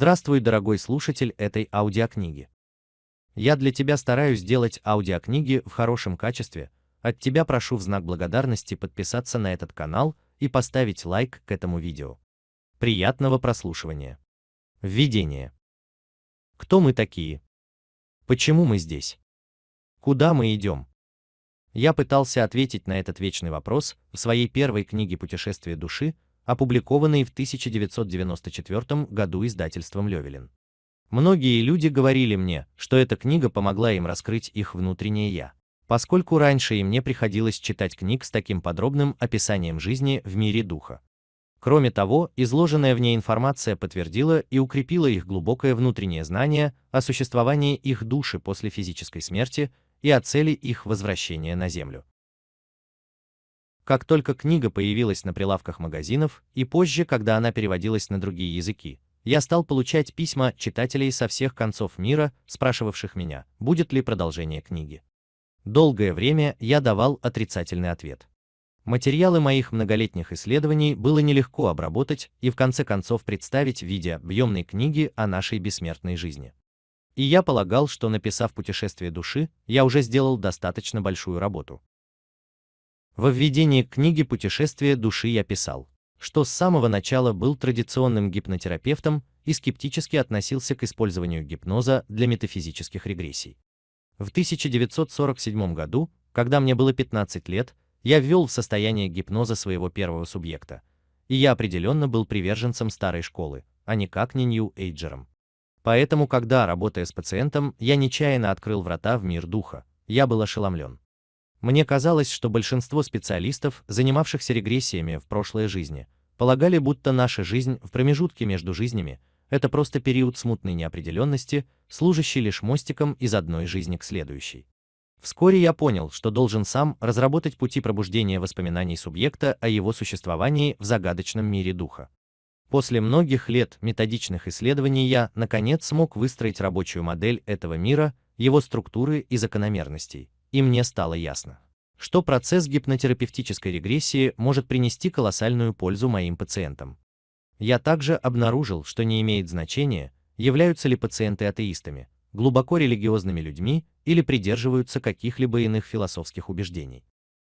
Здравствуй, дорогой слушатель этой аудиокниги. Я для тебя стараюсь делать аудиокниги в хорошем качестве, от тебя прошу в знак благодарности подписаться на этот канал и поставить лайк к этому видео. Приятного прослушивания. Введение. Кто мы такие? Почему мы здесь? Куда мы идем? Я пытался ответить на этот вечный вопрос в своей первой книге «Путешествие души», опубликованной в 1994 году издательством Левелин. Многие люди говорили мне, что эта книга помогла им раскрыть их внутреннее «я», поскольку раньше им не приходилось читать книг с таким подробным описанием жизни в мире духа. Кроме того, изложенная в ней информация подтвердила и укрепила их глубокое внутреннее знание о существовании их души после физической смерти и о цели их возвращения на Землю. Как только книга появилась на прилавках магазинов и позже, когда она переводилась на другие языки, я стал получать письма читателей со всех концов мира, спрашивавших меня, будет ли продолжение книги. Долгое время я давал отрицательный ответ. Материалы моих многолетних исследований было нелегко обработать и в конце концов представить в виде объемной книги о нашей бессмертной жизни. И я полагал, что написав «Путешествие души», я уже сделал достаточно большую работу. Во введении книги «Путешествие души» я писал, что с самого начала был традиционным гипнотерапевтом и скептически относился к использованию гипноза для метафизических регрессий. В 1947 году, когда мне было 15 лет, я ввел в состояние гипноза своего первого субъекта, и я определенно был приверженцем старой школы, а никак не нью-эйджером. Поэтому, когда, работая с пациентом, я нечаянно открыл врата в мир духа, я был ошеломлен. Мне казалось, что большинство специалистов, занимавшихся регрессиями в прошлой жизни, полагали, будто наша жизнь в промежутке между жизнями – это просто период смутной неопределенности, служащий лишь мостиком из одной жизни к следующей. Вскоре я понял, что должен сам разработать пути пробуждения воспоминаний субъекта о его существовании в загадочном мире духа. После многих лет методичных исследований я, наконец, смог выстроить рабочую модель этого мира, его структуры и закономерностей, и мне стало ясно, что процесс гипнотерапевтической регрессии может принести колоссальную пользу моим пациентам. Я также обнаружил, что не имеет значения, являются ли пациенты атеистами, глубоко религиозными людьми или придерживаются каких-либо иных философских убеждений.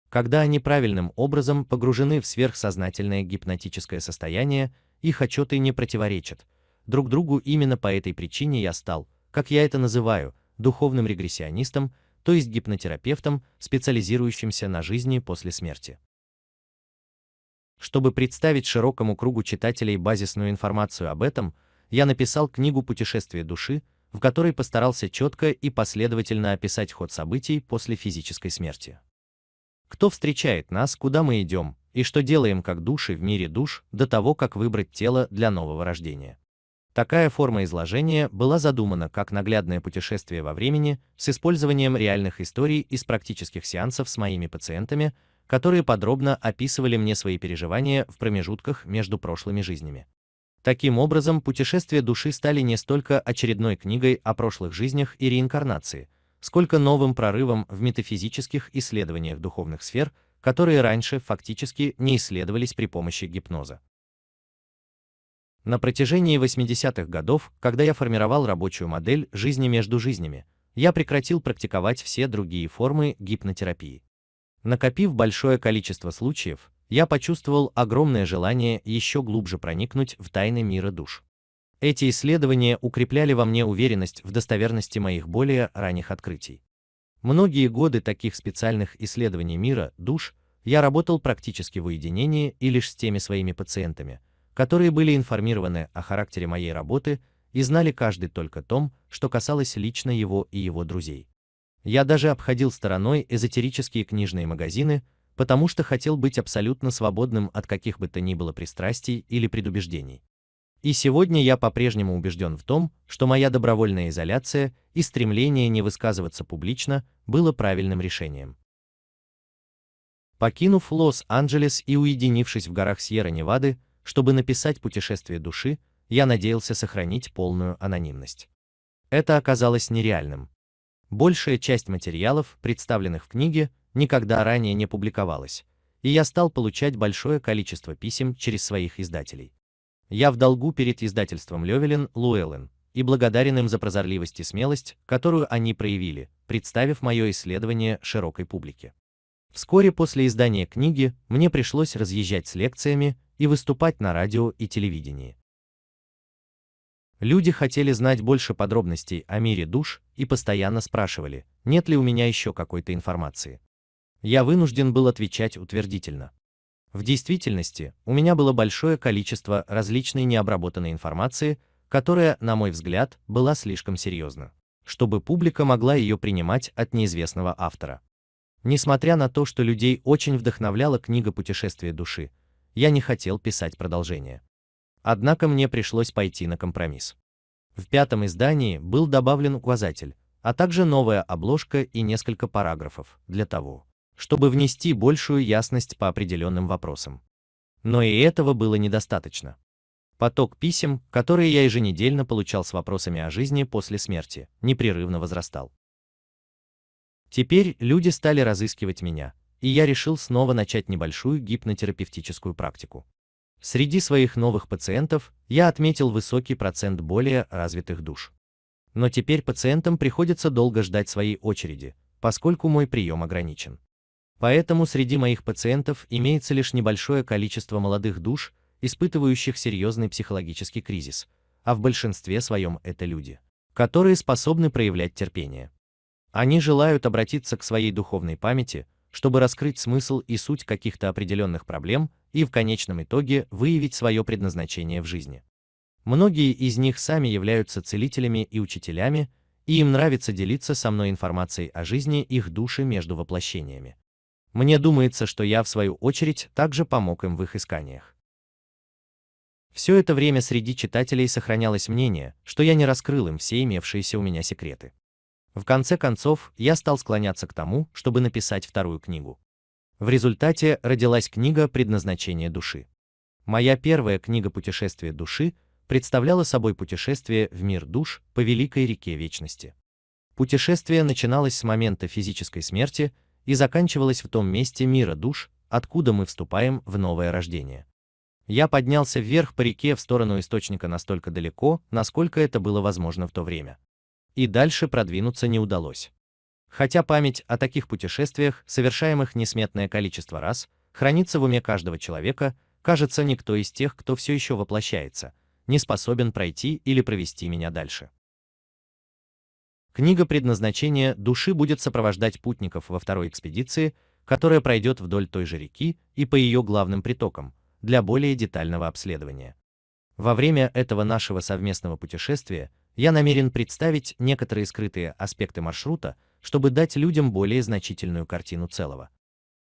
Когда они правильным образом погружены в сверхсознательное гипнотическое состояние, их отчеты не противоречат друг другу именно по этой причине я стал, как я это называю, духовным регрессионистом, то есть гипнотерапевтом, специализирующимся на жизни после смерти. Чтобы представить широкому кругу читателей базисную информацию об этом, я написал книгу «Путешествие души», в которой постарался четко и последовательно описать ход событий после физической смерти. Кто встречает нас, куда мы идем, и что делаем как души в мире душ до того, как выбрать тело для нового рождения. Такая форма изложения была задумана как наглядное путешествие во времени с использованием реальных историй из практических сеансов с моими пациентами, которые подробно описывали мне свои переживания в промежутках между прошлыми жизнями. Таким образом, путешествия души стали не столько очередной книгой о прошлых жизнях и реинкарнации, сколько новым прорывом в метафизических исследованиях духовных сфер, которые раньше фактически не исследовались при помощи гипноза. На протяжении 80-х годов, когда я формировал рабочую модель жизни между жизнями, я прекратил практиковать все другие формы гипнотерапии. Накопив большое количество случаев, я почувствовал огромное желание еще глубже проникнуть в тайны мира душ. Эти исследования укрепляли во мне уверенность в достоверности моих более ранних открытий. Многие годы таких специальных исследований мира душ я работал практически в уединении и лишь с теми своими пациентами, которые были информированы о характере моей работы и знали каждый только том, что касалось лично его и его друзей. Я даже обходил стороной эзотерические книжные магазины, потому что хотел быть абсолютно свободным от каких бы то ни было пристрастий или предубеждений. И сегодня я по-прежнему убежден в том, что моя добровольная изоляция и стремление не высказываться публично было правильным решением. Покинув Лос-Анджелес и уединившись в горах Сьерра-Невады, чтобы написать «Путешествие души», я надеялся сохранить полную анонимность. Это оказалось нереальным. Большая часть материалов, представленных в книге, никогда ранее не публиковалась, и я стал получать большое количество писем через своих издателей. Я в долгу перед издательством Левелин Луэллен и благодарен им за прозорливость и смелость, которую они проявили, представив мое исследование широкой публике. Вскоре после издания книги мне пришлось разъезжать с лекциями и выступать на радио и телевидении. Люди хотели знать больше подробностей о мире душ и постоянно спрашивали, нет ли у меня еще какой-то информации. Я вынужден был отвечать утвердительно. В действительности, у меня было большое количество различной необработанной информации, которая, на мой взгляд, была слишком серьезна, чтобы публика могла ее принимать от неизвестного автора. Несмотря на то, что людей очень вдохновляла книга «Путешествие души», я не хотел писать продолжение. Однако мне пришлось пойти на компромисс. В пятом издании был добавлен указатель, а также новая обложка и несколько параграфов для того, чтобы внести большую ясность по определенным вопросам. Но и этого было недостаточно. Поток писем, которые я еженедельно получал с вопросами о жизни после смерти, непрерывно возрастал. Теперь люди стали разыскивать меня, и я решил снова начать небольшую гипнотерапевтическую практику. Среди своих новых пациентов я отметил высокий процент более развитых душ. Но теперь пациентам приходится долго ждать своей очереди, поскольку мой прием ограничен. Поэтому среди моих пациентов имеется лишь небольшое количество молодых душ, испытывающих серьезный психологический кризис, а в большинстве своем это люди, которые способны проявлять терпение. Они желают обратиться к своей духовной памяти, чтобы раскрыть смысл и суть каких-то определенных проблем и в конечном итоге выявить свое предназначение в жизни. Многие из них сами являются целителями и учителями, и им нравится делиться со мной информацией о жизни их души между воплощениями. Мне думается, что я, в свою очередь, также помог им в их исканиях. Все это время среди читателей сохранялось мнение, что я не раскрыл им все имевшиеся у меня секреты. В конце концов, я стал склоняться к тому, чтобы написать вторую книгу. В результате родилась книга «Предназначение души». Моя первая книга «Путешествие души» представляла собой путешествие в мир душ по Великой реке Вечности. Путешествие начиналось с момента физической смерти и заканчивалось в том месте мира душ, откуда мы вступаем в новое рождение. Я поднялся вверх по реке в сторону источника настолько далеко, насколько это было возможно в то время и дальше продвинуться не удалось. Хотя память о таких путешествиях, совершаемых несметное количество раз, хранится в уме каждого человека, кажется, никто из тех, кто все еще воплощается, не способен пройти или провести меня дальше. Книга предназначения души будет сопровождать путников во второй экспедиции, которая пройдет вдоль той же реки и по ее главным притокам, для более детального обследования. Во время этого нашего совместного путешествия я намерен представить некоторые скрытые аспекты маршрута, чтобы дать людям более значительную картину целого.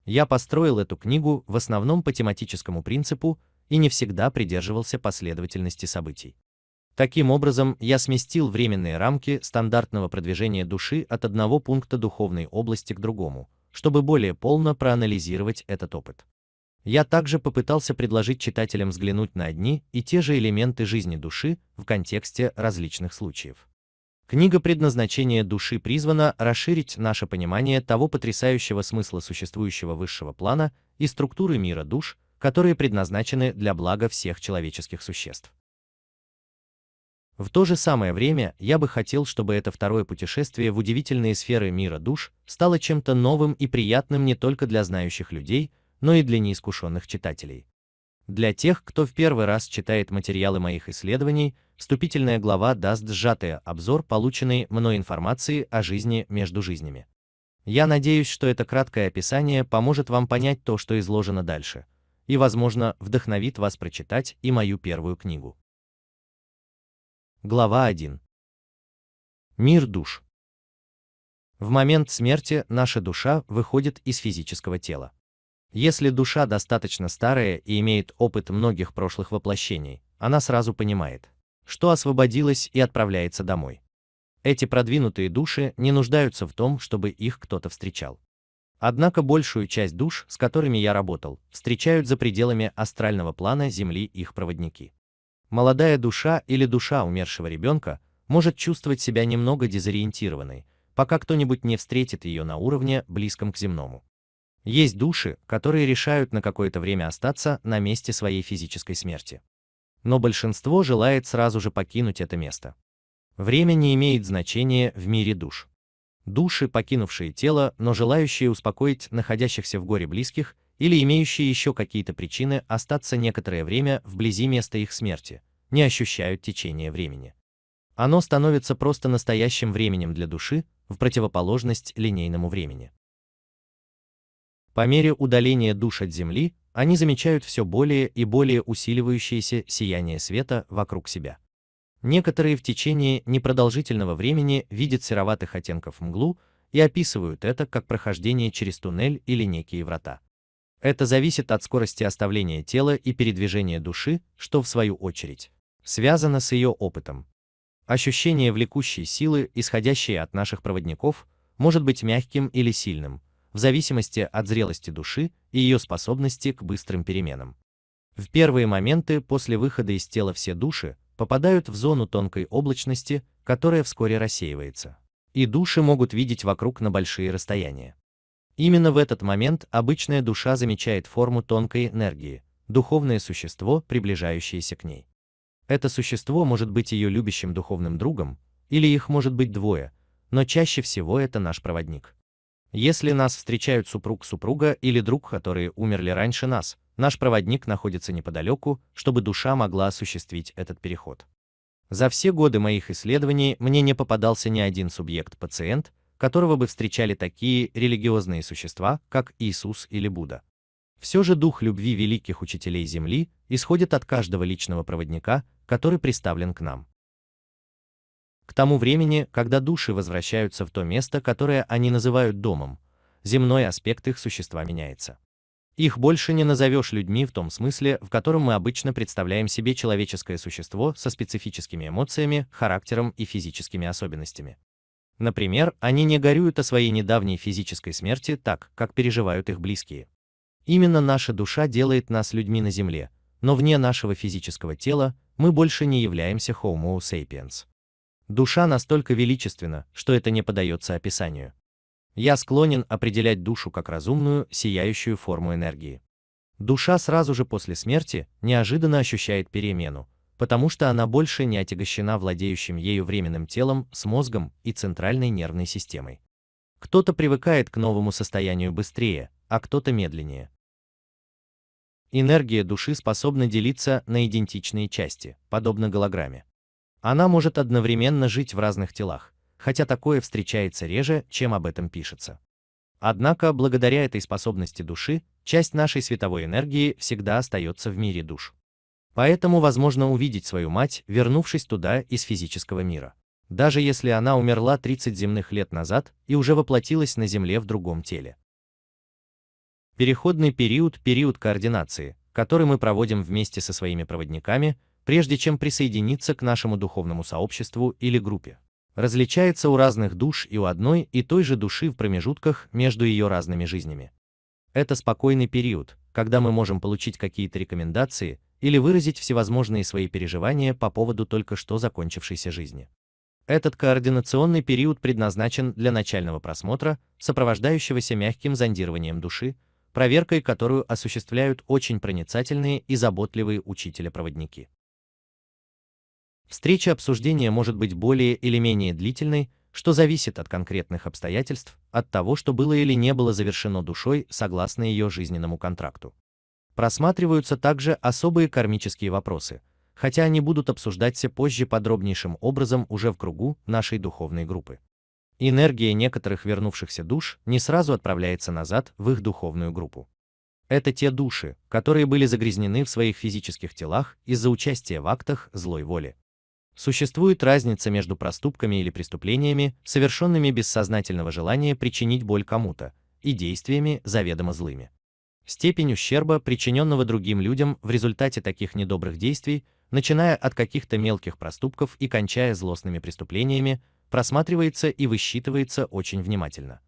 Я построил эту книгу в основном по тематическому принципу и не всегда придерживался последовательности событий. Таким образом, я сместил временные рамки стандартного продвижения души от одного пункта духовной области к другому, чтобы более полно проанализировать этот опыт. Я также попытался предложить читателям взглянуть на одни и те же элементы жизни души в контексте различных случаев. Книга «Предназначение души» призвана расширить наше понимание того потрясающего смысла существующего высшего плана и структуры мира душ, которые предназначены для блага всех человеческих существ. В то же самое время я бы хотел, чтобы это второе путешествие в удивительные сферы мира душ стало чем-то новым и приятным не только для знающих людей, но и для неискушенных читателей. Для тех, кто в первый раз читает материалы моих исследований, вступительная глава даст сжатый обзор полученной мной информации о жизни между жизнями. Я надеюсь, что это краткое описание поможет вам понять то, что изложено дальше, и, возможно, вдохновит вас прочитать и мою первую книгу. Глава 1. Мир душ. В момент смерти наша душа выходит из физического тела. Если душа достаточно старая и имеет опыт многих прошлых воплощений, она сразу понимает, что освободилась и отправляется домой. Эти продвинутые души не нуждаются в том, чтобы их кто-то встречал. Однако большую часть душ, с которыми я работал, встречают за пределами астрального плана Земли их проводники. Молодая душа или душа умершего ребенка может чувствовать себя немного дезориентированной, пока кто-нибудь не встретит ее на уровне, близком к земному. Есть души, которые решают на какое-то время остаться на месте своей физической смерти. Но большинство желает сразу же покинуть это место. Время не имеет значения в мире душ. Души, покинувшие тело, но желающие успокоить находящихся в горе близких или имеющие еще какие-то причины остаться некоторое время вблизи места их смерти, не ощущают течение времени. Оно становится просто настоящим временем для души, в противоположность линейному времени. По мере удаления душ от Земли, они замечают все более и более усиливающееся сияние света вокруг себя. Некоторые в течение непродолжительного времени видят сероватых оттенков мглу и описывают это как прохождение через туннель или некие врата. Это зависит от скорости оставления тела и передвижения души, что в свою очередь связано с ее опытом. Ощущение влекущей силы, исходящее от наших проводников, может быть мягким или сильным, в зависимости от зрелости души и ее способности к быстрым переменам. В первые моменты после выхода из тела все души попадают в зону тонкой облачности, которая вскоре рассеивается. И души могут видеть вокруг на большие расстояния. Именно в этот момент обычная душа замечает форму тонкой энергии, духовное существо, приближающееся к ней. Это существо может быть ее любящим духовным другом, или их может быть двое, но чаще всего это наш проводник. Если нас встречают супруг супруга или друг, которые умерли раньше нас, наш проводник находится неподалеку, чтобы душа могла осуществить этот переход. За все годы моих исследований мне не попадался ни один субъект-пациент, которого бы встречали такие религиозные существа, как Иисус или Будда. Все же дух любви великих учителей Земли исходит от каждого личного проводника, который представлен к нам. К тому времени, когда души возвращаются в то место, которое они называют домом, земной аспект их существа меняется. Их больше не назовешь людьми в том смысле, в котором мы обычно представляем себе человеческое существо со специфическими эмоциями, характером и физическими особенностями. Например, они не горюют о своей недавней физической смерти так, как переживают их близкие. Именно наша душа делает нас людьми на Земле, но вне нашего физического тела мы больше не являемся Homo sapiens. Душа настолько величественна, что это не подается описанию. Я склонен определять душу как разумную, сияющую форму энергии. Душа сразу же после смерти неожиданно ощущает перемену, потому что она больше не отягощена владеющим ею временным телом с мозгом и центральной нервной системой. Кто-то привыкает к новому состоянию быстрее, а кто-то медленнее. Энергия души способна делиться на идентичные части, подобно голограмме. Она может одновременно жить в разных телах, хотя такое встречается реже, чем об этом пишется. Однако, благодаря этой способности души, часть нашей световой энергии всегда остается в мире душ. Поэтому возможно увидеть свою мать, вернувшись туда из физического мира. Даже если она умерла 30 земных лет назад и уже воплотилась на Земле в другом теле. Переходный период – период координации, который мы проводим вместе со своими проводниками, прежде чем присоединиться к нашему духовному сообществу или группе. Различается у разных душ и у одной и той же души в промежутках между ее разными жизнями. Это спокойный период, когда мы можем получить какие-то рекомендации или выразить всевозможные свои переживания по поводу только что закончившейся жизни. Этот координационный период предназначен для начального просмотра, сопровождающегося мягким зондированием души, проверкой которую осуществляют очень проницательные и заботливые учителя-проводники. Встреча обсуждения может быть более или менее длительной, что зависит от конкретных обстоятельств, от того, что было или не было завершено душой согласно ее жизненному контракту. Просматриваются также особые кармические вопросы, хотя они будут обсуждаться позже подробнейшим образом уже в кругу нашей духовной группы. Энергия некоторых вернувшихся душ не сразу отправляется назад в их духовную группу. Это те души, которые были загрязнены в своих физических телах из-за участия в актах злой воли. Существует разница между проступками или преступлениями, совершенными без сознательного желания причинить боль кому-то, и действиями, заведомо злыми. Степень ущерба, причиненного другим людям в результате таких недобрых действий, начиная от каких-то мелких проступков и кончая злостными преступлениями, просматривается и высчитывается очень внимательно.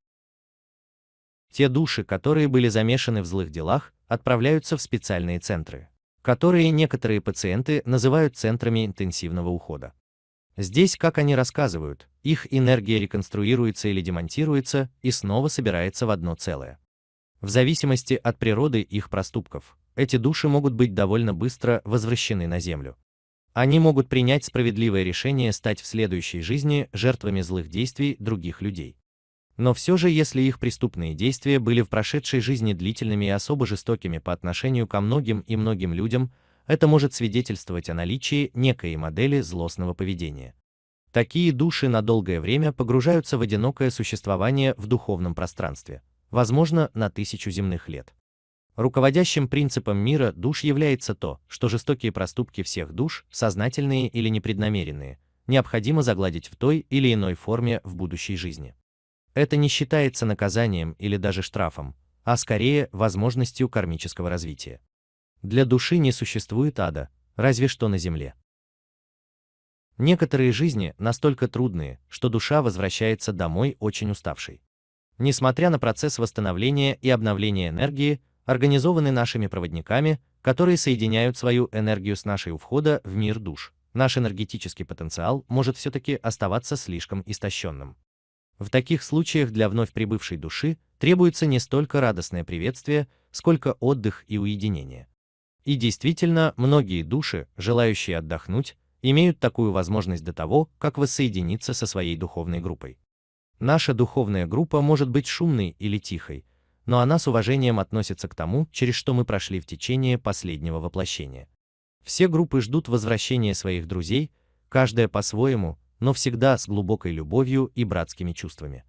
Те души, которые были замешаны в злых делах, отправляются в специальные центры которые некоторые пациенты называют центрами интенсивного ухода. Здесь, как они рассказывают, их энергия реконструируется или демонтируется и снова собирается в одно целое. В зависимости от природы их проступков, эти души могут быть довольно быстро возвращены на землю. Они могут принять справедливое решение стать в следующей жизни жертвами злых действий других людей. Но все же, если их преступные действия были в прошедшей жизни длительными и особо жестокими по отношению ко многим и многим людям, это может свидетельствовать о наличии некой модели злостного поведения. Такие души на долгое время погружаются в одинокое существование в духовном пространстве, возможно, на тысячу земных лет. Руководящим принципом мира душ является то, что жестокие проступки всех душ, сознательные или непреднамеренные, необходимо загладить в той или иной форме в будущей жизни. Это не считается наказанием или даже штрафом, а скорее возможностью кармического развития. Для души не существует ада, разве что на земле. Некоторые жизни настолько трудные, что душа возвращается домой очень уставшей. Несмотря на процесс восстановления и обновления энергии, организованный нашими проводниками, которые соединяют свою энергию с нашей у входа в мир душ, наш энергетический потенциал может все-таки оставаться слишком истощенным. В таких случаях для вновь прибывшей души требуется не столько радостное приветствие, сколько отдых и уединение. И действительно, многие души, желающие отдохнуть, имеют такую возможность до того, как воссоединиться со своей духовной группой. Наша духовная группа может быть шумной или тихой, но она с уважением относится к тому, через что мы прошли в течение последнего воплощения. Все группы ждут возвращения своих друзей, каждая по-своему, но всегда с глубокой любовью и братскими чувствами.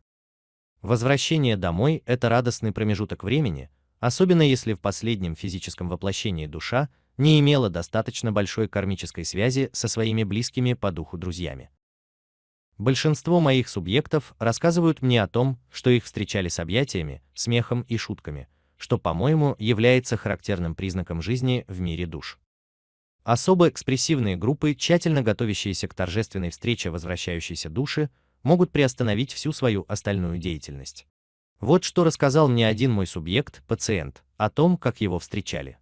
Возвращение домой – это радостный промежуток времени, особенно если в последнем физическом воплощении душа не имела достаточно большой кармической связи со своими близкими по духу друзьями. Большинство моих субъектов рассказывают мне о том, что их встречали с объятиями, смехом и шутками, что, по-моему, является характерным признаком жизни в мире душ. Особо экспрессивные группы, тщательно готовящиеся к торжественной встрече возвращающейся души, могут приостановить всю свою остальную деятельность. Вот что рассказал мне один мой субъект, пациент, о том, как его встречали.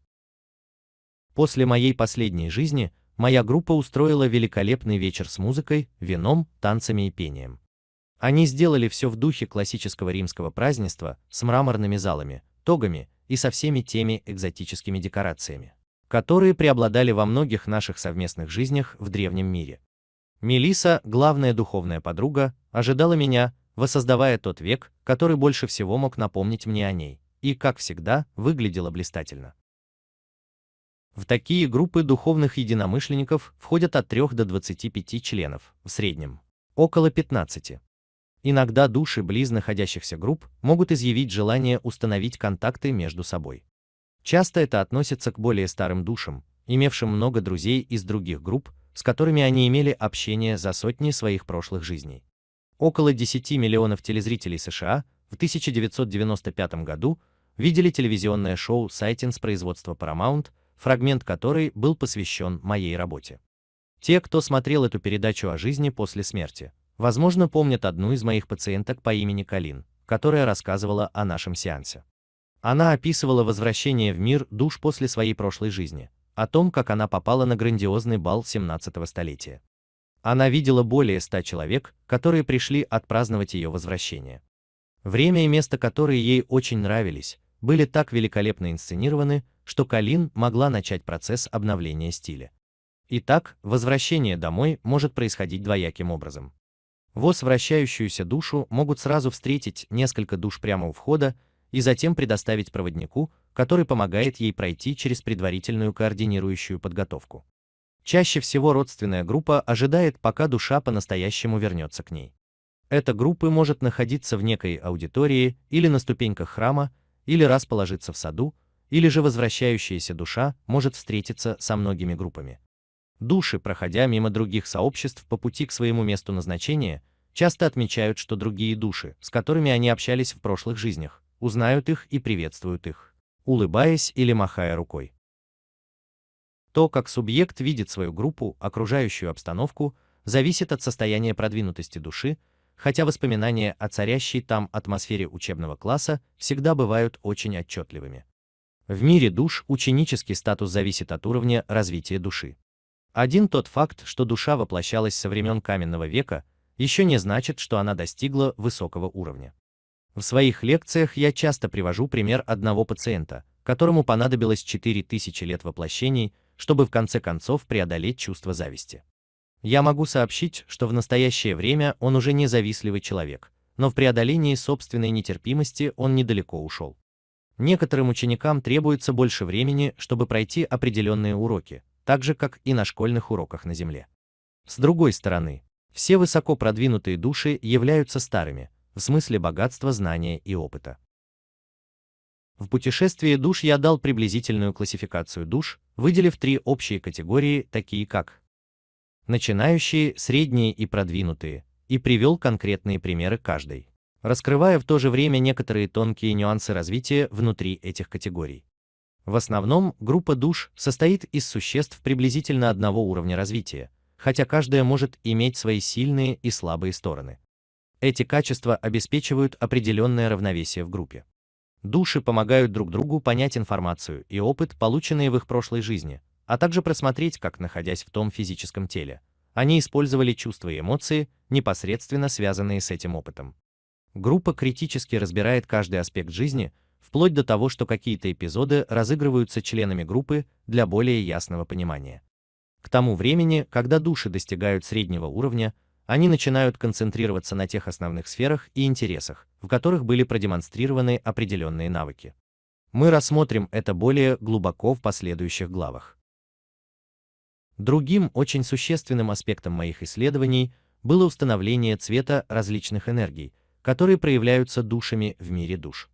После моей последней жизни моя группа устроила великолепный вечер с музыкой, вином, танцами и пением. Они сделали все в духе классического римского празднества с мраморными залами, тогами и со всеми теми экзотическими декорациями которые преобладали во многих наших совместных жизнях в древнем мире. Мелиса, главная духовная подруга, ожидала меня, воссоздавая тот век, который больше всего мог напомнить мне о ней, и, как всегда, выглядела блистательно. В такие группы духовных единомышленников входят от 3 до 25 членов, в среднем, около 15. Иногда души близ находящихся групп могут изъявить желание установить контакты между собой. Часто это относится к более старым душам, имевшим много друзей из других групп, с которыми они имели общение за сотни своих прошлых жизней. Около 10 миллионов телезрителей США в 1995 году видели телевизионное шоу «Сайтинс» производства Paramount, фрагмент которой был посвящен моей работе. Те, кто смотрел эту передачу о жизни после смерти, возможно, помнят одну из моих пациенток по имени Калин, которая рассказывала о нашем сеансе. Она описывала возвращение в мир душ после своей прошлой жизни, о том, как она попала на грандиозный бал 17 столетия. Она видела более ста человек, которые пришли отпраздновать ее возвращение. Время и место, которые ей очень нравились, были так великолепно инсценированы, что Калин могла начать процесс обновления стиля. Итак, возвращение домой может происходить двояким образом. вращающуюся душу могут сразу встретить несколько душ прямо у входа, и затем предоставить проводнику, который помогает ей пройти через предварительную координирующую подготовку. Чаще всего родственная группа ожидает, пока душа по-настоящему вернется к ней. Эта группа может находиться в некой аудитории или на ступеньках храма, или расположиться в саду, или же возвращающаяся душа может встретиться со многими группами. Души, проходя мимо других сообществ по пути к своему месту назначения, часто отмечают, что другие души, с которыми они общались в прошлых жизнях, узнают их и приветствуют их, улыбаясь или махая рукой. То, как субъект видит свою группу, окружающую обстановку, зависит от состояния продвинутости души, хотя воспоминания о царящей там атмосфере учебного класса всегда бывают очень отчетливыми. В мире душ ученический статус зависит от уровня развития души. Один тот факт, что душа воплощалась со времен каменного века, еще не значит, что она достигла высокого уровня. В своих лекциях я часто привожу пример одного пациента, которому понадобилось 4000 лет воплощений, чтобы в конце концов преодолеть чувство зависти. Я могу сообщить, что в настоящее время он уже не завистливый человек, но в преодолении собственной нетерпимости он недалеко ушел. Некоторым ученикам требуется больше времени, чтобы пройти определенные уроки, так же, как и на школьных уроках на Земле. С другой стороны, все высоко продвинутые души являются старыми, в смысле богатства знания и опыта. В путешествии душ я дал приблизительную классификацию душ, выделив три общие категории, такие как начинающие, средние и продвинутые, и привел конкретные примеры каждой, раскрывая в то же время некоторые тонкие нюансы развития внутри этих категорий. В основном группа душ состоит из существ приблизительно одного уровня развития, хотя каждая может иметь свои сильные и слабые стороны. Эти качества обеспечивают определенное равновесие в группе. Души помогают друг другу понять информацию и опыт, полученные в их прошлой жизни, а также просмотреть, как, находясь в том физическом теле, они использовали чувства и эмоции, непосредственно связанные с этим опытом. Группа критически разбирает каждый аспект жизни, вплоть до того, что какие-то эпизоды разыгрываются членами группы для более ясного понимания. К тому времени, когда души достигают среднего уровня, они начинают концентрироваться на тех основных сферах и интересах, в которых были продемонстрированы определенные навыки. Мы рассмотрим это более глубоко в последующих главах. Другим очень существенным аспектом моих исследований было установление цвета различных энергий, которые проявляются душами в мире душ.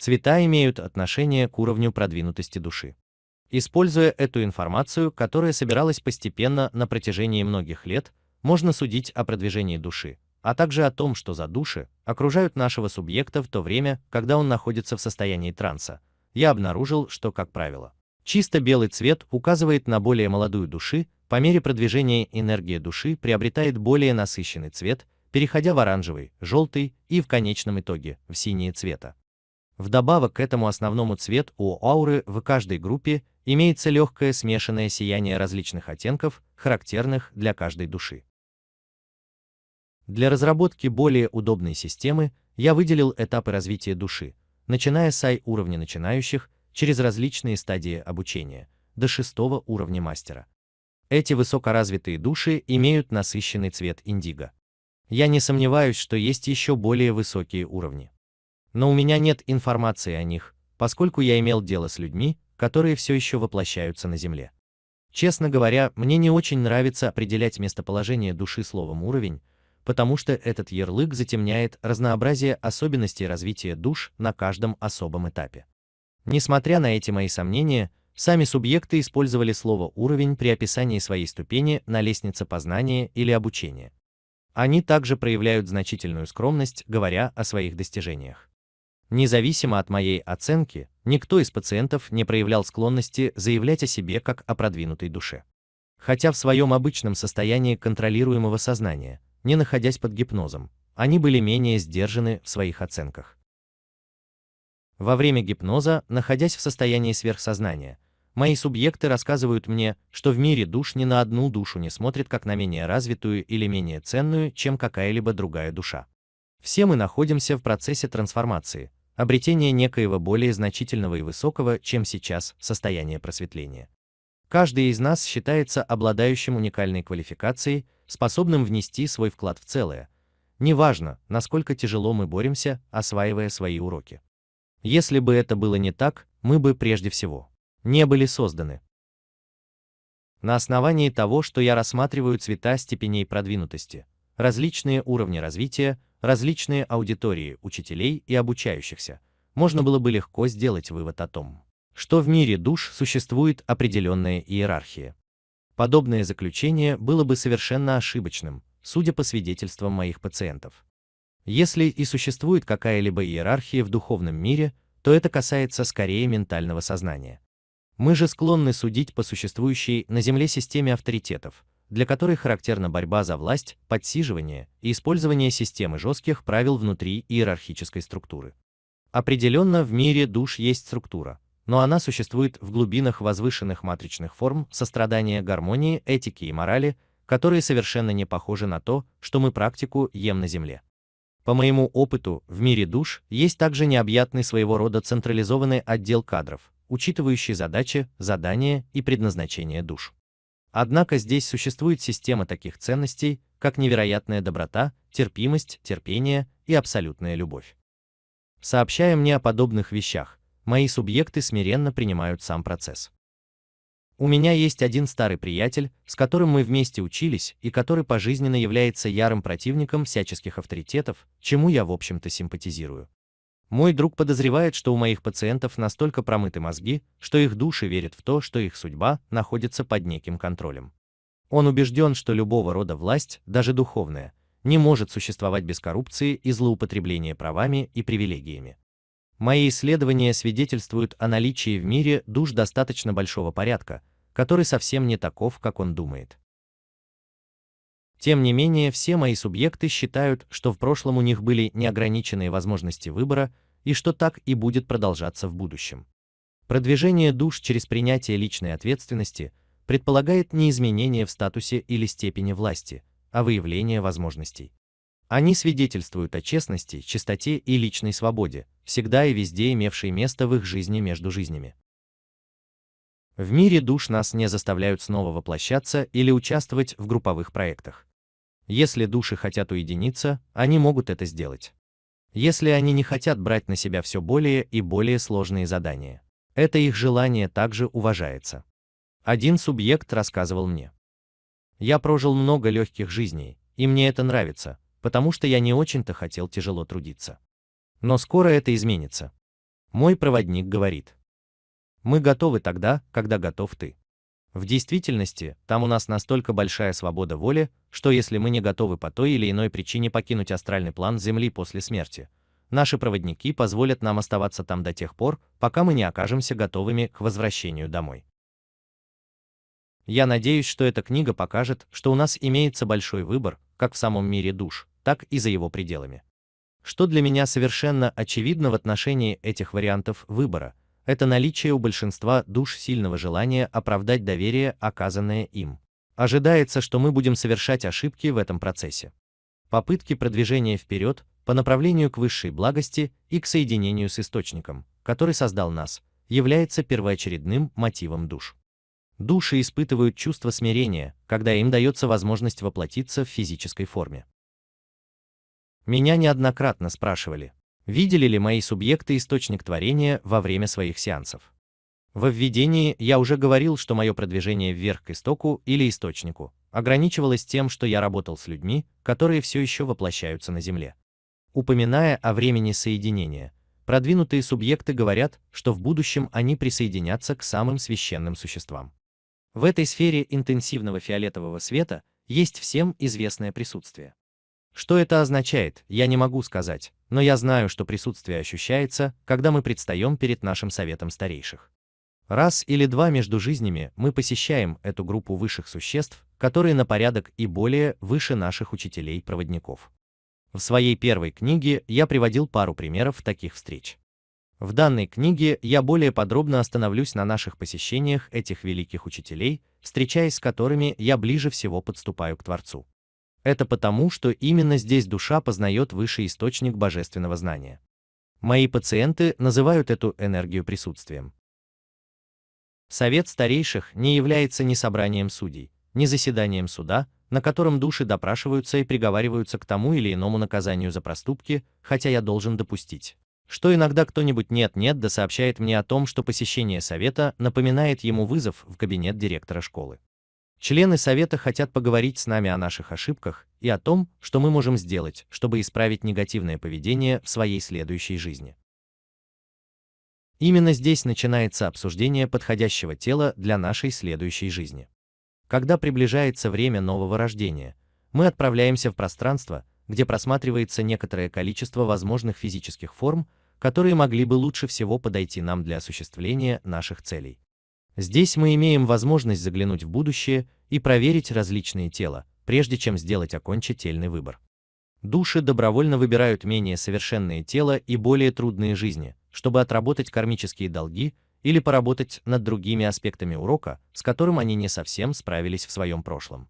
Цвета имеют отношение к уровню продвинутости души. Используя эту информацию, которая собиралась постепенно на протяжении многих лет, можно судить о продвижении души, а также о том, что за души окружают нашего субъекта в то время, когда он находится в состоянии транса. Я обнаружил, что, как правило, чисто белый цвет указывает на более молодую души, по мере продвижения энергия души приобретает более насыщенный цвет, переходя в оранжевый, желтый и в конечном итоге в синие цвета. Вдобавок к этому основному цвет у ауры в каждой группе имеется легкое смешанное сияние различных оттенков, характерных для каждой души. Для разработки более удобной системы я выделил этапы развития души, начиная с I уровня начинающих через различные стадии обучения до шестого уровня мастера. Эти высокоразвитые души имеют насыщенный цвет индиго. Я не сомневаюсь, что есть еще более высокие уровни. Но у меня нет информации о них, поскольку я имел дело с людьми, которые все еще воплощаются на Земле. Честно говоря, мне не очень нравится определять местоположение души словом «уровень», потому что этот ярлык затемняет разнообразие особенностей развития душ на каждом особом этапе. Несмотря на эти мои сомнения, сами субъекты использовали слово «уровень» при описании своей ступени на лестнице познания или обучения. Они также проявляют значительную скромность, говоря о своих достижениях. Независимо от моей оценки, никто из пациентов не проявлял склонности заявлять о себе как о продвинутой душе. Хотя в своем обычном состоянии контролируемого сознания – не находясь под гипнозом, они были менее сдержаны в своих оценках. Во время гипноза, находясь в состоянии сверхсознания, мои субъекты рассказывают мне, что в мире душ ни на одну душу не смотрит как на менее развитую или менее ценную, чем какая-либо другая душа. Все мы находимся в процессе трансформации, обретения некоего более значительного и высокого, чем сейчас, состояния просветления. Каждый из нас считается обладающим уникальной квалификацией, способным внести свой вклад в целое. Неважно, насколько тяжело мы боремся, осваивая свои уроки. Если бы это было не так, мы бы прежде всего не были созданы. На основании того, что я рассматриваю цвета степеней продвинутости, различные уровни развития, различные аудитории учителей и обучающихся, можно было бы легко сделать вывод о том, что в мире душ существует определенная иерархия. Подобное заключение было бы совершенно ошибочным, судя по свидетельствам моих пациентов. Если и существует какая-либо иерархия в духовном мире, то это касается скорее ментального сознания. Мы же склонны судить по существующей на Земле системе авторитетов, для которой характерна борьба за власть, подсиживание и использование системы жестких правил внутри иерархической структуры. Определенно в мире душ есть структура, но она существует в глубинах возвышенных матричных форм сострадания, гармонии, этики и морали, которые совершенно не похожи на то, что мы практику ем на земле. По моему опыту, в мире душ есть также необъятный своего рода централизованный отдел кадров, учитывающий задачи, задания и предназначение душ. Однако здесь существует система таких ценностей, как невероятная доброта, терпимость, терпение и абсолютная любовь. Сообщая мне о подобных вещах, мои субъекты смиренно принимают сам процесс. У меня есть один старый приятель, с которым мы вместе учились и который пожизненно является ярым противником всяческих авторитетов, чему я в общем-то симпатизирую. Мой друг подозревает, что у моих пациентов настолько промыты мозги, что их души верят в то, что их судьба находится под неким контролем. Он убежден, что любого рода власть, даже духовная, не может существовать без коррупции и злоупотребления правами и привилегиями. Мои исследования свидетельствуют о наличии в мире душ достаточно большого порядка, который совсем не таков, как он думает. Тем не менее, все мои субъекты считают, что в прошлом у них были неограниченные возможности выбора и что так и будет продолжаться в будущем. Продвижение душ через принятие личной ответственности предполагает не изменение в статусе или степени власти, а выявление возможностей. Они свидетельствуют о честности, чистоте и личной свободе, всегда и везде имевший место в их жизни между жизнями. В мире душ нас не заставляют снова воплощаться или участвовать в групповых проектах. Если души хотят уединиться, они могут это сделать. Если они не хотят брать на себя все более и более сложные задания, это их желание также уважается. Один субъект рассказывал мне. Я прожил много легких жизней, и мне это нравится, потому что я не очень-то хотел тяжело трудиться. Но скоро это изменится. Мой проводник говорит. Мы готовы тогда, когда готов ты. В действительности, там у нас настолько большая свобода воли, что если мы не готовы по той или иной причине покинуть астральный план Земли после смерти, наши проводники позволят нам оставаться там до тех пор, пока мы не окажемся готовыми к возвращению домой. Я надеюсь, что эта книга покажет, что у нас имеется большой выбор, как в самом мире душ, так и за его пределами. Что для меня совершенно очевидно в отношении этих вариантов выбора, это наличие у большинства душ сильного желания оправдать доверие, оказанное им. Ожидается, что мы будем совершать ошибки в этом процессе. Попытки продвижения вперед по направлению к высшей благости и к соединению с источником, который создал нас, является первоочередным мотивом душ. Души испытывают чувство смирения, когда им дается возможность воплотиться в физической форме. Меня неоднократно спрашивали, видели ли мои субъекты источник творения во время своих сеансов. Во введении я уже говорил, что мое продвижение вверх к истоку или источнику ограничивалось тем, что я работал с людьми, которые все еще воплощаются на Земле. Упоминая о времени соединения, продвинутые субъекты говорят, что в будущем они присоединятся к самым священным существам. В этой сфере интенсивного фиолетового света есть всем известное присутствие. Что это означает, я не могу сказать, но я знаю, что присутствие ощущается, когда мы предстаем перед нашим советом старейших. Раз или два между жизнями мы посещаем эту группу высших существ, которые на порядок и более выше наших учителей-проводников. В своей первой книге я приводил пару примеров таких встреч. В данной книге я более подробно остановлюсь на наших посещениях этих великих учителей, встречаясь с которыми я ближе всего подступаю к Творцу. Это потому, что именно здесь душа познает высший источник божественного знания. Мои пациенты называют эту энергию присутствием. Совет старейших не является ни собранием судей, ни заседанием суда, на котором души допрашиваются и приговариваются к тому или иному наказанию за проступки, хотя я должен допустить, что иногда кто-нибудь нет-нет да сообщает мне о том, что посещение совета напоминает ему вызов в кабинет директора школы. Члены Совета хотят поговорить с нами о наших ошибках и о том, что мы можем сделать, чтобы исправить негативное поведение в своей следующей жизни. Именно здесь начинается обсуждение подходящего тела для нашей следующей жизни. Когда приближается время нового рождения, мы отправляемся в пространство, где просматривается некоторое количество возможных физических форм, которые могли бы лучше всего подойти нам для осуществления наших целей. Здесь мы имеем возможность заглянуть в будущее и проверить различные тела, прежде чем сделать окончательный выбор. Души добровольно выбирают менее совершенные тела и более трудные жизни, чтобы отработать кармические долги или поработать над другими аспектами урока, с которым они не совсем справились в своем прошлом.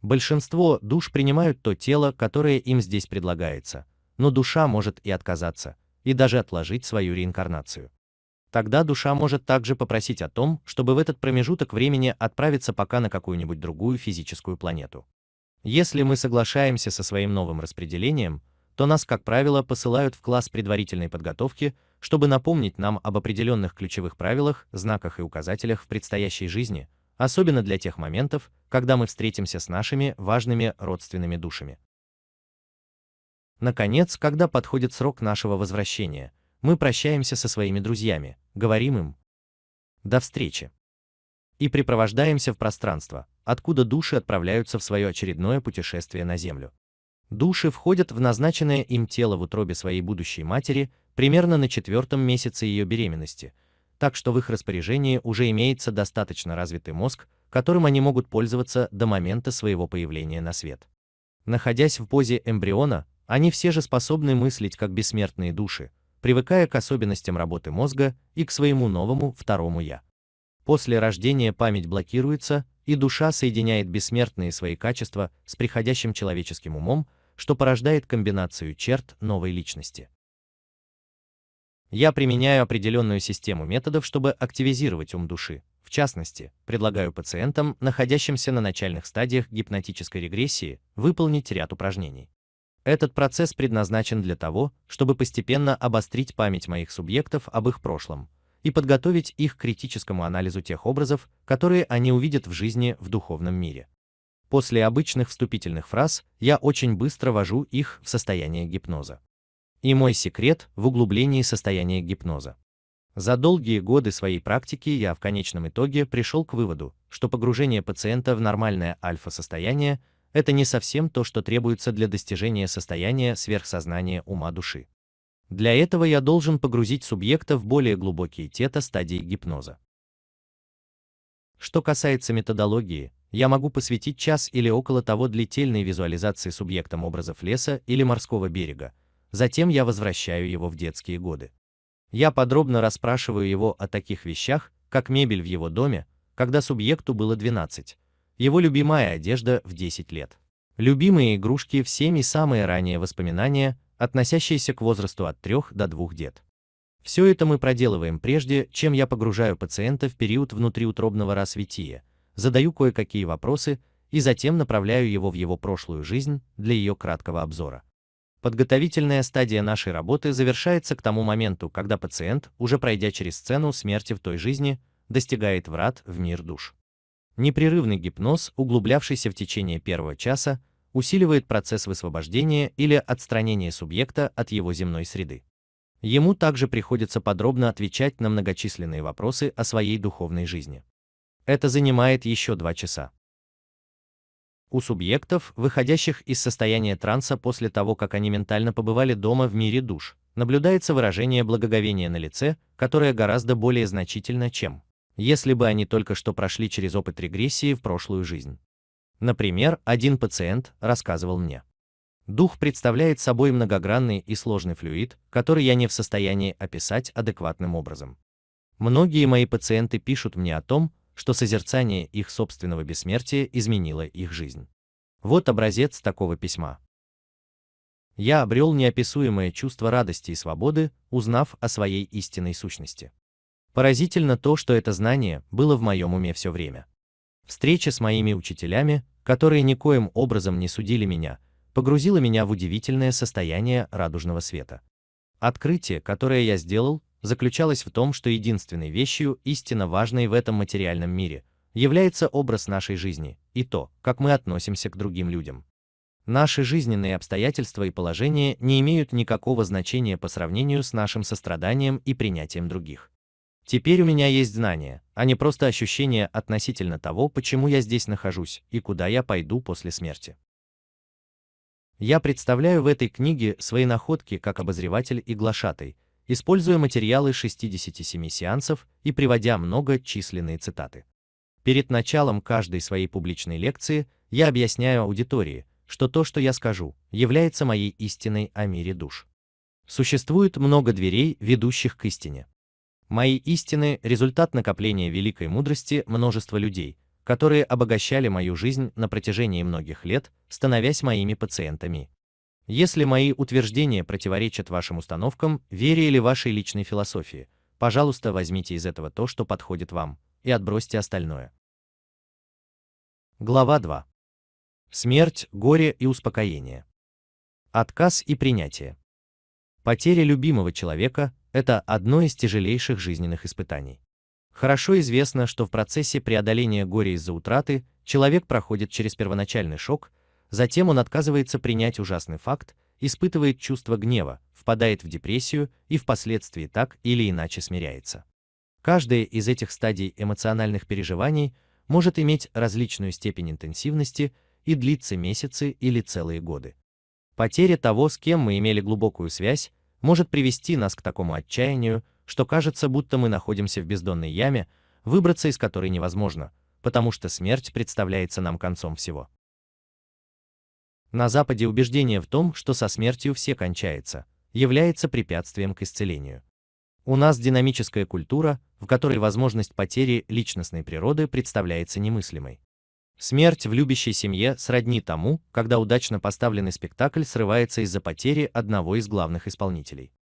Большинство душ принимают то тело, которое им здесь предлагается, но душа может и отказаться, и даже отложить свою реинкарнацию тогда душа может также попросить о том, чтобы в этот промежуток времени отправиться пока на какую-нибудь другую физическую планету. Если мы соглашаемся со своим новым распределением, то нас, как правило, посылают в класс предварительной подготовки, чтобы напомнить нам об определенных ключевых правилах, знаках и указателях в предстоящей жизни, особенно для тех моментов, когда мы встретимся с нашими важными родственными душами. Наконец, когда подходит срок нашего возвращения – мы прощаемся со своими друзьями, говорим им «до встречи» и припровождаемся в пространство, откуда души отправляются в свое очередное путешествие на Землю. Души входят в назначенное им тело в утробе своей будущей матери примерно на четвертом месяце ее беременности, так что в их распоряжении уже имеется достаточно развитый мозг, которым они могут пользоваться до момента своего появления на свет. Находясь в позе эмбриона, они все же способны мыслить как бессмертные души, привыкая к особенностям работы мозга и к своему новому второму «я». После рождения память блокируется, и душа соединяет бессмертные свои качества с приходящим человеческим умом, что порождает комбинацию черт новой личности. Я применяю определенную систему методов, чтобы активизировать ум души. В частности, предлагаю пациентам, находящимся на начальных стадиях гипнотической регрессии, выполнить ряд упражнений. Этот процесс предназначен для того, чтобы постепенно обострить память моих субъектов об их прошлом и подготовить их к критическому анализу тех образов, которые они увидят в жизни в духовном мире. После обычных вступительных фраз я очень быстро вожу их в состояние гипноза. И мой секрет в углублении состояния гипноза. За долгие годы своей практики я в конечном итоге пришел к выводу, что погружение пациента в нормальное альфа-состояние это не совсем то, что требуется для достижения состояния сверхсознания ума души. Для этого я должен погрузить субъекта в более глубокие тета стадии гипноза. Что касается методологии, я могу посвятить час или около того длительной визуализации субъектом образов леса или морского берега, затем я возвращаю его в детские годы. Я подробно расспрашиваю его о таких вещах, как мебель в его доме, когда субъекту было 12, его любимая одежда в 10 лет. Любимые игрушки всеми самые ранние воспоминания, относящиеся к возрасту от 3 до 2 лет. Все это мы проделываем прежде, чем я погружаю пациента в период внутриутробного рассветия, задаю кое-какие вопросы и затем направляю его в его прошлую жизнь для ее краткого обзора. Подготовительная стадия нашей работы завершается к тому моменту, когда пациент, уже пройдя через сцену смерти в той жизни, достигает врат в мир душ. Непрерывный гипноз, углублявшийся в течение первого часа, усиливает процесс высвобождения или отстранения субъекта от его земной среды. Ему также приходится подробно отвечать на многочисленные вопросы о своей духовной жизни. Это занимает еще два часа. У субъектов, выходящих из состояния транса после того, как они ментально побывали дома в мире душ, наблюдается выражение благоговения на лице, которое гораздо более значительно, чем если бы они только что прошли через опыт регрессии в прошлую жизнь. Например, один пациент рассказывал мне. Дух представляет собой многогранный и сложный флюид, который я не в состоянии описать адекватным образом. Многие мои пациенты пишут мне о том, что созерцание их собственного бессмертия изменило их жизнь. Вот образец такого письма. Я обрел неописуемое чувство радости и свободы, узнав о своей истинной сущности. Поразительно то, что это знание было в моем уме все время. Встреча с моими учителями, которые никоим образом не судили меня, погрузила меня в удивительное состояние радужного света. Открытие, которое я сделал, заключалось в том, что единственной вещью, истинно важной в этом материальном мире, является образ нашей жизни и то, как мы относимся к другим людям. Наши жизненные обстоятельства и положения не имеют никакого значения по сравнению с нашим состраданием и принятием других. Теперь у меня есть знания, а не просто ощущения относительно того, почему я здесь нахожусь и куда я пойду после смерти. Я представляю в этой книге свои находки как обозреватель и глашатай, используя материалы 67 сеансов и приводя многочисленные цитаты. Перед началом каждой своей публичной лекции я объясняю аудитории, что то, что я скажу, является моей истиной о мире душ. Существует много дверей, ведущих к истине. Мои истины – результат накопления великой мудрости множества людей, которые обогащали мою жизнь на протяжении многих лет, становясь моими пациентами. Если мои утверждения противоречат вашим установкам, вере или вашей личной философии, пожалуйста, возьмите из этого то, что подходит вам, и отбросьте остальное. Глава 2. Смерть, горе и успокоение. Отказ и принятие. Потеря любимого человека, это одно из тяжелейших жизненных испытаний. Хорошо известно, что в процессе преодоления горя из-за утраты человек проходит через первоначальный шок, затем он отказывается принять ужасный факт, испытывает чувство гнева, впадает в депрессию и впоследствии так или иначе смиряется. Каждая из этих стадий эмоциональных переживаний может иметь различную степень интенсивности и длиться месяцы или целые годы. Потеря того, с кем мы имели глубокую связь, может привести нас к такому отчаянию, что кажется, будто мы находимся в бездонной яме, выбраться из которой невозможно, потому что смерть представляется нам концом всего. На Западе убеждение в том, что со смертью все кончается, является препятствием к исцелению. У нас динамическая культура, в которой возможность потери личностной природы представляется немыслимой. Смерть в любящей семье сродни тому, когда удачно поставленный спектакль срывается из-за потери одного из главных исполнителей.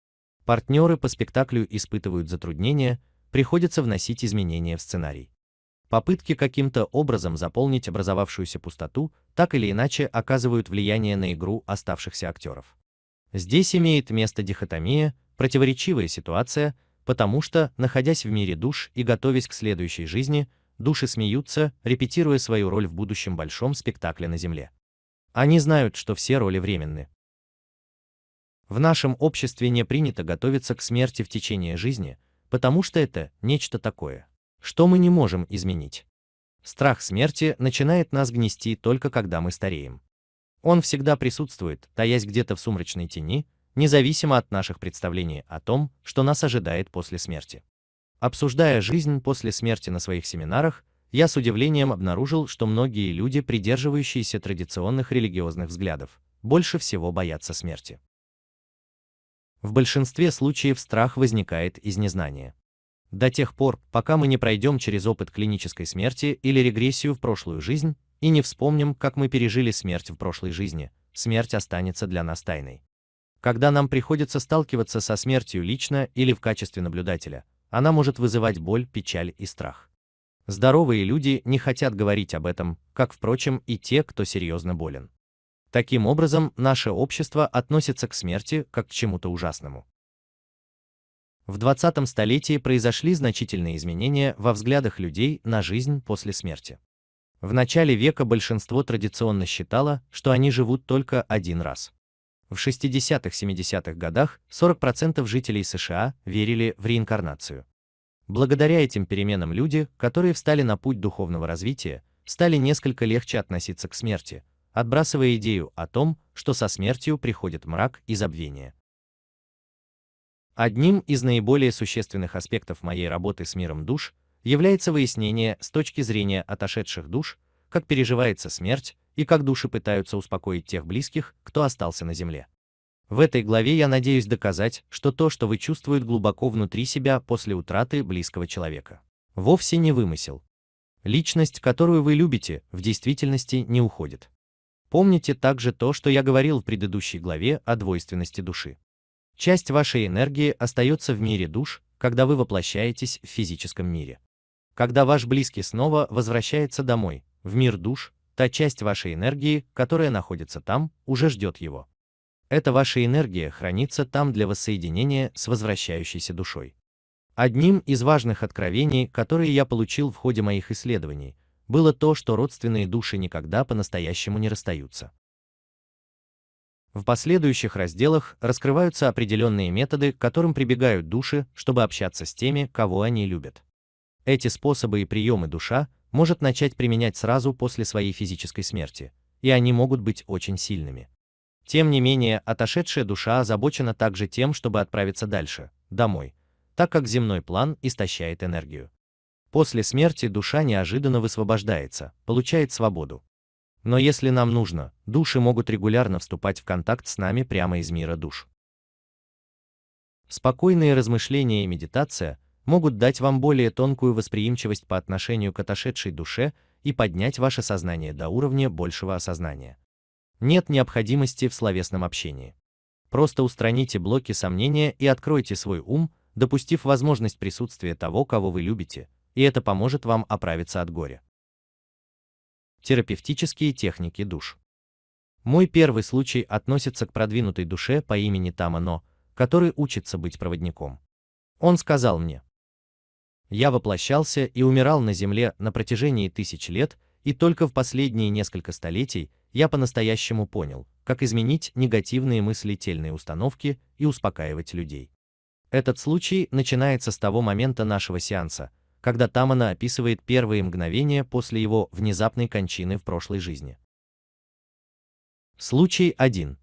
Партнеры по спектаклю испытывают затруднения, приходится вносить изменения в сценарий. Попытки каким-то образом заполнить образовавшуюся пустоту так или иначе оказывают влияние на игру оставшихся актеров. Здесь имеет место дихотомия, противоречивая ситуация, потому что, находясь в мире душ и готовясь к следующей жизни, души смеются, репетируя свою роль в будущем большом спектакле на Земле. Они знают, что все роли временны. В нашем обществе не принято готовиться к смерти в течение жизни, потому что это нечто такое, что мы не можем изменить. Страх смерти начинает нас гнести только когда мы стареем. Он всегда присутствует, таясь где-то в сумрачной тени, независимо от наших представлений о том, что нас ожидает после смерти. Обсуждая жизнь после смерти на своих семинарах, я с удивлением обнаружил, что многие люди, придерживающиеся традиционных религиозных взглядов, больше всего боятся смерти. В большинстве случаев страх возникает из незнания. До тех пор, пока мы не пройдем через опыт клинической смерти или регрессию в прошлую жизнь и не вспомним, как мы пережили смерть в прошлой жизни, смерть останется для нас тайной. Когда нам приходится сталкиваться со смертью лично или в качестве наблюдателя, она может вызывать боль, печаль и страх. Здоровые люди не хотят говорить об этом, как, впрочем, и те, кто серьезно болен. Таким образом, наше общество относится к смерти как к чему-то ужасному. В 20 столетии произошли значительные изменения во взглядах людей на жизнь после смерти. В начале века большинство традиционно считало, что они живут только один раз. В 60-70-х годах 40% жителей США верили в реинкарнацию. Благодаря этим переменам люди, которые встали на путь духовного развития, стали несколько легче относиться к смерти, отбрасывая идею о том, что со смертью приходит мрак и забвение. Одним из наиболее существенных аспектов моей работы с миром душ является выяснение с точки зрения отошедших душ, как переживается смерть, и как души пытаются успокоить тех близких, кто остался на земле. В этой главе я надеюсь доказать, что то, что вы чувствуете глубоко внутри себя после утраты близкого человека, вовсе не вымысел. Личность, которую вы любите, в действительности не уходит. Помните также то, что я говорил в предыдущей главе о двойственности души. Часть вашей энергии остается в мире душ, когда вы воплощаетесь в физическом мире. Когда ваш близкий снова возвращается домой, в мир душ, та часть вашей энергии, которая находится там, уже ждет его. Эта ваша энергия хранится там для воссоединения с возвращающейся душой. Одним из важных откровений, которые я получил в ходе моих исследований, было то, что родственные души никогда по-настоящему не расстаются. В последующих разделах раскрываются определенные методы, к которым прибегают души, чтобы общаться с теми, кого они любят. Эти способы и приемы душа может начать применять сразу после своей физической смерти, и они могут быть очень сильными. Тем не менее, отошедшая душа озабочена также тем, чтобы отправиться дальше, домой, так как земной план истощает энергию. После смерти душа неожиданно высвобождается, получает свободу. Но если нам нужно, души могут регулярно вступать в контакт с нами прямо из мира душ. Спокойные размышления и медитация могут дать вам более тонкую восприимчивость по отношению к отошедшей душе и поднять ваше сознание до уровня большего осознания. Нет необходимости в словесном общении. Просто устраните блоки сомнения и откройте свой ум, допустив возможность присутствия того, кого вы любите, и это поможет вам оправиться от горя. Терапевтические техники душ. Мой первый случай относится к продвинутой душе по имени Тамано, который учится быть проводником. Он сказал мне, я воплощался и умирал на земле на протяжении тысяч лет, и только в последние несколько столетий я по-настоящему понял, как изменить негативные мысли мыслительные установки и успокаивать людей. Этот случай начинается с того момента нашего сеанса, когда Тамана описывает первые мгновения после его внезапной кончины в прошлой жизни. Случай 1.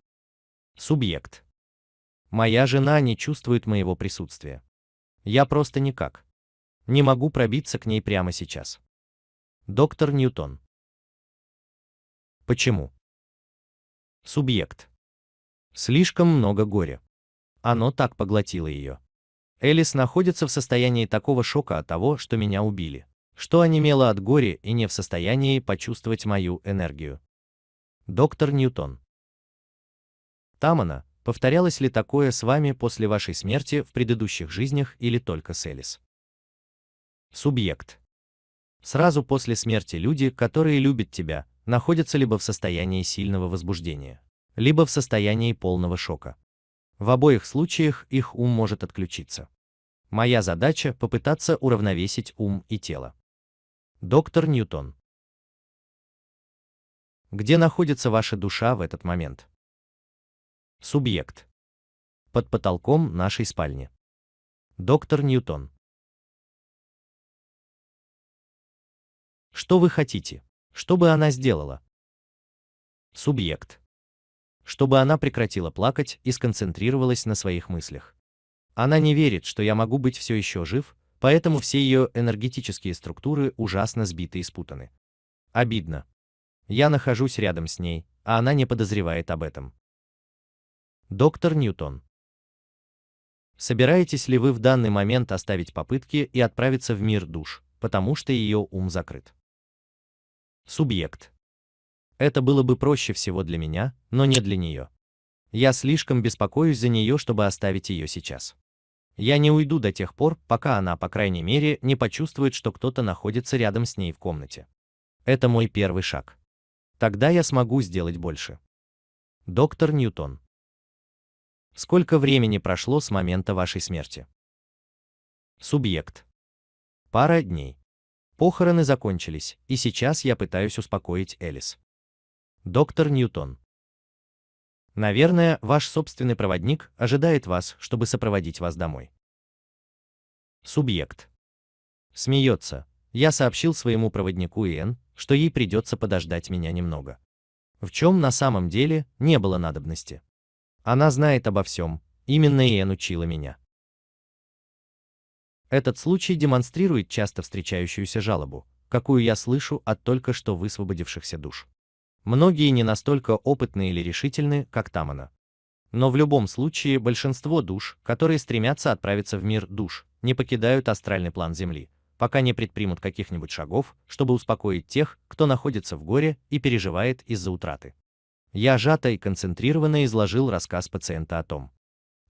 Субъект. Моя жена не чувствует моего присутствия. Я просто никак. Не могу пробиться к ней прямо сейчас. Доктор Ньютон. Почему? Субъект. Слишком много горя. Оно так поглотило ее. Элис находится в состоянии такого шока от того, что меня убили, что онемела от горя и не в состоянии почувствовать мою энергию. Доктор Ньютон. Там она, повторялось ли такое с вами после вашей смерти в предыдущих жизнях или только с Элис? Субъект. Сразу после смерти люди, которые любят тебя, находятся либо в состоянии сильного возбуждения, либо в состоянии полного шока. В обоих случаях их ум может отключиться. Моя задача – попытаться уравновесить ум и тело. Доктор Ньютон. Где находится ваша душа в этот момент? Субъект. Под потолком нашей спальни. Доктор Ньютон. Что вы хотите, чтобы она сделала? Субъект. Чтобы она прекратила плакать и сконцентрировалась на своих мыслях. Она не верит, что я могу быть все еще жив, поэтому все ее энергетические структуры ужасно сбиты и спутаны. Обидно. Я нахожусь рядом с ней, а она не подозревает об этом. Доктор Ньютон. Собираетесь ли вы в данный момент оставить попытки и отправиться в мир душ, потому что ее ум закрыт? Субъект. Это было бы проще всего для меня, но не для нее. Я слишком беспокоюсь за нее, чтобы оставить ее сейчас. Я не уйду до тех пор, пока она, по крайней мере, не почувствует, что кто-то находится рядом с ней в комнате. Это мой первый шаг. Тогда я смогу сделать больше. Доктор Ньютон. Сколько времени прошло с момента вашей смерти? Субъект. Пара дней. Похороны закончились, и сейчас я пытаюсь успокоить Элис. Доктор Ньютон. Наверное, ваш собственный проводник ожидает вас, чтобы сопроводить вас домой. Субъект. Смеется. Я сообщил своему проводнику Иэн, что ей придется подождать меня немного. В чем на самом деле не было надобности. Она знает обо всем, именно Иэн учила меня. Этот случай демонстрирует часто встречающуюся жалобу, какую я слышу от только что высвободившихся душ. Многие не настолько опытны или решительны, как Тамана. Но в любом случае большинство душ, которые стремятся отправиться в мир душ, не покидают астральный план Земли, пока не предпримут каких-нибудь шагов, чтобы успокоить тех, кто находится в горе и переживает из-за утраты. Я сжато и концентрированно изложил рассказ пациента о том,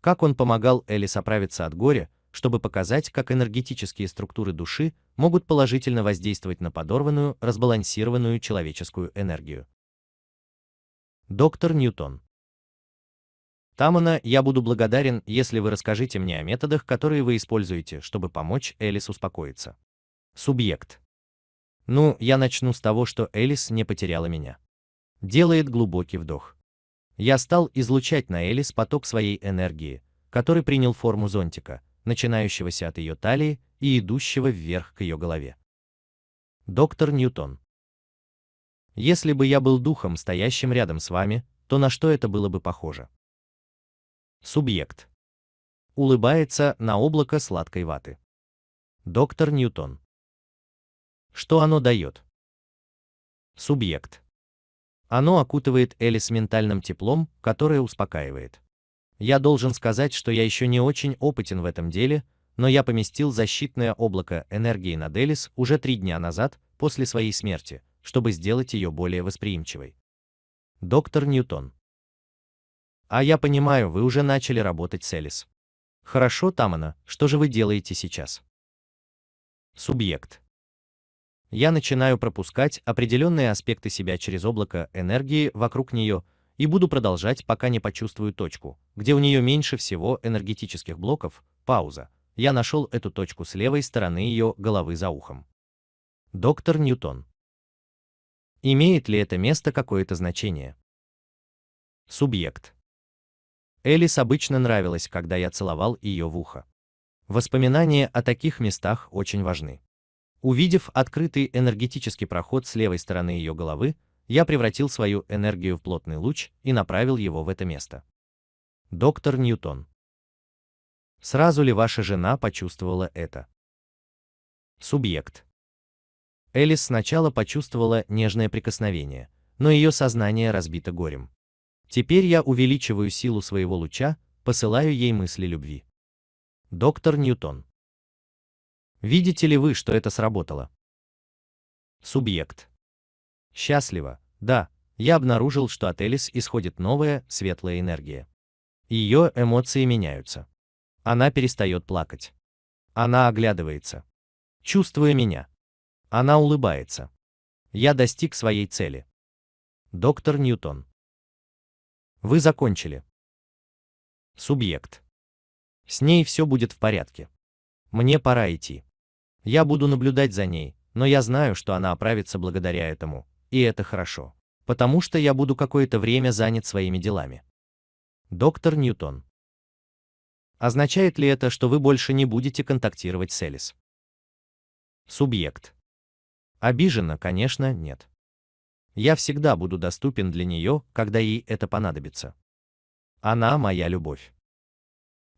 как он помогал Элис оправиться от горя, чтобы показать, как энергетические структуры души могут положительно воздействовать на подорванную, разбалансированную человеческую энергию. Доктор Ньютон Тамана, я буду благодарен, если вы расскажете мне о методах, которые вы используете, чтобы помочь Элис успокоиться. Субъект. Ну, я начну с того, что Элис не потеряла меня. Делает глубокий вдох. Я стал излучать на Элис поток своей энергии, который принял форму зонтика, начинающегося от ее талии и идущего вверх к ее голове. Доктор Ньютон. Если бы я был духом, стоящим рядом с вами, то на что это было бы похоже? Субъект. Улыбается на облако сладкой ваты. Доктор Ньютон. Что оно дает? Субъект. Оно окутывает Элис ментальным теплом, которое успокаивает. Я должен сказать, что я еще не очень опытен в этом деле, но я поместил защитное облако энергии на Делис уже три дня назад, после своей смерти, чтобы сделать ее более восприимчивой. Доктор Ньютон. А я понимаю, вы уже начали работать с Элис. Хорошо, Тамана, что же вы делаете сейчас? Субъект. Я начинаю пропускать определенные аспекты себя через облако энергии вокруг нее, и буду продолжать, пока не почувствую точку, где у нее меньше всего энергетических блоков, пауза. Я нашел эту точку с левой стороны ее головы за ухом. Доктор Ньютон. Имеет ли это место какое-то значение? Субъект. Элис обычно нравилось, когда я целовал ее в ухо. Воспоминания о таких местах очень важны. Увидев открытый энергетический проход с левой стороны ее головы, я превратил свою энергию в плотный луч и направил его в это место. Доктор Ньютон. Сразу ли ваша жена почувствовала это? Субъект. Элис сначала почувствовала нежное прикосновение, но ее сознание разбито горем. Теперь я увеличиваю силу своего луча, посылаю ей мысли любви. Доктор Ньютон. Видите ли вы, что это сработало? Субъект. Счастливо, да, я обнаружил, что от Элис исходит новая, светлая энергия. Ее эмоции меняются. Она перестает плакать. Она оглядывается. Чувствуя меня. Она улыбается. Я достиг своей цели. Доктор Ньютон. Вы закончили. Субъект. С ней все будет в порядке. Мне пора идти. Я буду наблюдать за ней, но я знаю, что она оправится благодаря этому. И это хорошо, потому что я буду какое-то время занят своими делами. Доктор Ньютон. Означает ли это, что вы больше не будете контактировать с Элис? Субъект. Обижена, конечно, нет. Я всегда буду доступен для нее, когда ей это понадобится. Она моя любовь.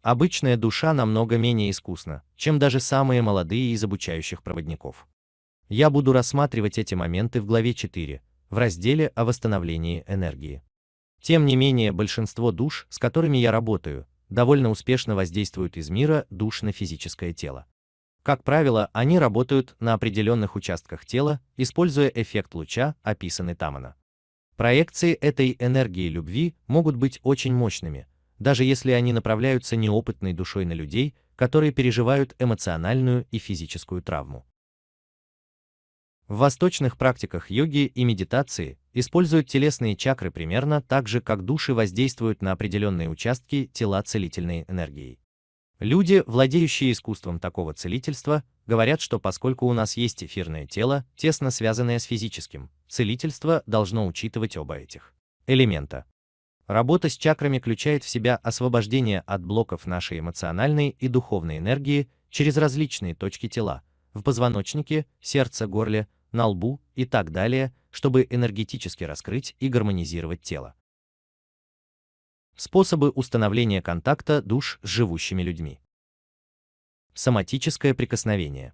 Обычная душа намного менее искусна, чем даже самые молодые из обучающих проводников. Я буду рассматривать эти моменты в главе 4, в разделе о восстановлении энергии. Тем не менее, большинство душ, с которыми я работаю, довольно успешно воздействуют из мира душ на физическое тело. Как правило, они работают на определенных участках тела, используя эффект луча, описанный Тамана. Проекции этой энергии любви могут быть очень мощными, даже если они направляются неопытной душой на людей, которые переживают эмоциональную и физическую травму. В восточных практиках йоги и медитации используют телесные чакры примерно так же, как души воздействуют на определенные участки тела целительной энергией. Люди, владеющие искусством такого целительства, говорят, что поскольку у нас есть эфирное тело, тесно связанное с физическим, целительство должно учитывать оба этих элемента. Работа с чакрами включает в себя освобождение от блоков нашей эмоциональной и духовной энергии через различные точки тела, в позвоночнике, сердце, горле, на лбу и так далее, чтобы энергетически раскрыть и гармонизировать тело. Способы установления контакта душ с живущими людьми. Соматическое прикосновение.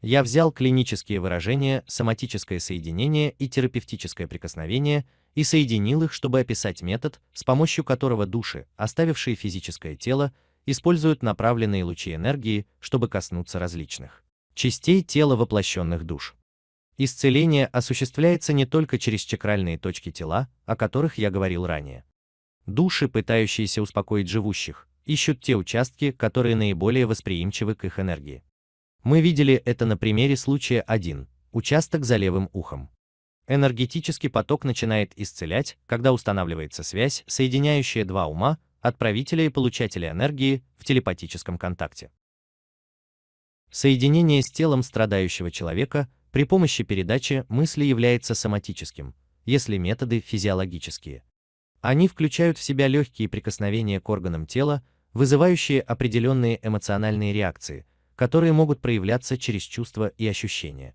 Я взял клинические выражения «соматическое соединение» и «терапевтическое прикосновение» и соединил их, чтобы описать метод, с помощью которого души, оставившие физическое тело, используют направленные лучи энергии, чтобы коснуться различных частей тела воплощенных душ. Исцеление осуществляется не только через чакральные точки тела, о которых я говорил ранее. Души, пытающиеся успокоить живущих, ищут те участки, которые наиболее восприимчивы к их энергии. Мы видели это на примере случая 1, участок за левым ухом. Энергетический поток начинает исцелять, когда устанавливается связь, соединяющая два ума, отправителя и получателя энергии, в телепатическом контакте. Соединение с телом страдающего человека при помощи передачи мысли является соматическим, если методы физиологические. Они включают в себя легкие прикосновения к органам тела, вызывающие определенные эмоциональные реакции, которые могут проявляться через чувства и ощущения.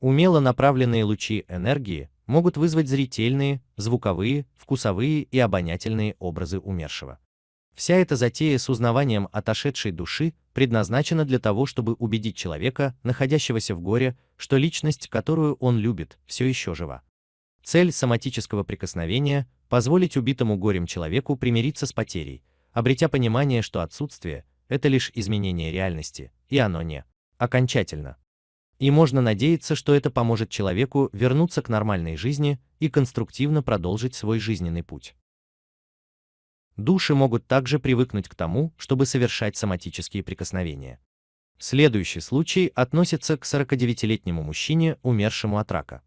Умело направленные лучи энергии могут вызвать зрительные, звуковые, вкусовые и обонятельные образы умершего. Вся эта затея с узнаванием отошедшей души предназначена для того, чтобы убедить человека, находящегося в горе, что личность, которую он любит, все еще жива. Цель соматического прикосновения – позволить убитому горем человеку примириться с потерей, обретя понимание, что отсутствие – это лишь изменение реальности, и оно не окончательно. И можно надеяться, что это поможет человеку вернуться к нормальной жизни и конструктивно продолжить свой жизненный путь. Души могут также привыкнуть к тому, чтобы совершать соматические прикосновения. Следующий случай относится к 49-летнему мужчине, умершему от рака.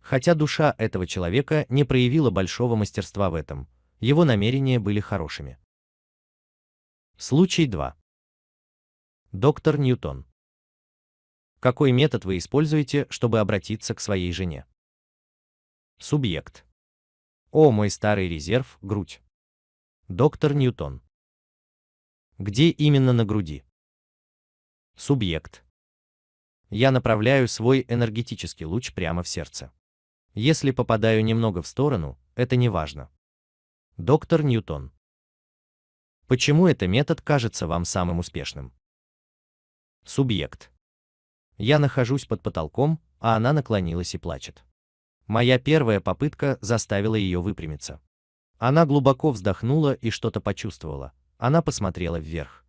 Хотя душа этого человека не проявила большого мастерства в этом, его намерения были хорошими. Случай 2. Доктор Ньютон. Какой метод вы используете, чтобы обратиться к своей жене? Субъект. О, мой старый резерв, грудь. Доктор Ньютон. Где именно на груди? Субъект. Я направляю свой энергетический луч прямо в сердце. Если попадаю немного в сторону, это не важно. Доктор Ньютон. Почему этот метод кажется вам самым успешным? Субъект. Я нахожусь под потолком, а она наклонилась и плачет. Моя первая попытка заставила ее выпрямиться. Она глубоко вздохнула и что-то почувствовала. Она посмотрела вверх.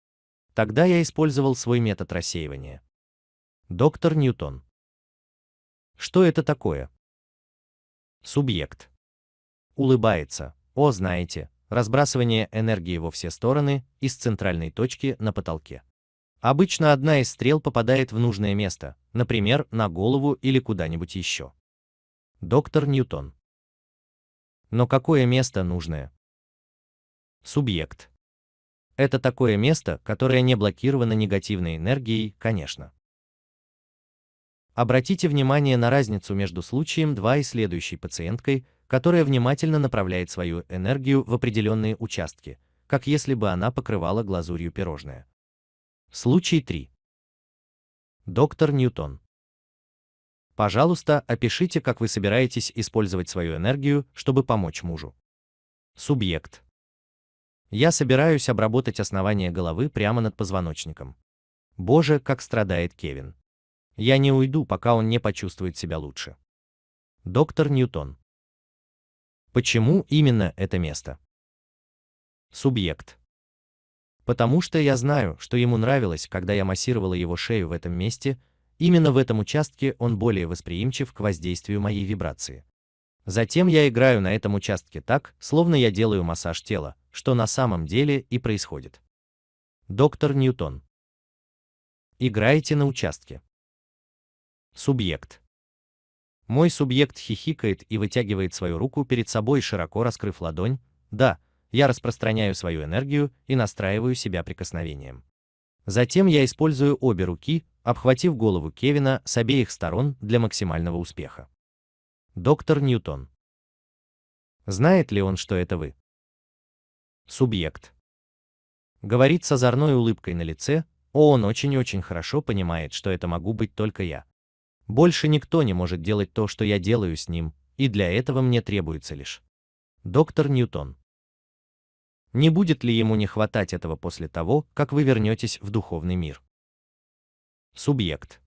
Тогда я использовал свой метод рассеивания. Доктор Ньютон. Что это такое? Субъект. Улыбается. О, знаете, разбрасывание энергии во все стороны из центральной точки на потолке. Обычно одна из стрел попадает в нужное место, например, на голову или куда-нибудь еще. Доктор Ньютон. Но какое место нужное? Субъект. Это такое место, которое не блокировано негативной энергией, конечно. Обратите внимание на разницу между случаем 2 и следующей пациенткой, которая внимательно направляет свою энергию в определенные участки, как если бы она покрывала глазурью пирожное. Случай 3. Доктор Ньютон. Пожалуйста, опишите, как вы собираетесь использовать свою энергию, чтобы помочь мужу. Субъект. Я собираюсь обработать основание головы прямо над позвоночником. Боже, как страдает Кевин. Я не уйду, пока он не почувствует себя лучше. Доктор Ньютон. Почему именно это место? Субъект. Потому что я знаю, что ему нравилось, когда я массировала его шею в этом месте, Именно в этом участке он более восприимчив к воздействию моей вибрации. Затем я играю на этом участке так, словно я делаю массаж тела, что на самом деле и происходит. Доктор Ньютон. Играйте на участке. Субъект. Мой субъект хихикает и вытягивает свою руку перед собой, широко раскрыв ладонь. Да, я распространяю свою энергию и настраиваю себя прикосновением. Затем я использую обе руки, обхватив голову Кевина с обеих сторон для максимального успеха. Доктор Ньютон. Знает ли он, что это вы? Субъект. Говорит с озорной улыбкой на лице, он очень-очень хорошо понимает, что это могу быть только я. Больше никто не может делать то, что я делаю с ним, и для этого мне требуется лишь. Доктор Ньютон. Не будет ли ему не хватать этого после того, как вы вернетесь в духовный мир? Субъект.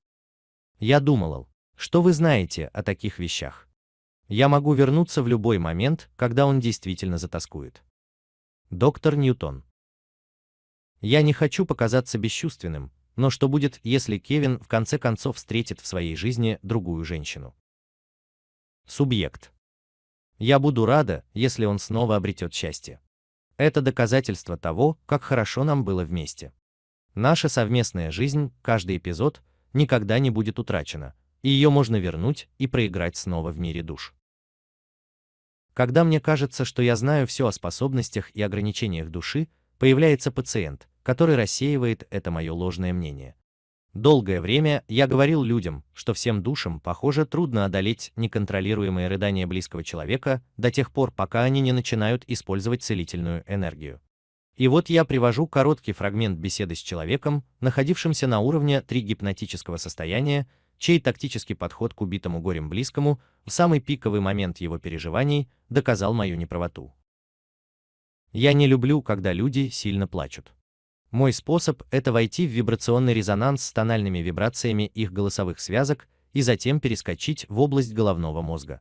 Я думал, что вы знаете о таких вещах. Я могу вернуться в любой момент, когда он действительно затаскует. Доктор Ньютон. Я не хочу показаться бесчувственным, но что будет, если Кевин в конце концов встретит в своей жизни другую женщину? Субъект. Я буду рада, если он снова обретет счастье. Это доказательство того, как хорошо нам было вместе. Наша совместная жизнь, каждый эпизод, никогда не будет утрачена, и ее можно вернуть и проиграть снова в мире душ. Когда мне кажется, что я знаю все о способностях и ограничениях души, появляется пациент, который рассеивает это мое ложное мнение. Долгое время я говорил людям, что всем душам, похоже, трудно одолеть неконтролируемые рыдания близкого человека до тех пор, пока они не начинают использовать целительную энергию. И вот я привожу короткий фрагмент беседы с человеком, находившимся на уровне 3 гипнотического состояния, чей тактический подход к убитому горем близкому в самый пиковый момент его переживаний доказал мою неправоту. Я не люблю, когда люди сильно плачут. Мой способ – это войти в вибрационный резонанс с тональными вибрациями их голосовых связок и затем перескочить в область головного мозга.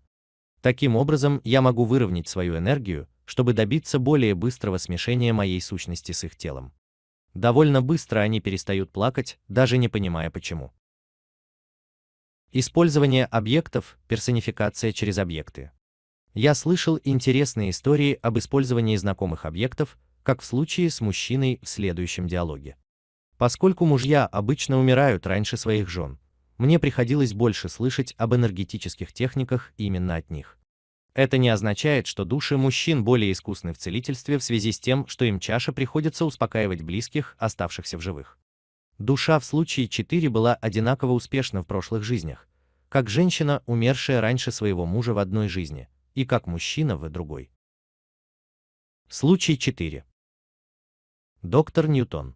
Таким образом, я могу выровнять свою энергию, чтобы добиться более быстрого смешения моей сущности с их телом. Довольно быстро они перестают плакать, даже не понимая почему. Использование объектов, персонификация через объекты. Я слышал интересные истории об использовании знакомых объектов, как в случае с мужчиной в следующем диалоге. Поскольку мужья обычно умирают раньше своих жен, мне приходилось больше слышать об энергетических техниках именно от них. Это не означает, что души мужчин более искусны в целительстве в связи с тем, что им чаша приходится успокаивать близких, оставшихся в живых. Душа в случае 4 была одинаково успешна в прошлых жизнях, как женщина, умершая раньше своего мужа в одной жизни, и как мужчина в другой. Случай 4. Доктор Ньютон.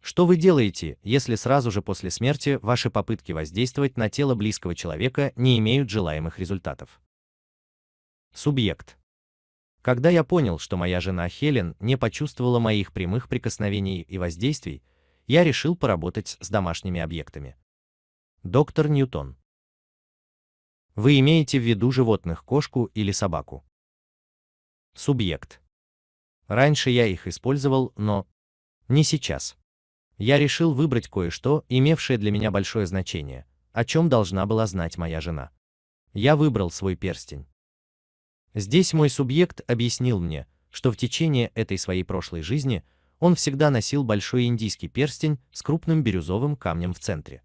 Что вы делаете, если сразу же после смерти ваши попытки воздействовать на тело близкого человека не имеют желаемых результатов? Субъект. Когда я понял, что моя жена Хелен не почувствовала моих прямых прикосновений и воздействий, я решил поработать с домашними объектами. Доктор Ньютон. Вы имеете в виду животных кошку или собаку? Субъект. Раньше я их использовал, но не сейчас. Я решил выбрать кое-что, имевшее для меня большое значение, о чем должна была знать моя жена. Я выбрал свой перстень. Здесь мой субъект объяснил мне, что в течение этой своей прошлой жизни он всегда носил большой индийский перстень с крупным бирюзовым камнем в центре.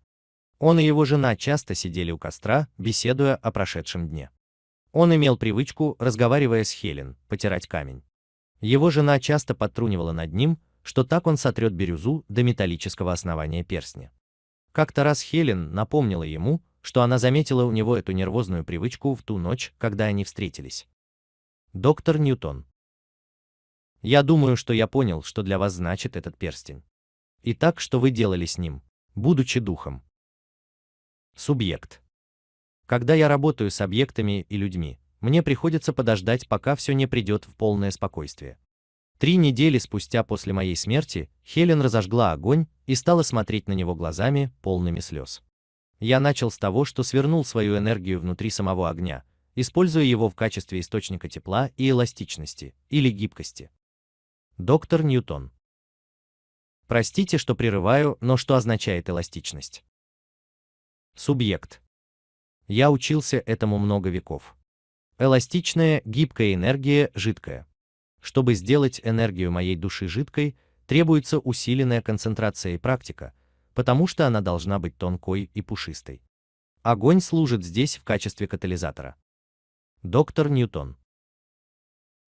Он и его жена часто сидели у костра, беседуя о прошедшем дне. Он имел привычку, разговаривая с Хелен, потирать камень. Его жена часто подтрунивала над ним, что так он сотрет бирюзу до металлического основания перстня. Как-то раз Хелен напомнила ему, что она заметила у него эту нервозную привычку в ту ночь, когда они встретились. Доктор Ньютон. Я думаю, что я понял, что для вас значит этот перстень. Итак, что вы делали с ним, будучи духом? Субъект. Когда я работаю с объектами и людьми, мне приходится подождать, пока все не придет в полное спокойствие. Три недели спустя после моей смерти Хелен разожгла огонь и стала смотреть на него глазами, полными слез. Я начал с того, что свернул свою энергию внутри самого огня, используя его в качестве источника тепла и эластичности, или гибкости. Доктор Ньютон. Простите, что прерываю, но что означает эластичность? Субъект. Я учился этому много веков. Эластичная, гибкая энергия, жидкая. Чтобы сделать энергию моей души жидкой, требуется усиленная концентрация и практика, потому что она должна быть тонкой и пушистой. Огонь служит здесь в качестве катализатора. Доктор Ньютон.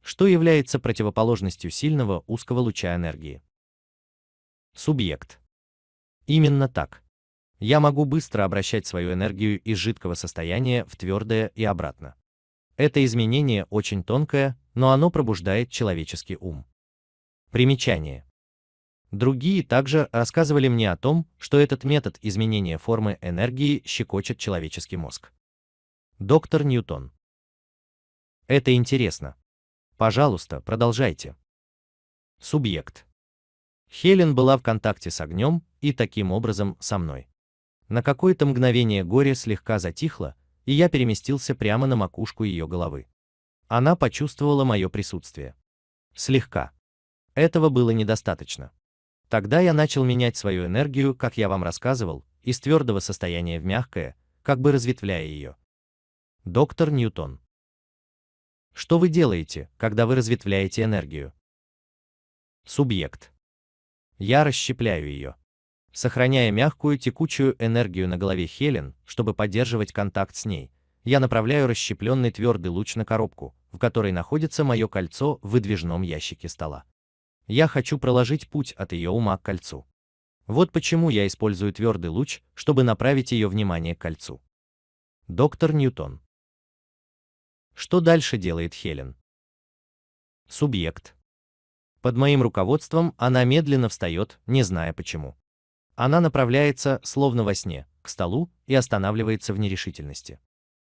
Что является противоположностью сильного узкого луча энергии? Субъект. Именно так. Я могу быстро обращать свою энергию из жидкого состояния в твердое и обратно. Это изменение очень тонкое, но оно пробуждает человеческий ум. Примечание. Другие также рассказывали мне о том, что этот метод изменения формы энергии щекочет человеческий мозг. Доктор Ньютон. Это интересно. Пожалуйста, продолжайте. Субъект. Хелен была в контакте с огнем и таким образом со мной. На какое-то мгновение горе слегка затихло, и я переместился прямо на макушку ее головы. Она почувствовала мое присутствие. Слегка. Этого было недостаточно. Тогда я начал менять свою энергию, как я вам рассказывал, из твердого состояния в мягкое, как бы разветвляя ее. Доктор Ньютон. Что вы делаете, когда вы разветвляете энергию? Субъект. Я расщепляю ее, сохраняя мягкую текучую энергию на голове Хелен, чтобы поддерживать контакт с ней. Я направляю расщепленный твердый луч на коробку, в которой находится мое кольцо в выдвижном ящике стола. Я хочу проложить путь от ее ума к кольцу. Вот почему я использую твердый луч, чтобы направить ее внимание к кольцу. Доктор Ньютон. Что дальше делает Хелен? Субъект. Под моим руководством она медленно встает, не зная почему. Она направляется, словно во сне, к столу и останавливается в нерешительности.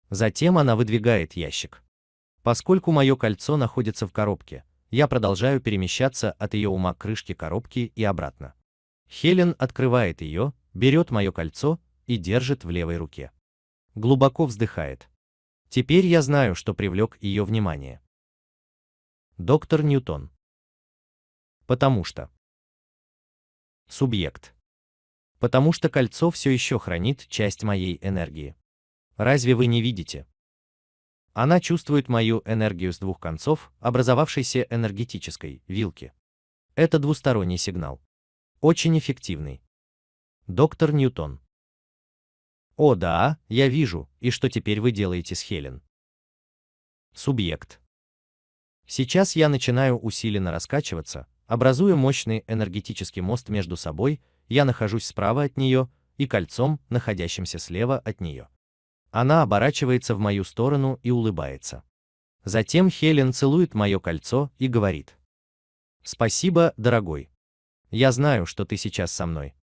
Затем она выдвигает ящик. Поскольку мое кольцо находится в коробке, я продолжаю перемещаться от ее ума к крышке коробки и обратно. Хелен открывает ее, берет мое кольцо и держит в левой руке. Глубоко вздыхает. Теперь я знаю, что привлек ее внимание. Доктор Ньютон. Потому что. Субъект. Потому что кольцо все еще хранит часть моей энергии. Разве вы не видите? Она чувствует мою энергию с двух концов образовавшейся энергетической вилки. Это двусторонний сигнал. Очень эффективный. Доктор Ньютон. О да, я вижу, и что теперь вы делаете с Хелен? Субъект. Сейчас я начинаю усиленно раскачиваться, образуя мощный энергетический мост между собой, я нахожусь справа от нее и кольцом, находящимся слева от нее. Она оборачивается в мою сторону и улыбается. Затем Хелен целует мое кольцо и говорит. «Спасибо, дорогой. Я знаю, что ты сейчас со мной.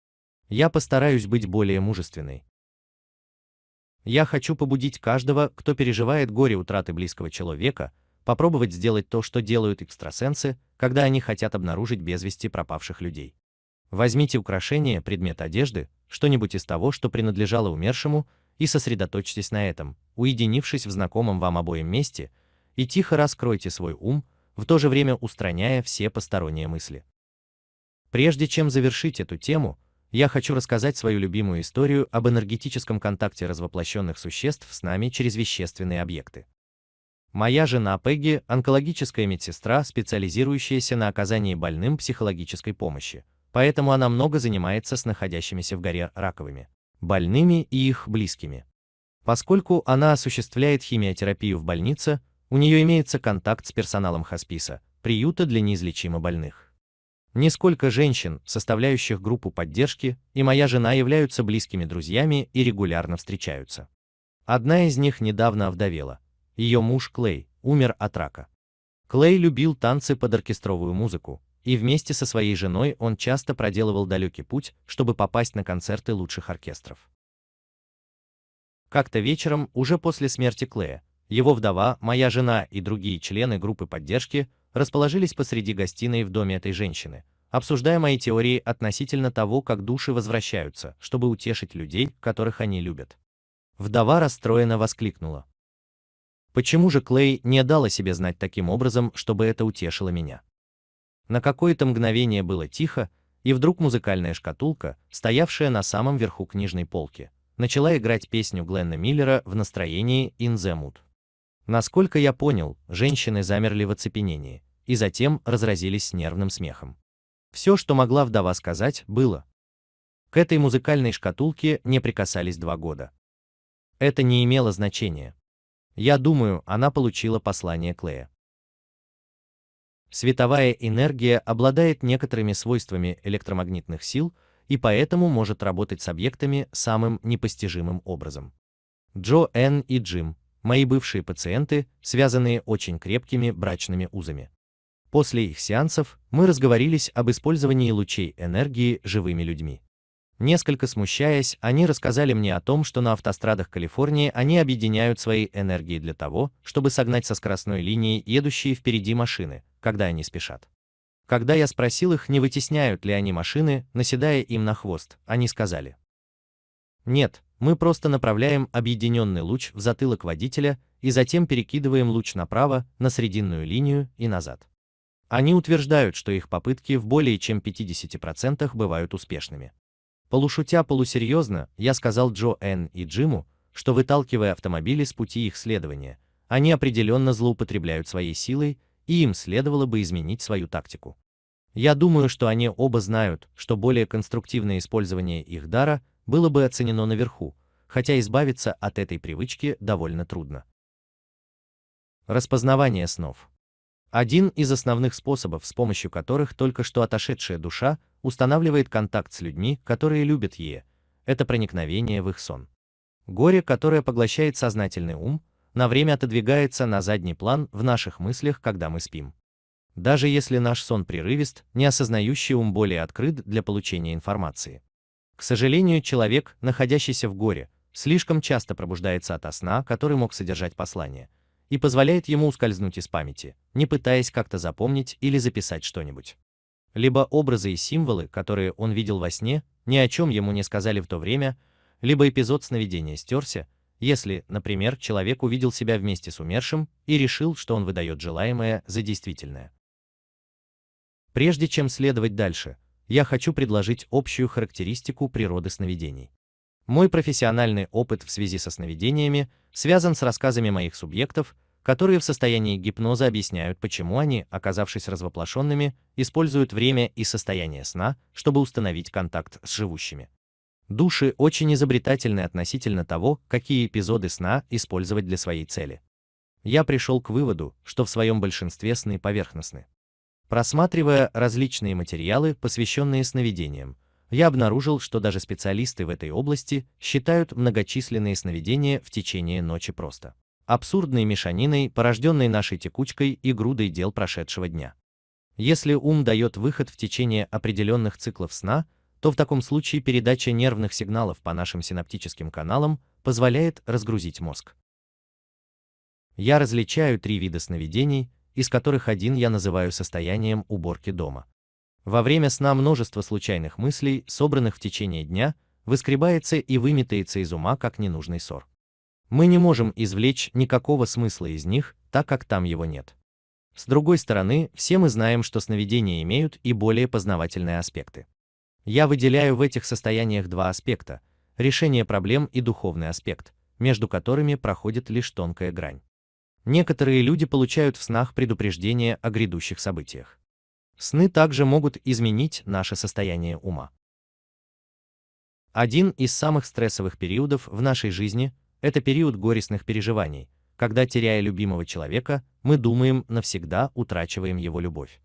Я постараюсь быть более мужественной. Я хочу побудить каждого, кто переживает горе утраты близкого человека, попробовать сделать то, что делают экстрасенсы, когда они хотят обнаружить без вести пропавших людей. Возьмите украшение, предмет одежды, что-нибудь из того, что принадлежало умершему, и сосредоточьтесь на этом, уединившись в знакомом вам обоим месте, и тихо раскройте свой ум, в то же время устраняя все посторонние мысли. Прежде чем завершить эту тему, я хочу рассказать свою любимую историю об энергетическом контакте развоплощенных существ с нами через вещественные объекты. Моя жена Пегги – онкологическая медсестра, специализирующаяся на оказании больным психологической помощи, поэтому она много занимается с находящимися в горе раковыми, больными и их близкими. Поскольку она осуществляет химиотерапию в больнице, у нее имеется контакт с персоналом хосписа, приюта для неизлечимо больных. Несколько женщин, составляющих группу поддержки, и моя жена являются близкими друзьями и регулярно встречаются. Одна из них недавно овдовела. Ее муж Клей умер от рака. Клей любил танцы под оркестровую музыку, и вместе со своей женой он часто проделывал далекий путь, чтобы попасть на концерты лучших оркестров. Как-то вечером, уже после смерти Клея, его вдова, моя жена и другие члены группы поддержки расположились посреди гостиной в доме этой женщины, обсуждая мои теории относительно того, как души возвращаются, чтобы утешить людей, которых они любят. Вдова расстроенно воскликнула. Почему же Клей не дала себе знать таким образом, чтобы это утешило меня? На какое-то мгновение было тихо, и вдруг музыкальная шкатулка, стоявшая на самом верху книжной полки, начала играть песню Гленна Миллера в настроении «In the Mood». Насколько я понял, женщины замерли в оцепенении, и затем разразились нервным смехом. Все, что могла вдова сказать, было. К этой музыкальной шкатулке не прикасались два года. Это не имело значения. Я думаю, она получила послание Клея. Световая энергия обладает некоторыми свойствами электромагнитных сил и поэтому может работать с объектами самым непостижимым образом. Джо Энн и Джим, мои бывшие пациенты, связанные очень крепкими брачными узами. После их сеансов мы разговорились об использовании лучей энергии живыми людьми. Несколько смущаясь, они рассказали мне о том, что на автострадах Калифорнии они объединяют свои энергии для того, чтобы согнать со скоростной линии едущие впереди машины, когда они спешат. Когда я спросил их, не вытесняют ли они машины, наседая им на хвост, они сказали. Нет, мы просто направляем объединенный луч в затылок водителя и затем перекидываем луч направо, на срединную линию и назад. Они утверждают, что их попытки в более чем 50% бывают успешными. Полушутя полусерьезно, я сказал Джо Энн и Джиму, что выталкивая автомобили с пути их следования, они определенно злоупотребляют своей силой, и им следовало бы изменить свою тактику. Я думаю, что они оба знают, что более конструктивное использование их дара было бы оценено наверху, хотя избавиться от этой привычки довольно трудно. Распознавание снов. Один из основных способов, с помощью которых только что отошедшая душа устанавливает контакт с людьми, которые любят ее, это проникновение в их сон. Горе, которое поглощает сознательный ум, на время отодвигается на задний план в наших мыслях, когда мы спим. Даже если наш сон прерывист, неосознающий ум более открыт для получения информации. К сожалению, человек, находящийся в горе, слишком часто пробуждается от сна, который мог содержать послание – и позволяет ему ускользнуть из памяти, не пытаясь как-то запомнить или записать что-нибудь. Либо образы и символы, которые он видел во сне, ни о чем ему не сказали в то время, либо эпизод сновидения стерся, если, например, человек увидел себя вместе с умершим и решил, что он выдает желаемое за действительное. Прежде чем следовать дальше, я хочу предложить общую характеристику природы сновидений. Мой профессиональный опыт в связи со сновидениями связан с рассказами моих субъектов, которые в состоянии гипноза объясняют, почему они, оказавшись развоплощенными, используют время и состояние сна, чтобы установить контакт с живущими. Души очень изобретательны относительно того, какие эпизоды сна использовать для своей цели. Я пришел к выводу, что в своем большинстве сны поверхностны. Просматривая различные материалы, посвященные сновидениям, я обнаружил, что даже специалисты в этой области считают многочисленные сновидения в течение ночи просто абсурдной мешаниной, порожденной нашей текучкой и грудой дел прошедшего дня. Если ум дает выход в течение определенных циклов сна, то в таком случае передача нервных сигналов по нашим синаптическим каналам позволяет разгрузить мозг. Я различаю три вида сновидений, из которых один я называю состоянием уборки дома. Во время сна множество случайных мыслей, собранных в течение дня, выскребается и выметается из ума как ненужный ссор. Мы не можем извлечь никакого смысла из них, так как там его нет. С другой стороны, все мы знаем, что сновидения имеют и более познавательные аспекты. Я выделяю в этих состояниях два аспекта – решение проблем и духовный аспект, между которыми проходит лишь тонкая грань. Некоторые люди получают в снах предупреждения о грядущих событиях. Сны также могут изменить наше состояние ума. Один из самых стрессовых периодов в нашей жизни – это период горестных переживаний, когда, теряя любимого человека, мы думаем, навсегда утрачиваем его любовь.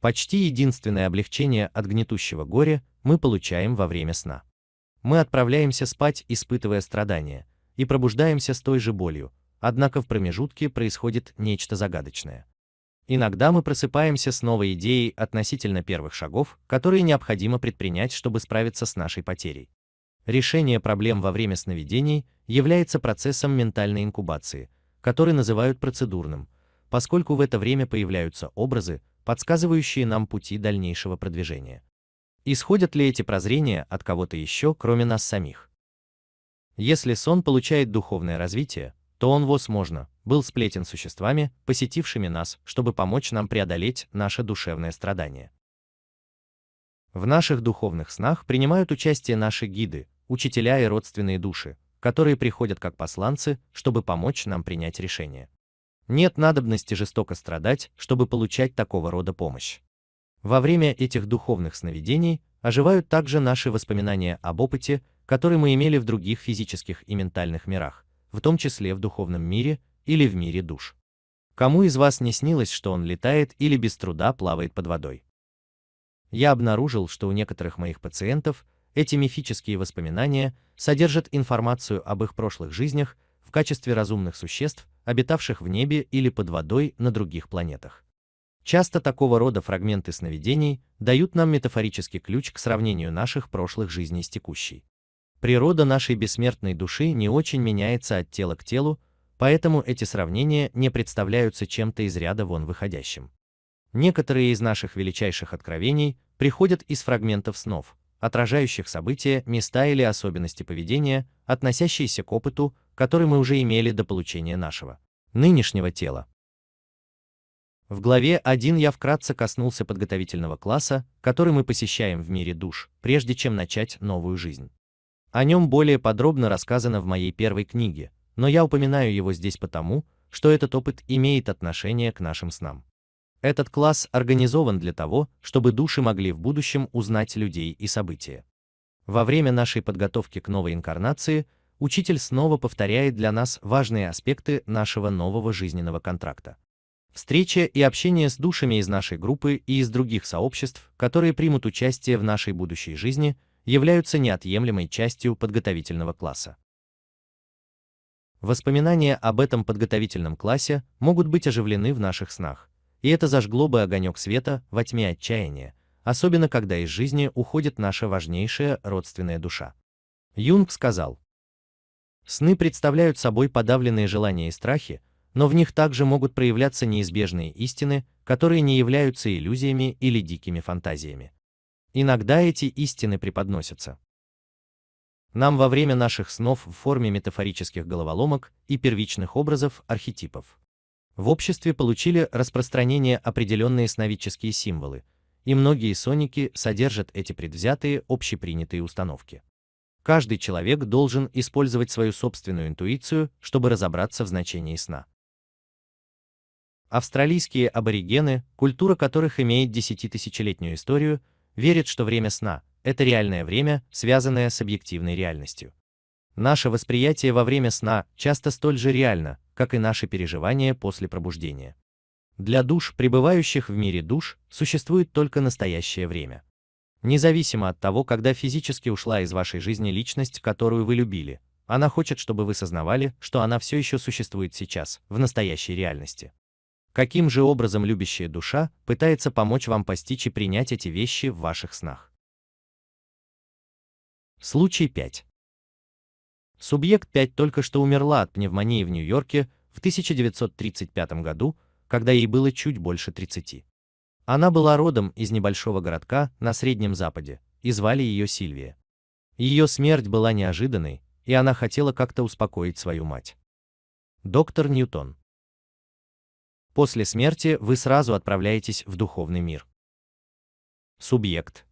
Почти единственное облегчение от гнетущего горя мы получаем во время сна. Мы отправляемся спать, испытывая страдания, и пробуждаемся с той же болью, однако в промежутке происходит нечто загадочное. Иногда мы просыпаемся с новой идеей относительно первых шагов, которые необходимо предпринять, чтобы справиться с нашей потерей. Решение проблем во время сновидений является процессом ментальной инкубации, который называют процедурным, поскольку в это время появляются образы, подсказывающие нам пути дальнейшего продвижения. Исходят ли эти прозрения от кого-то еще, кроме нас самих? Если сон получает духовное развитие, то он возможно был сплетен существами, посетившими нас, чтобы помочь нам преодолеть наше душевное страдание. В наших духовных снах принимают участие наши гиды, учителя и родственные души, которые приходят как посланцы, чтобы помочь нам принять решение. Нет надобности жестоко страдать, чтобы получать такого рода помощь. Во время этих духовных сновидений оживают также наши воспоминания об опыте, который мы имели в других физических и ментальных мирах, в том числе в духовном мире или в мире душ. Кому из вас не снилось, что он летает или без труда плавает под водой? Я обнаружил, что у некоторых моих пациентов эти мифические воспоминания содержат информацию об их прошлых жизнях в качестве разумных существ, обитавших в небе или под водой на других планетах. Часто такого рода фрагменты сновидений дают нам метафорический ключ к сравнению наших прошлых жизней с текущей. Природа нашей бессмертной души не очень меняется от тела к телу, поэтому эти сравнения не представляются чем-то из ряда вон выходящим. Некоторые из наших величайших откровений приходят из фрагментов снов, отражающих события, места или особенности поведения, относящиеся к опыту, который мы уже имели до получения нашего нынешнего тела. В главе 1 я вкратце коснулся подготовительного класса, который мы посещаем в мире душ, прежде чем начать новую жизнь. О нем более подробно рассказано в моей первой книге, но я упоминаю его здесь потому, что этот опыт имеет отношение к нашим снам. Этот класс организован для того, чтобы души могли в будущем узнать людей и события. Во время нашей подготовки к новой инкарнации учитель снова повторяет для нас важные аспекты нашего нового жизненного контракта. Встреча и общение с душами из нашей группы и из других сообществ, которые примут участие в нашей будущей жизни – являются неотъемлемой частью подготовительного класса. Воспоминания об этом подготовительном классе могут быть оживлены в наших снах, и это зажгло бы огонек света во тьме отчаяния, особенно когда из жизни уходит наша важнейшая родственная душа. Юнг сказал, «Сны представляют собой подавленные желания и страхи, но в них также могут проявляться неизбежные истины, которые не являются иллюзиями или дикими фантазиями. Иногда эти истины преподносятся нам во время наших снов в форме метафорических головоломок и первичных образов архетипов. В обществе получили распространение определенные сновидческие символы, и многие соники содержат эти предвзятые общепринятые установки. Каждый человек должен использовать свою собственную интуицию, чтобы разобраться в значении сна. Австралийские аборигены, культура которых имеет десятитысячелетнюю историю, верит, что время сна – это реальное время, связанное с объективной реальностью. Наше восприятие во время сна часто столь же реально, как и наши переживания после пробуждения. Для душ, пребывающих в мире душ, существует только настоящее время. Независимо от того, когда физически ушла из вашей жизни личность, которую вы любили, она хочет, чтобы вы сознавали, что она все еще существует сейчас, в настоящей реальности. Каким же образом любящая душа пытается помочь вам постичь и принять эти вещи в ваших снах? Случай 5. Субъект 5 только что умерла от пневмонии в Нью-Йорке в 1935 году, когда ей было чуть больше 30. Она была родом из небольшого городка на Среднем Западе, и звали ее Сильвия. Ее смерть была неожиданной, и она хотела как-то успокоить свою мать. Доктор Ньютон. После смерти вы сразу отправляетесь в духовный мир. Субъект.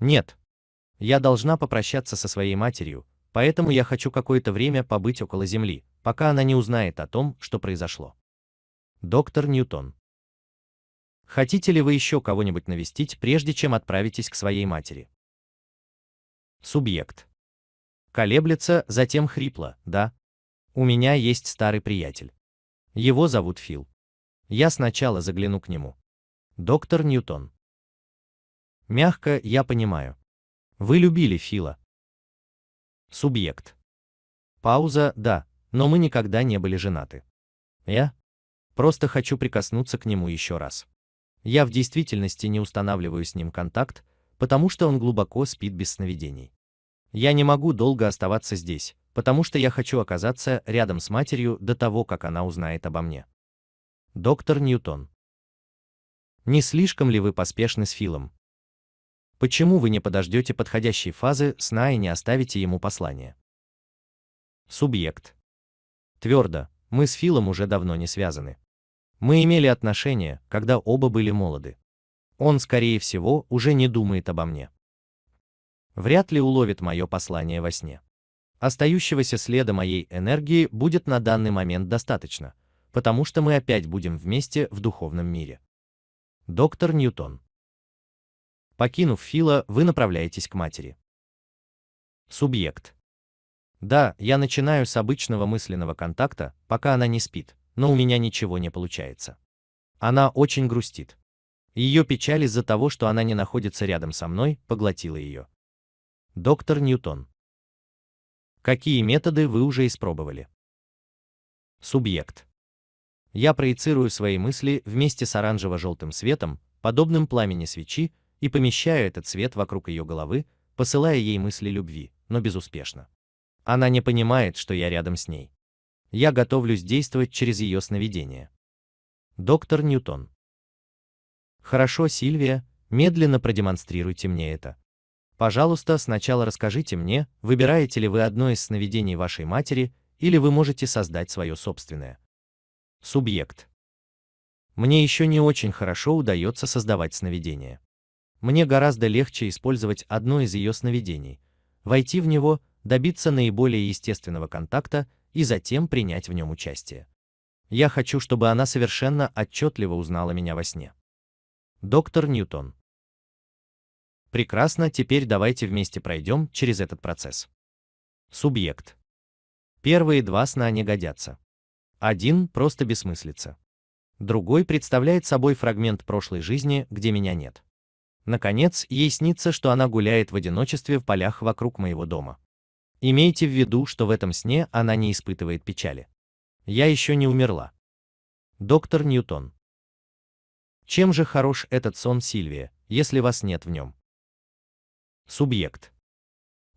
Нет. Я должна попрощаться со своей матерью, поэтому я хочу какое-то время побыть около Земли, пока она не узнает о том, что произошло. Доктор Ньютон. Хотите ли вы еще кого-нибудь навестить, прежде чем отправитесь к своей матери? Субъект. Колеблется, затем хрипло, да. У меня есть старый приятель. Его зовут Фил. Я сначала загляну к нему. Доктор Ньютон. Мягко, я понимаю. Вы любили Фила. Субъект. Пауза, да, но мы никогда не были женаты. Я просто хочу прикоснуться к нему еще раз. Я в действительности не устанавливаю с ним контакт, потому что он глубоко спит без сновидений. Я не могу долго оставаться здесь, потому что я хочу оказаться рядом с матерью до того, как она узнает обо мне. Доктор Ньютон. Не слишком ли вы поспешны с Филом? Почему вы не подождете подходящей фазы сна и не оставите ему послание? Субъект. Твердо, мы с Филом уже давно не связаны. Мы имели отношения, когда оба были молоды. Он, скорее всего, уже не думает обо мне. Вряд ли уловит мое послание во сне. Остающегося следа моей энергии будет на данный момент достаточно, потому что мы опять будем вместе в духовном мире. Доктор Ньютон. Покинув Фила, вы направляетесь к матери. Субъект. Да, я начинаю с обычного мысленного контакта, пока она не спит, но у меня ничего не получается. Она очень грустит. Ее печаль из-за того, что она не находится рядом со мной, поглотила ее. Доктор Ньютон. Какие методы вы уже испробовали? Субъект я проецирую свои мысли вместе с оранжево-желтым светом, подобным пламени свечи, и помещаю этот свет вокруг ее головы, посылая ей мысли любви, но безуспешно. Она не понимает, что я рядом с ней. Я готовлюсь действовать через ее сновидение. Доктор Ньютон. Хорошо, Сильвия, медленно продемонстрируйте мне это. Пожалуйста, сначала расскажите мне, выбираете ли вы одно из сновидений вашей матери, или вы можете создать свое собственное. Субъект. Мне еще не очень хорошо удается создавать сновидение. Мне гораздо легче использовать одно из ее сновидений, войти в него, добиться наиболее естественного контакта и затем принять в нем участие. Я хочу, чтобы она совершенно отчетливо узнала меня во сне. Доктор Ньютон. Прекрасно, теперь давайте вместе пройдем через этот процесс. Субъект. Первые два сна не годятся. Один просто бессмыслица. Другой представляет собой фрагмент прошлой жизни, где меня нет. Наконец, ей снится, что она гуляет в одиночестве в полях вокруг моего дома. Имейте в виду, что в этом сне она не испытывает печали. Я еще не умерла. Доктор Ньютон. Чем же хорош этот сон, Сильвия, если вас нет в нем? Субъект.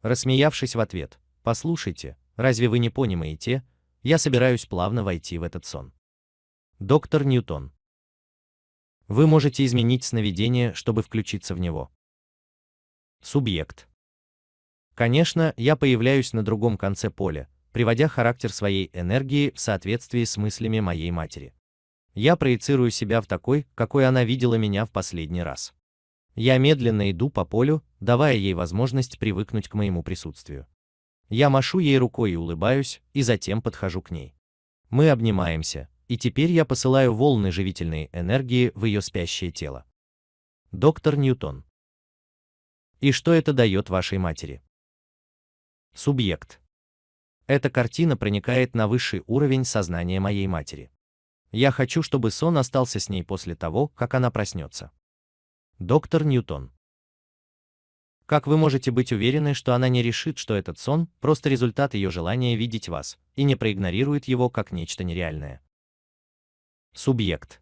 Рассмеявшись в ответ, послушайте, разве вы не понимаете, я собираюсь плавно войти в этот сон. Доктор Ньютон. Вы можете изменить сновидение, чтобы включиться в него. Субъект. Конечно, я появляюсь на другом конце поля, приводя характер своей энергии в соответствии с мыслями моей матери. Я проецирую себя в такой, какой она видела меня в последний раз. Я медленно иду по полю, давая ей возможность привыкнуть к моему присутствию. Я машу ей рукой и улыбаюсь, и затем подхожу к ней. Мы обнимаемся, и теперь я посылаю волны живительной энергии в ее спящее тело. Доктор Ньютон. И что это дает вашей матери? Субъект. Эта картина проникает на высший уровень сознания моей матери. Я хочу, чтобы сон остался с ней после того, как она проснется. Доктор Ньютон. Как вы можете быть уверены, что она не решит, что этот сон – просто результат ее желания видеть вас, и не проигнорирует его как нечто нереальное? Субъект.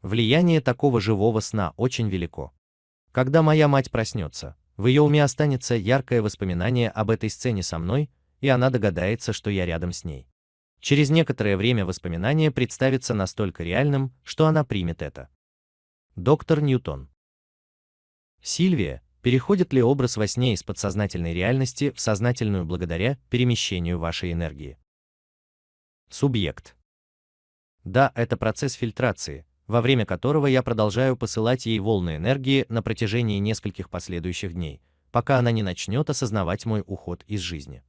Влияние такого живого сна очень велико. Когда моя мать проснется, в ее уме останется яркое воспоминание об этой сцене со мной, и она догадается, что я рядом с ней. Через некоторое время воспоминание представится настолько реальным, что она примет это. Доктор Ньютон. Сильвия, Переходит ли образ во сне из подсознательной реальности в сознательную благодаря перемещению вашей энергии? Субъект. Да, это процесс фильтрации, во время которого я продолжаю посылать ей волны энергии на протяжении нескольких последующих дней, пока она не начнет осознавать мой уход из жизни.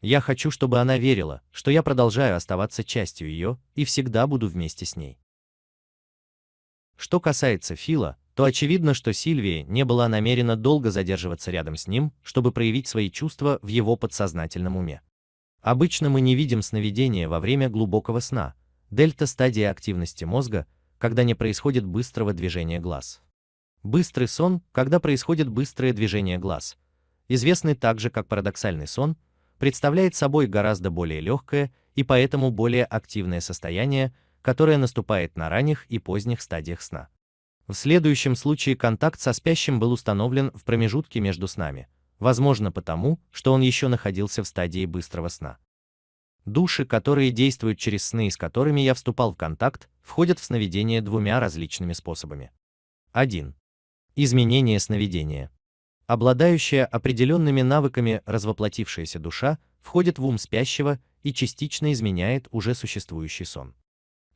Я хочу, чтобы она верила, что я продолжаю оставаться частью ее и всегда буду вместе с ней. Что касается Фила, то очевидно, что Сильвия не была намерена долго задерживаться рядом с ним, чтобы проявить свои чувства в его подсознательном уме. Обычно мы не видим сновидения во время глубокого сна, дельта-стадия активности мозга, когда не происходит быстрого движения глаз. Быстрый сон, когда происходит быстрое движение глаз, известный также как парадоксальный сон, представляет собой гораздо более легкое и поэтому более активное состояние, которое наступает на ранних и поздних стадиях сна. В следующем случае контакт со спящим был установлен в промежутке между снами, возможно потому, что он еще находился в стадии быстрого сна. Души, которые действуют через сны с которыми я вступал в контакт, входят в сновидение двумя различными способами. 1. Изменение сновидения. Обладающая определенными навыками развоплотившаяся душа входит в ум спящего и частично изменяет уже существующий сон.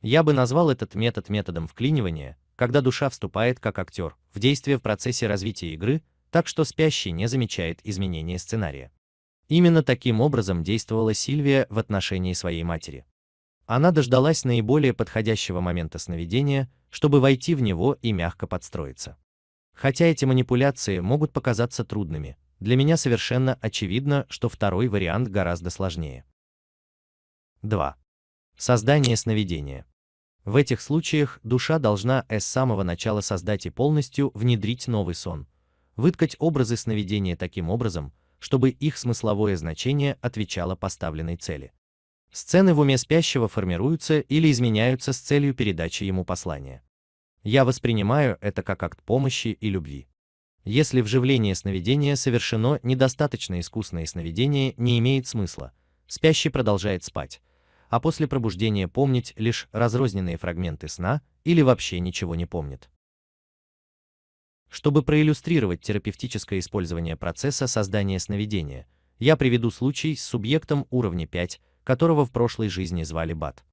Я бы назвал этот метод методом вклинивания, когда душа вступает как актер в действие в процессе развития игры, так что спящий не замечает изменения сценария. Именно таким образом действовала Сильвия в отношении своей матери. Она дождалась наиболее подходящего момента сновидения, чтобы войти в него и мягко подстроиться. Хотя эти манипуляции могут показаться трудными, для меня совершенно очевидно, что второй вариант гораздо сложнее. 2. Создание сновидения. В этих случаях душа должна с самого начала создать и полностью внедрить новый сон, выткать образы сновидения таким образом, чтобы их смысловое значение отвечало поставленной цели. Сцены в уме спящего формируются или изменяются с целью передачи ему послания. Я воспринимаю это как акт помощи и любви. Если вживление сновидения совершено недостаточно искусное сновидение не имеет смысла, спящий продолжает спать, а после пробуждения помнить лишь разрозненные фрагменты сна или вообще ничего не помнит. Чтобы проиллюстрировать терапевтическое использование процесса создания сновидения, я приведу случай с субъектом уровня 5, которого в прошлой жизни звали Бат.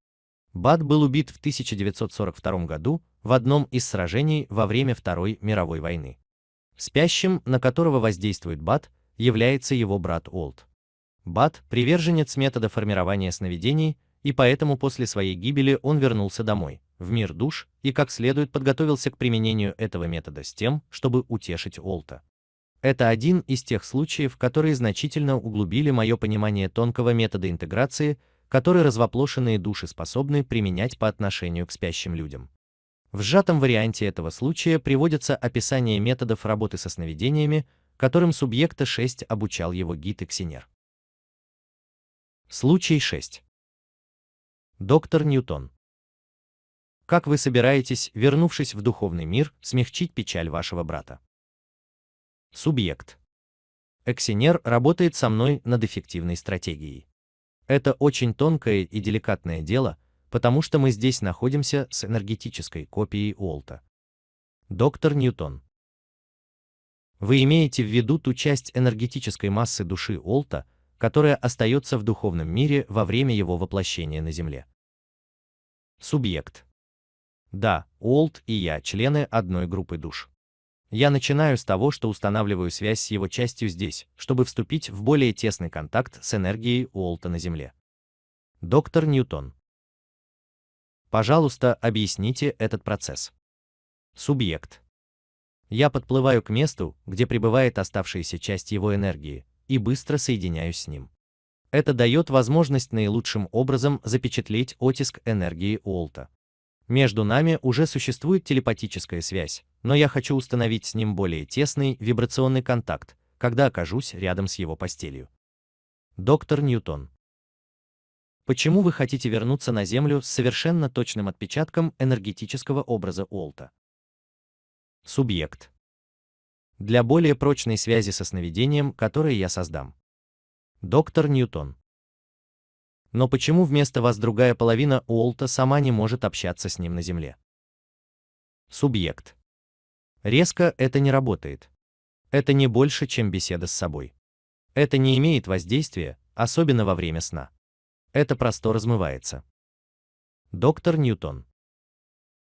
Бат был убит в 1942 году в одном из сражений во время Второй мировой войны. Спящим, на которого воздействует Бат, является его брат Олд. Бат – приверженец метода формирования сновидений, и поэтому после своей гибели он вернулся домой, в мир душ, и как следует подготовился к применению этого метода с тем, чтобы утешить Олта. Это один из тех случаев, которые значительно углубили мое понимание тонкого метода интеграции, который развоплошенные души способны применять по отношению к спящим людям. В сжатом варианте этого случая приводится описание методов работы со сновидениями, которым субъекта 6 обучал его гид Эксинер. Случай 6. Доктор Ньютон. Как вы собираетесь, вернувшись в духовный мир, смягчить печаль вашего брата? Субъект. Эксинер работает со мной над эффективной стратегией. Это очень тонкое и деликатное дело, потому что мы здесь находимся с энергетической копией Уолта. Доктор Ньютон. Вы имеете в виду ту часть энергетической массы души Уолта, которая остается в духовном мире во время его воплощения на Земле. Субъект. Да, Уолт и я члены одной группы душ. Я начинаю с того, что устанавливаю связь с его частью здесь, чтобы вступить в более тесный контакт с энергией Уолта на Земле. Доктор Ньютон. Пожалуйста, объясните этот процесс. Субъект. Я подплываю к месту, где пребывает оставшаяся часть его энергии, и быстро соединяюсь с ним. Это дает возможность наилучшим образом запечатлеть оттиск энергии Уолта. Между нами уже существует телепатическая связь, но я хочу установить с ним более тесный вибрационный контакт, когда окажусь рядом с его постелью. Доктор Ньютон. Почему вы хотите вернуться на Землю с совершенно точным отпечатком энергетического образа Уолта? Субъект. Для более прочной связи со сновидением, которое я создам. Доктор Ньютон. Но почему вместо вас другая половина Уолта сама не может общаться с ним на Земле? Субъект. Резко это не работает. Это не больше, чем беседа с собой. Это не имеет воздействия, особенно во время сна. Это просто размывается. Доктор Ньютон.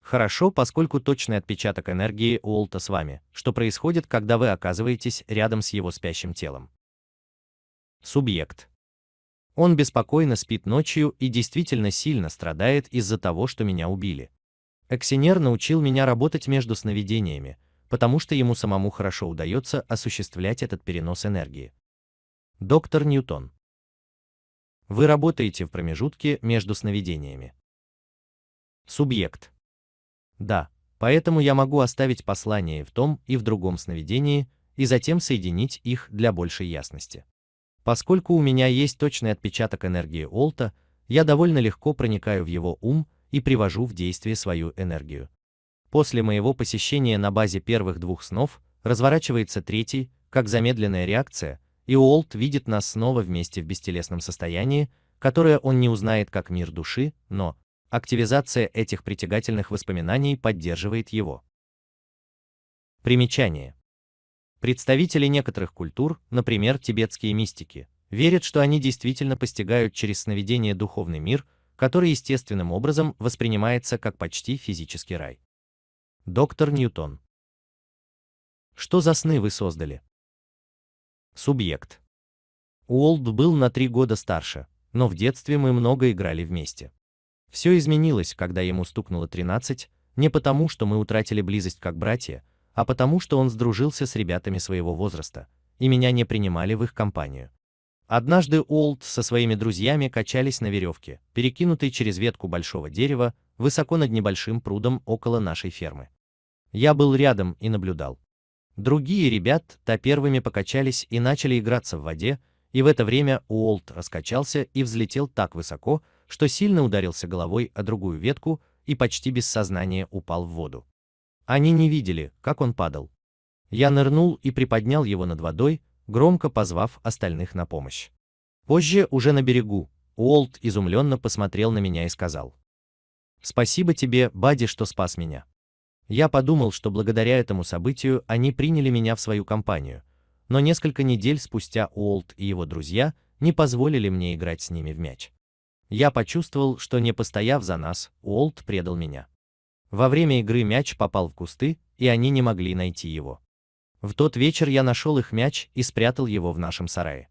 Хорошо, поскольку точный отпечаток энергии Уолта с вами, что происходит, когда вы оказываетесь рядом с его спящим телом. Субъект. Он беспокойно спит ночью и действительно сильно страдает из-за того, что меня убили. Эксинер научил меня работать между сновидениями, потому что ему самому хорошо удается осуществлять этот перенос энергии. Доктор Ньютон. Вы работаете в промежутке между сновидениями. Субъект. Да, поэтому я могу оставить послание в том и в другом сновидении, и затем соединить их для большей ясности. Поскольку у меня есть точный отпечаток энергии Олта, я довольно легко проникаю в его ум и привожу в действие свою энергию. После моего посещения на базе первых двух снов разворачивается третий, как замедленная реакция, и Олт видит нас снова вместе в бестелесном состоянии, которое он не узнает как мир души, но активизация этих притягательных воспоминаний поддерживает его. Примечание. Представители некоторых культур, например, тибетские мистики, верят, что они действительно постигают через сновидение духовный мир, который естественным образом воспринимается как почти физический рай. Доктор Ньютон. Что за сны вы создали? Субъект. Уолд был на три года старше, но в детстве мы много играли вместе. Все изменилось, когда ему стукнуло 13, не потому, что мы утратили близость как братья, а потому что он сдружился с ребятами своего возраста, и меня не принимали в их компанию. Однажды Олд со своими друзьями качались на веревке, перекинутой через ветку большого дерева, высоко над небольшим прудом около нашей фермы. Я был рядом и наблюдал. Другие ребят ребята первыми покачались и начали играться в воде, и в это время Уолт раскачался и взлетел так высоко, что сильно ударился головой о другую ветку и почти без сознания упал в воду. Они не видели, как он падал. Я нырнул и приподнял его над водой, громко позвав остальных на помощь. Позже, уже на берегу, Уолт изумленно посмотрел на меня и сказал. «Спасибо тебе, Бади, что спас меня». Я подумал, что благодаря этому событию они приняли меня в свою компанию, но несколько недель спустя Уолт и его друзья не позволили мне играть с ними в мяч. Я почувствовал, что не постояв за нас, Уолт предал меня. Во время игры мяч попал в кусты, и они не могли найти его. В тот вечер я нашел их мяч и спрятал его в нашем сарае.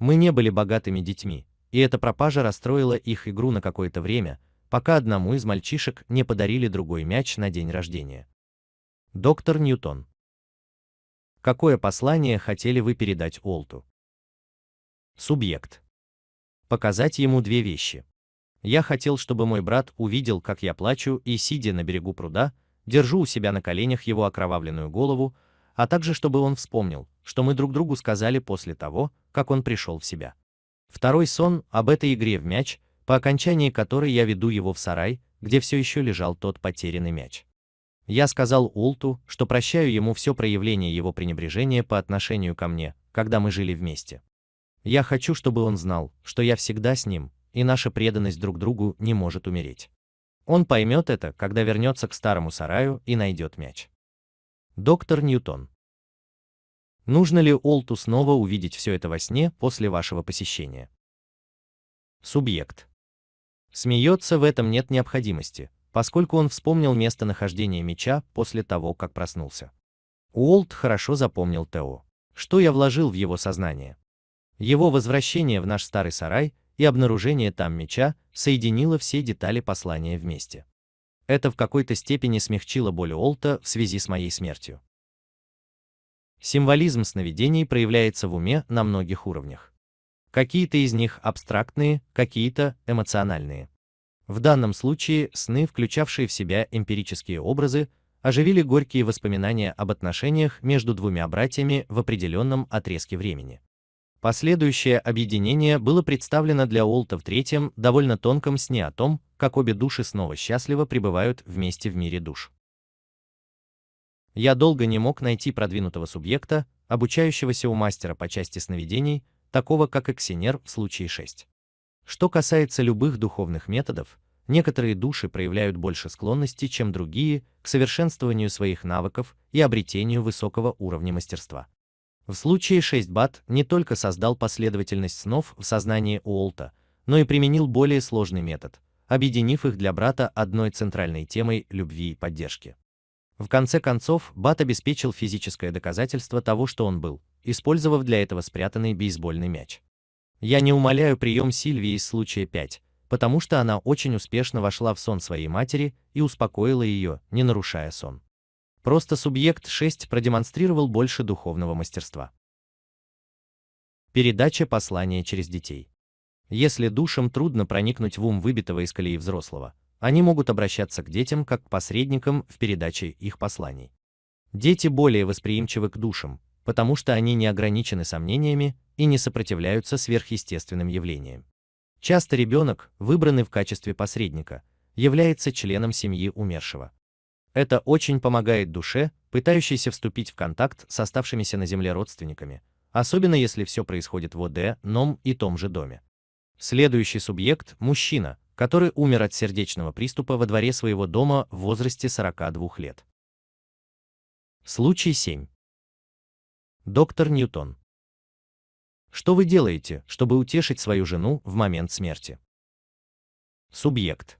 Мы не были богатыми детьми, и эта пропажа расстроила их игру на какое-то время, пока одному из мальчишек не подарили другой мяч на день рождения. Доктор Ньютон. Какое послание хотели вы передать Олту? Субъект. Показать ему две вещи. Я хотел, чтобы мой брат увидел, как я плачу и, сидя на берегу пруда, держу у себя на коленях его окровавленную голову, а также чтобы он вспомнил, что мы друг другу сказали после того, как он пришел в себя. Второй сон об этой игре в мяч, по окончании которой я веду его в сарай, где все еще лежал тот потерянный мяч. Я сказал Улту, что прощаю ему все проявление его пренебрежения по отношению ко мне, когда мы жили вместе. Я хочу, чтобы он знал, что я всегда с ним, и наша преданность друг другу не может умереть. Он поймет это, когда вернется к старому сараю и найдет мяч. Доктор Ньютон. Нужно ли Олту снова увидеть все это во сне после вашего посещения? Субъект. Смеется в этом нет необходимости, поскольку он вспомнил местонахождение меча после того, как проснулся. Уолт хорошо запомнил Тео. Что я вложил в его сознание? Его возвращение в наш старый сарай и обнаружение там меча соединило все детали послания вместе. Это в какой-то степени смягчило боль Олта в связи с моей смертью. Символизм сновидений проявляется в уме на многих уровнях. Какие-то из них абстрактные, какие-то эмоциональные. В данном случае сны, включавшие в себя эмпирические образы, оживили горькие воспоминания об отношениях между двумя братьями в определенном отрезке времени. Последующее объединение было представлено для Уолта в третьем, довольно тонком сне о том, как обе души снова счастливо пребывают вместе в мире душ. Я долго не мог найти продвинутого субъекта, обучающегося у мастера по части сновидений, такого как Эксинер в случае 6. Что касается любых духовных методов, некоторые души проявляют больше склонности, чем другие, к совершенствованию своих навыков и обретению высокого уровня мастерства. В случае 6 бат не только создал последовательность снов в сознании Уолта, но и применил более сложный метод, объединив их для брата одной центральной темой любви и поддержки. В конце концов, Бат обеспечил физическое доказательство того, что он был, использовав для этого спрятанный бейсбольный мяч. Я не умоляю прием Сильвии из случая 5, потому что она очень успешно вошла в сон своей матери и успокоила ее, не нарушая сон. Просто субъект 6 продемонстрировал больше духовного мастерства. Передача послания через детей. Если душам трудно проникнуть в ум выбитого из колеи взрослого, они могут обращаться к детям как к посредникам в передаче их посланий. Дети более восприимчивы к душам, потому что они не ограничены сомнениями и не сопротивляются сверхъестественным явлениям. Часто ребенок, выбранный в качестве посредника, является членом семьи умершего. Это очень помогает душе, пытающейся вступить в контакт с оставшимися на земле родственниками, особенно если все происходит в одном и том же доме. Следующий субъект – мужчина, который умер от сердечного приступа во дворе своего дома в возрасте 42 лет. Случай 7. Доктор Ньютон. Что вы делаете, чтобы утешить свою жену в момент смерти? Субъект.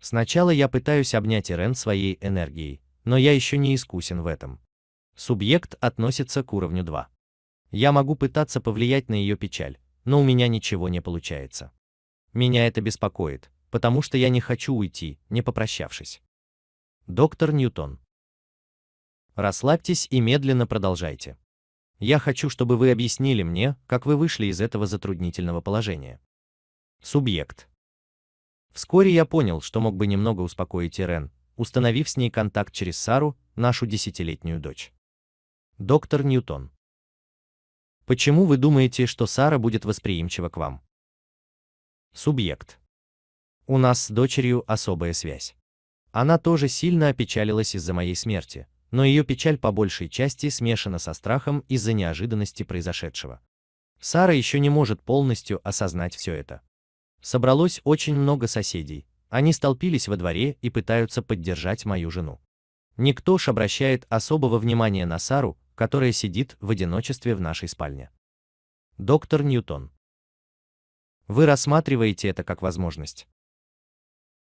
Сначала я пытаюсь обнять Ирен своей энергией, но я еще не искусен в этом. Субъект относится к уровню 2. Я могу пытаться повлиять на ее печаль, но у меня ничего не получается. Меня это беспокоит, потому что я не хочу уйти, не попрощавшись. Доктор Ньютон. Расслабьтесь и медленно продолжайте. Я хочу, чтобы вы объяснили мне, как вы вышли из этого затруднительного положения. Субъект. Вскоре я понял, что мог бы немного успокоить Ирен, установив с ней контакт через Сару, нашу десятилетнюю дочь. Доктор Ньютон. Почему вы думаете, что Сара будет восприимчива к вам? Субъект. У нас с дочерью особая связь. Она тоже сильно опечалилась из-за моей смерти, но ее печаль по большей части смешана со страхом из-за неожиданности произошедшего. Сара еще не может полностью осознать все это. Собралось очень много соседей, они столпились во дворе и пытаются поддержать мою жену. Никто ж обращает особого внимания на Сару, которая сидит в одиночестве в нашей спальне. Доктор Ньютон. Вы рассматриваете это как возможность.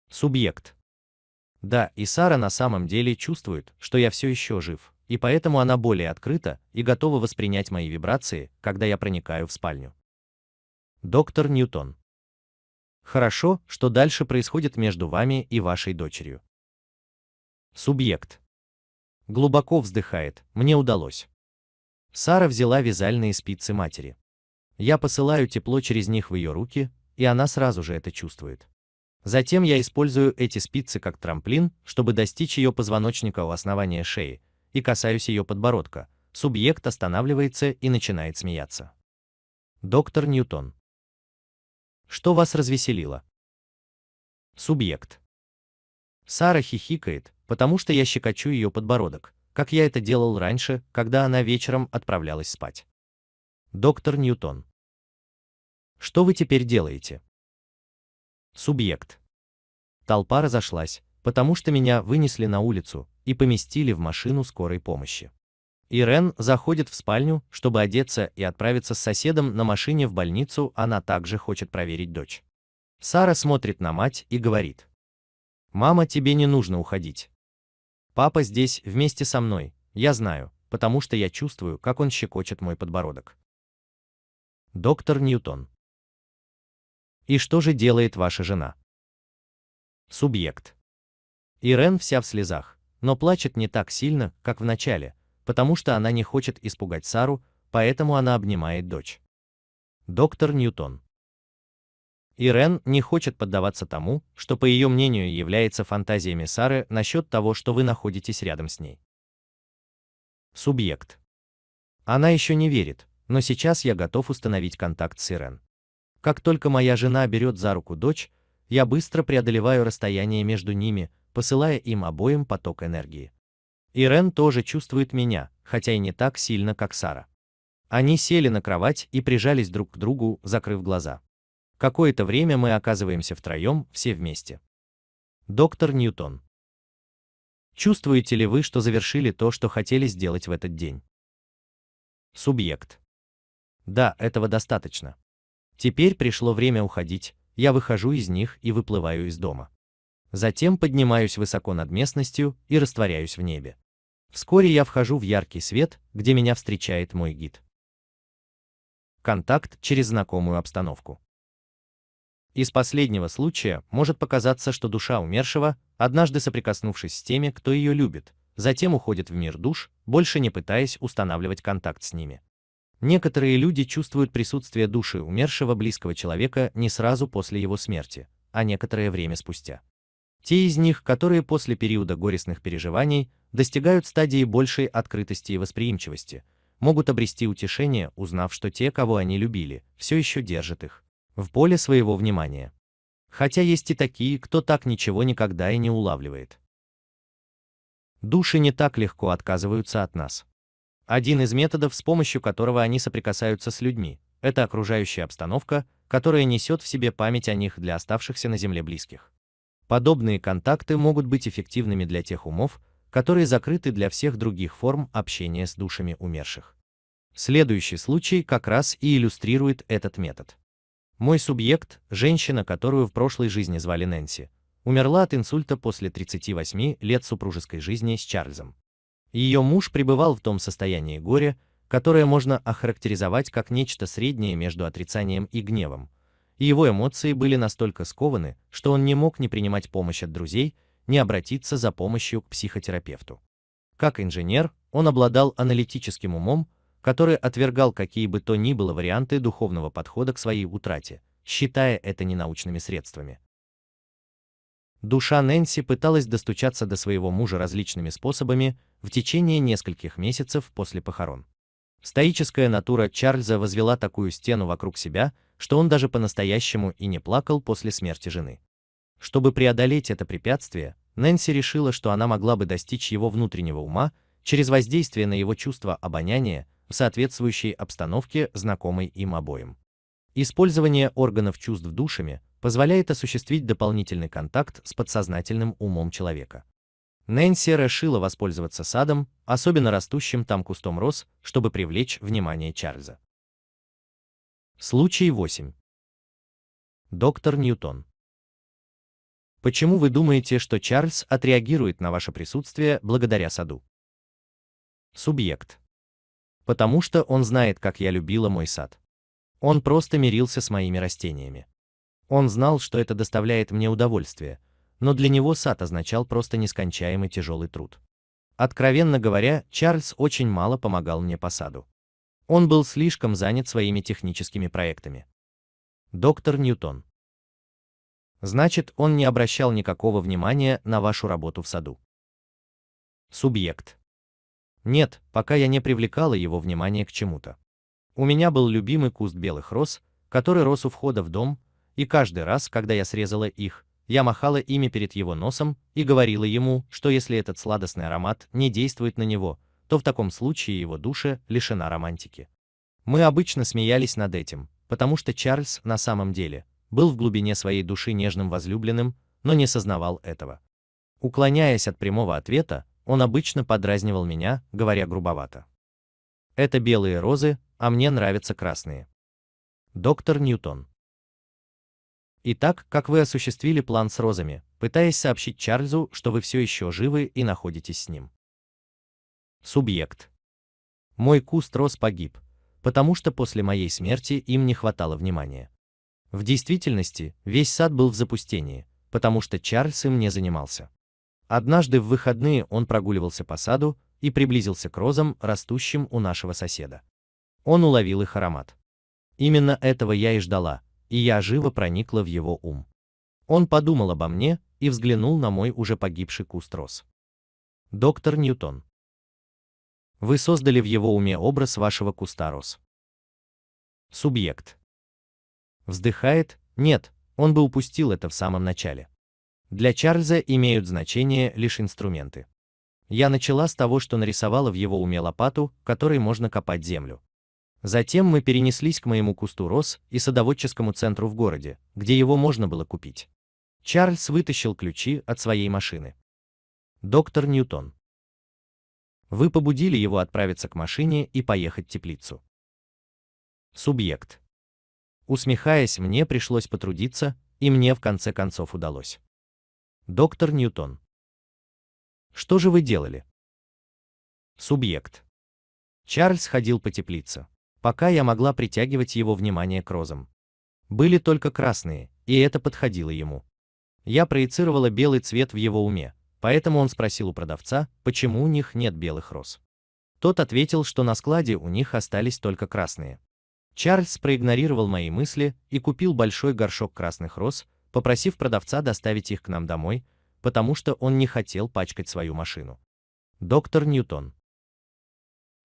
Субъект. Да, и Сара на самом деле чувствует, что я все еще жив, и поэтому она более открыта и готова воспринять мои вибрации, когда я проникаю в спальню. Доктор Ньютон. Хорошо, что дальше происходит между вами и вашей дочерью. Субъект. Глубоко вздыхает, мне удалось. Сара взяла вязальные спицы матери. Я посылаю тепло через них в ее руки, и она сразу же это чувствует. Затем я использую эти спицы как трамплин, чтобы достичь ее позвоночника у основания шеи, и касаюсь ее подбородка. Субъект останавливается и начинает смеяться. Доктор Ньютон. Что вас развеселило? Субъект. Сара хихикает, потому что я щекочу ее подбородок, как я это делал раньше, когда она вечером отправлялась спать. Доктор Ньютон. Что вы теперь делаете? Субъект. Толпа разошлась, потому что меня вынесли на улицу и поместили в машину скорой помощи. Ирен заходит в спальню, чтобы одеться и отправиться с соседом на машине в больницу, она также хочет проверить дочь. Сара смотрит на мать и говорит. «Мама, тебе не нужно уходить. Папа здесь вместе со мной, я знаю, потому что я чувствую, как он щекочет мой подбородок». Доктор Ньютон. И что же делает ваша жена? Субъект. Ирен вся в слезах, но плачет не так сильно, как в начале, потому что она не хочет испугать Сару, поэтому она обнимает дочь. Доктор Ньютон. Ирен не хочет поддаваться тому, что по ее мнению является фантазиями Сары насчет того, что вы находитесь рядом с ней. Субъект. Она еще не верит, но сейчас я готов установить контакт с Ирен. Как только моя жена берет за руку дочь, я быстро преодолеваю расстояние между ними, посылая им обоим поток энергии. Ирен тоже чувствует меня, хотя и не так сильно, как Сара. Они сели на кровать и прижались друг к другу, закрыв глаза. Какое-то время мы оказываемся втроем, все вместе. Доктор Ньютон. Чувствуете ли вы, что завершили то, что хотели сделать в этот день? Субъект. Да, этого достаточно. Теперь пришло время уходить, я выхожу из них и выплываю из дома. Затем поднимаюсь высоко над местностью и растворяюсь в небе. Вскоре я вхожу в яркий свет, где меня встречает мой гид. Контакт через знакомую обстановку. Из последнего случая может показаться, что душа умершего, однажды соприкоснувшись с теми, кто ее любит, затем уходит в мир душ, больше не пытаясь устанавливать контакт с ними. Некоторые люди чувствуют присутствие души умершего близкого человека не сразу после его смерти, а некоторое время спустя. Те из них, которые после периода горестных переживаний достигают стадии большей открытости и восприимчивости, могут обрести утешение, узнав, что те, кого они любили, все еще держат их в поле своего внимания. Хотя есть и такие, кто так ничего никогда и не улавливает. Души не так легко отказываются от нас. Один из методов, с помощью которого они соприкасаются с людьми, это окружающая обстановка, которая несет в себе память о них для оставшихся на земле близких. Подобные контакты могут быть эффективными для тех умов, которые закрыты для всех других форм общения с душами умерших. Следующий случай как раз и иллюстрирует этот метод. Мой субъект, женщина, которую в прошлой жизни звали Нэнси, умерла от инсульта после 38 лет супружеской жизни с Чарльзом. Ее муж пребывал в том состоянии горя, которое можно охарактеризовать как нечто среднее между отрицанием и гневом, и его эмоции были настолько скованы, что он не мог не принимать помощь от друзей, не обратиться за помощью к психотерапевту. Как инженер, он обладал аналитическим умом, который отвергал какие бы то ни было варианты духовного подхода к своей утрате, считая это ненаучными средствами. Душа Нэнси пыталась достучаться до своего мужа различными способами в течение нескольких месяцев после похорон. Стоическая натура Чарльза возвела такую стену вокруг себя, что он даже по-настоящему и не плакал после смерти жены. Чтобы преодолеть это препятствие, Нэнси решила, что она могла бы достичь его внутреннего ума через воздействие на его чувство обоняния в соответствующей обстановке, знакомой им обоим. Использование органов чувств душами позволяет осуществить дополнительный контакт с подсознательным умом человека. Нэнси решила воспользоваться садом, особенно растущим там кустом роз, чтобы привлечь внимание Чарльза. Случай 8. Доктор Ньютон. Почему вы думаете, что Чарльз отреагирует на ваше присутствие благодаря саду? Субъект. Потому что он знает, как я любила мой сад. Он просто мирился с моими растениями. Он знал, что это доставляет мне удовольствие, но для него сад означал просто нескончаемый тяжелый труд. Откровенно говоря, Чарльз очень мало помогал мне по саду. Он был слишком занят своими техническими проектами. Доктор Ньютон. Значит, он не обращал никакого внимания на вашу работу в саду. Субъект. Нет, пока я не привлекала его внимание к чему-то. У меня был любимый куст белых роз, который рос у входа в дом, и каждый раз, когда я срезала их, я махала ими перед его носом и говорила ему, что если этот сладостный аромат не действует на него, то в таком случае его душа лишена романтики. Мы обычно смеялись над этим, потому что Чарльз на самом деле был в глубине своей души нежным возлюбленным, но не сознавал этого. Уклоняясь от прямого ответа, он обычно подразнивал меня, говоря грубовато. Это белые розы, а мне нравятся красные. Доктор Ньютон. Итак, как вы осуществили план с розами, пытаясь сообщить Чарльзу, что вы все еще живы и находитесь с ним? Субъект. Мой куст рос погиб, потому что после моей смерти им не хватало внимания. В действительности, весь сад был в запустении, потому что Чарльз им не занимался. Однажды в выходные он прогуливался по саду и приблизился к розам, растущим у нашего соседа. Он уловил их аромат. Именно этого я и ждала, и я живо проникла в его ум. Он подумал обо мне и взглянул на мой уже погибший куст роз. Доктор Ньютон. Вы создали в его уме образ вашего куста роз. Субъект. Вздыхает? Нет, он бы упустил это в самом начале. Для Чарльза имеют значение лишь инструменты. Я начала с того, что нарисовала в его уме лопату, которой можно копать землю. Затем мы перенеслись к моему кусту роз и садоводческому центру в городе, где его можно было купить. Чарльз вытащил ключи от своей машины. Доктор Ньютон. Вы побудили его отправиться к машине и поехать в теплицу. Субъект. Усмехаясь, мне пришлось потрудиться, и мне в конце концов удалось. Доктор Ньютон. Что же вы делали? Субъект. Чарльз ходил по теплице, пока я могла притягивать его внимание к розам. Были только красные, и это подходило ему. Я проецировала белый цвет в его уме, Поэтому он спросил у продавца, почему у них нет белых роз. Тот ответил, что на складе у них остались только красные. Чарльз проигнорировал мои мысли и купил большой горшок красных роз, попросив продавца доставить их к нам домой, потому что он не хотел пачкать свою машину. Доктор Ньютон.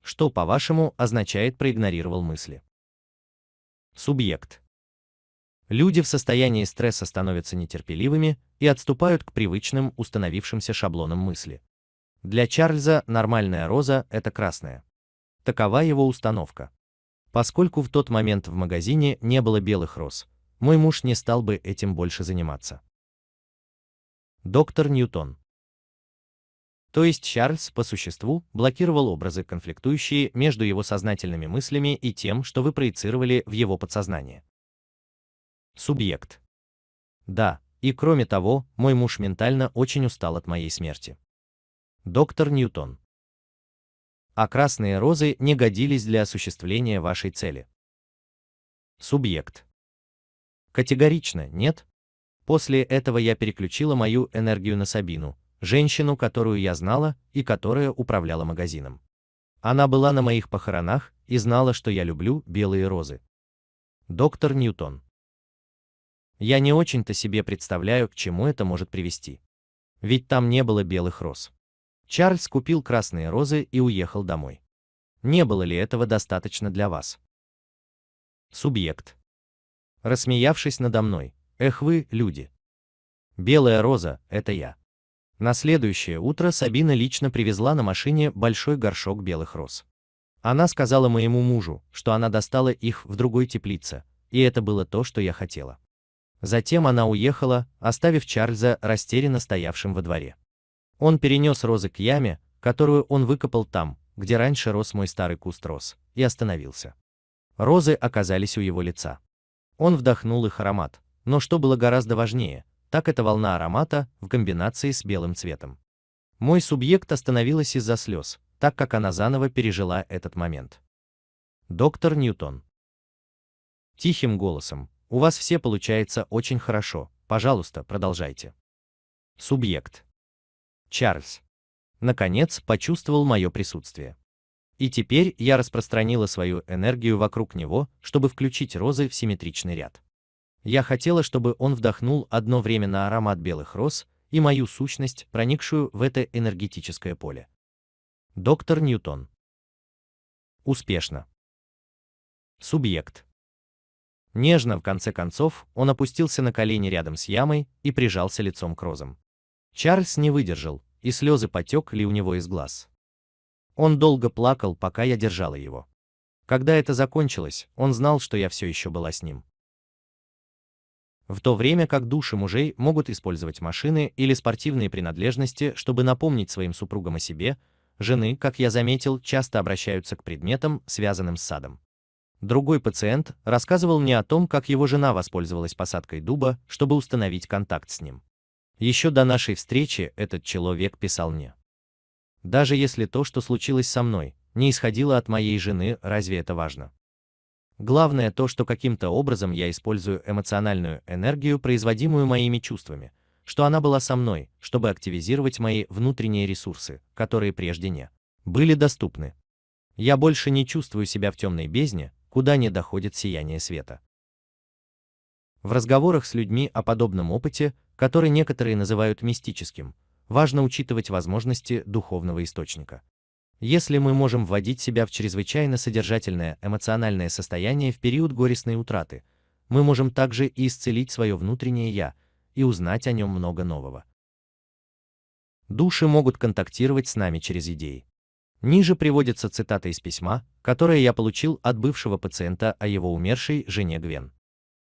Что, по-вашему, означает проигнорировал мысли? Субъект. Люди в состоянии стресса становятся нетерпеливыми и отступают к привычным установившимся шаблонам мысли. Для Чарльза нормальная роза – это красная. Такова его установка. Поскольку в тот момент в магазине не было белых роз, мой муж не стал бы этим больше заниматься. Доктор Ньютон. То есть Чарльз, по существу, блокировал образы, конфликтующие между его сознательными мыслями и тем, что вы проецировали в его подсознание. Субъект. Да, и кроме того, мой муж ментально очень устал от моей смерти. Доктор Ньютон. А красные розы не годились для осуществления вашей цели. Субъект. Категорично, нет? После этого я переключила мою энергию на Сабину, женщину, которую я знала и которая управляла магазином. Она была на моих похоронах и знала, что я люблю белые розы. Доктор Ньютон. Я не очень-то себе представляю, к чему это может привести. Ведь там не было белых роз. Чарльз купил красные розы и уехал домой. Не было ли этого достаточно для вас? Субъект. Рассмеявшись надо мной, эх вы, люди. Белая роза – это я. На следующее утро Сабина лично привезла на машине большой горшок белых роз. Она сказала моему мужу, что она достала их в другой теплице, и это было то, что я хотела. Затем она уехала, оставив Чарльза растерянно стоявшим во дворе. Он перенес розы к яме, которую он выкопал там, где раньше рос мой старый куст роз, и остановился. Розы оказались у его лица. Он вдохнул их аромат, но что было гораздо важнее, так это волна аромата в комбинации с белым цветом. Мой субъект остановилась из-за слез, так как она заново пережила этот момент. Доктор Ньютон. Тихим голосом, у вас все получается очень хорошо, пожалуйста, продолжайте. Субъект. Чарльз. Наконец, почувствовал мое присутствие. И теперь я распространила свою энергию вокруг него, чтобы включить розы в симметричный ряд. Я хотела, чтобы он вдохнул одновременно аромат белых роз и мою сущность, проникшую в это энергетическое поле. Доктор Ньютон. Успешно. Субъект. Нежно, в конце концов, он опустился на колени рядом с ямой и прижался лицом к розам. Чарльз не выдержал, и слезы потекли у него из глаз. Он долго плакал, пока я держала его. Когда это закончилось, он знал, что я все еще была с ним. В то время как души мужей могут использовать машины или спортивные принадлежности, чтобы напомнить своим супругам о себе, жены, как я заметил, часто обращаются к предметам, связанным с садом. Другой пациент рассказывал мне о том, как его жена воспользовалась посадкой дуба, чтобы установить контакт с ним. Еще до нашей встречи этот человек писал мне. Даже если то, что случилось со мной, не исходило от моей жены, разве это важно? Главное то, что каким-то образом я использую эмоциональную энергию, производимую моими чувствами, что она была со мной, чтобы активизировать мои внутренние ресурсы, которые прежде не были доступны. Я больше не чувствую себя в темной бездне, куда не доходит сияние света. В разговорах с людьми о подобном опыте, который некоторые называют мистическим, важно учитывать возможности духовного источника. Если мы можем вводить себя в чрезвычайно содержательное эмоциональное состояние в период горестной утраты, мы можем также и исцелить свое внутреннее «я» и узнать о нем много нового. Души могут контактировать с нами через идеи. Ниже приводится цитата из письма, которое я получил от бывшего пациента о его умершей жене Гвен.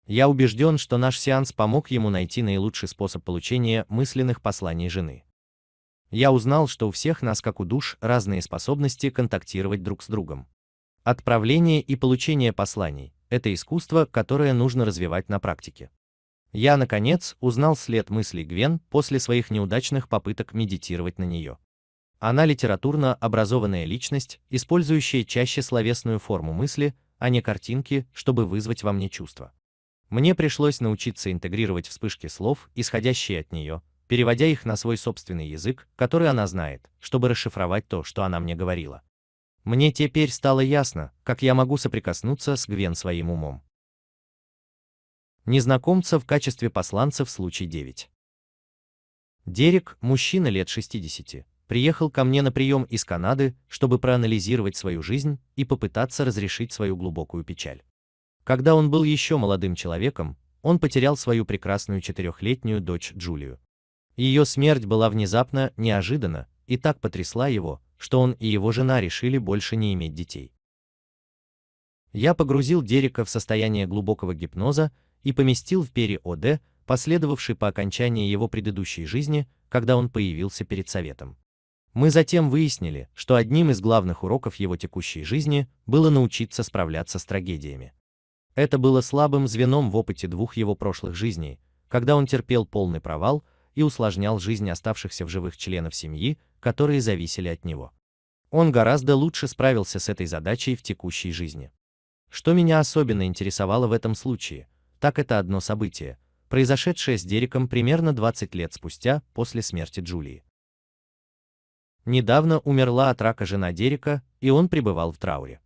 Я убежден, что наш сеанс помог ему найти наилучший способ получения мысленных посланий жены. Я узнал, что у всех нас, как у душ, разные способности контактировать друг с другом. Отправление и получение посланий – это искусство, которое нужно развивать на практике. Я, наконец, узнал след мыслей Гвен после своих неудачных попыток медитировать на нее. Она литературно образованная личность, использующая чаще словесную форму мысли, а не картинки, чтобы вызвать во мне чувства. Мне пришлось научиться интегрировать вспышки слов, исходящие от нее, переводя их на свой собственный язык, который она знает, чтобы расшифровать то, что она мне говорила. Мне теперь стало ясно, как я могу соприкоснуться с Гвен своим умом. Незнакомца в качестве посланца в случае 9. Дерек, мужчина лет 60, приехал ко мне на прием из Канады, чтобы проанализировать свою жизнь и попытаться разрешить свою глубокую печаль. Когда он был еще молодым человеком, он потерял свою прекрасную четырехлетнюю дочь Джулию. Ее смерть была внезапно, неожиданно, и так потрясла его, что он и его жена решили больше не иметь детей. Я погрузил Дерека в состояние глубокого гипноза и поместил в периоде, последовавший по окончании его предыдущей жизни, когда он появился перед советом. Мы затем выяснили, что одним из главных уроков его текущей жизни было научиться справляться с трагедиями. Это было слабым звеном в опыте двух его прошлых жизней, когда он терпел полный провал и усложнял жизнь оставшихся в живых членов семьи, которые зависели от него. Он гораздо лучше справился с этой задачей в текущей жизни. Что меня особенно интересовало в этом случае, так это одно событие, произошедшее с Дереком примерно 20 лет спустя после смерти Джулии. Недавно умерла от рака жена Дерека, и он пребывал в трауре.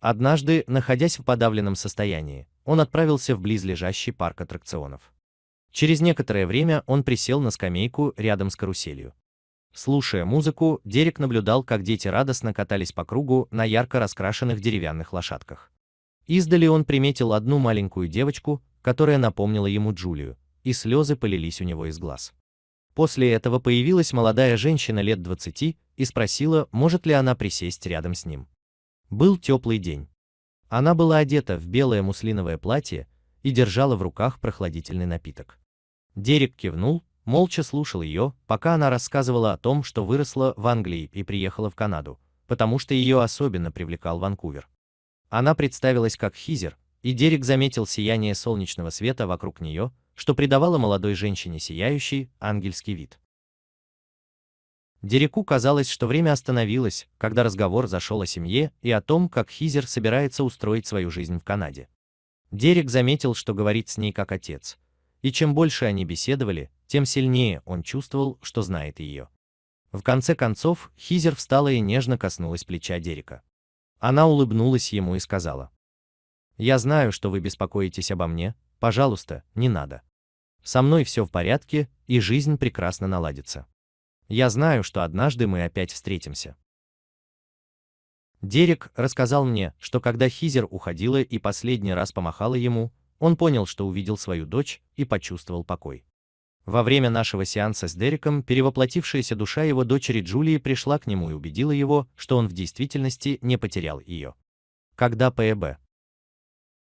Однажды, находясь в подавленном состоянии, он отправился в близлежащий парк аттракционов. Через некоторое время он присел на скамейку рядом с каруселью. Слушая музыку, Дерек наблюдал, как дети радостно катались по кругу на ярко раскрашенных деревянных лошадках. Издали он приметил одну маленькую девочку, которая напомнила ему Джулию, и слезы полились у него из глаз. После этого появилась молодая женщина лет 20 и спросила, может ли она присесть рядом с ним. Был теплый день. Она была одета в белое муслиновое платье и держала в руках прохладительный напиток. Дерек кивнул, молча слушал ее, пока она рассказывала о том, что выросла в Англии и приехала в Канаду, потому что ее особенно привлекал Ванкувер. Она представилась как Хизер, и Дерек заметил сияние солнечного света вокруг нее, что придавало молодой женщине сияющий ангельский вид. Дереку казалось, что время остановилось, когда разговор зашел о семье и о том, как Хизер собирается устроить свою жизнь в Канаде. Дерек заметил, что говорит с ней как отец, и чем больше они беседовали, тем сильнее он чувствовал, что знает ее. В конце концов, Хизер встала и нежно коснулась плеча Дерека. Она улыбнулась ему и сказала. «Я знаю, что вы беспокоитесь обо мне, Пожалуйста, не надо. Со мной все в порядке, и жизнь прекрасно наладится. Я знаю, что однажды мы опять встретимся. Дерек рассказал мне, что когда Хизер уходила и последний раз помахала ему, он понял, что увидел свою дочь и почувствовал покой. Во время нашего сеанса с Дереком перевоплотившаяся душа его дочери Джулии пришла к нему и убедила его, что он в действительности не потерял ее. Когда ПЭБ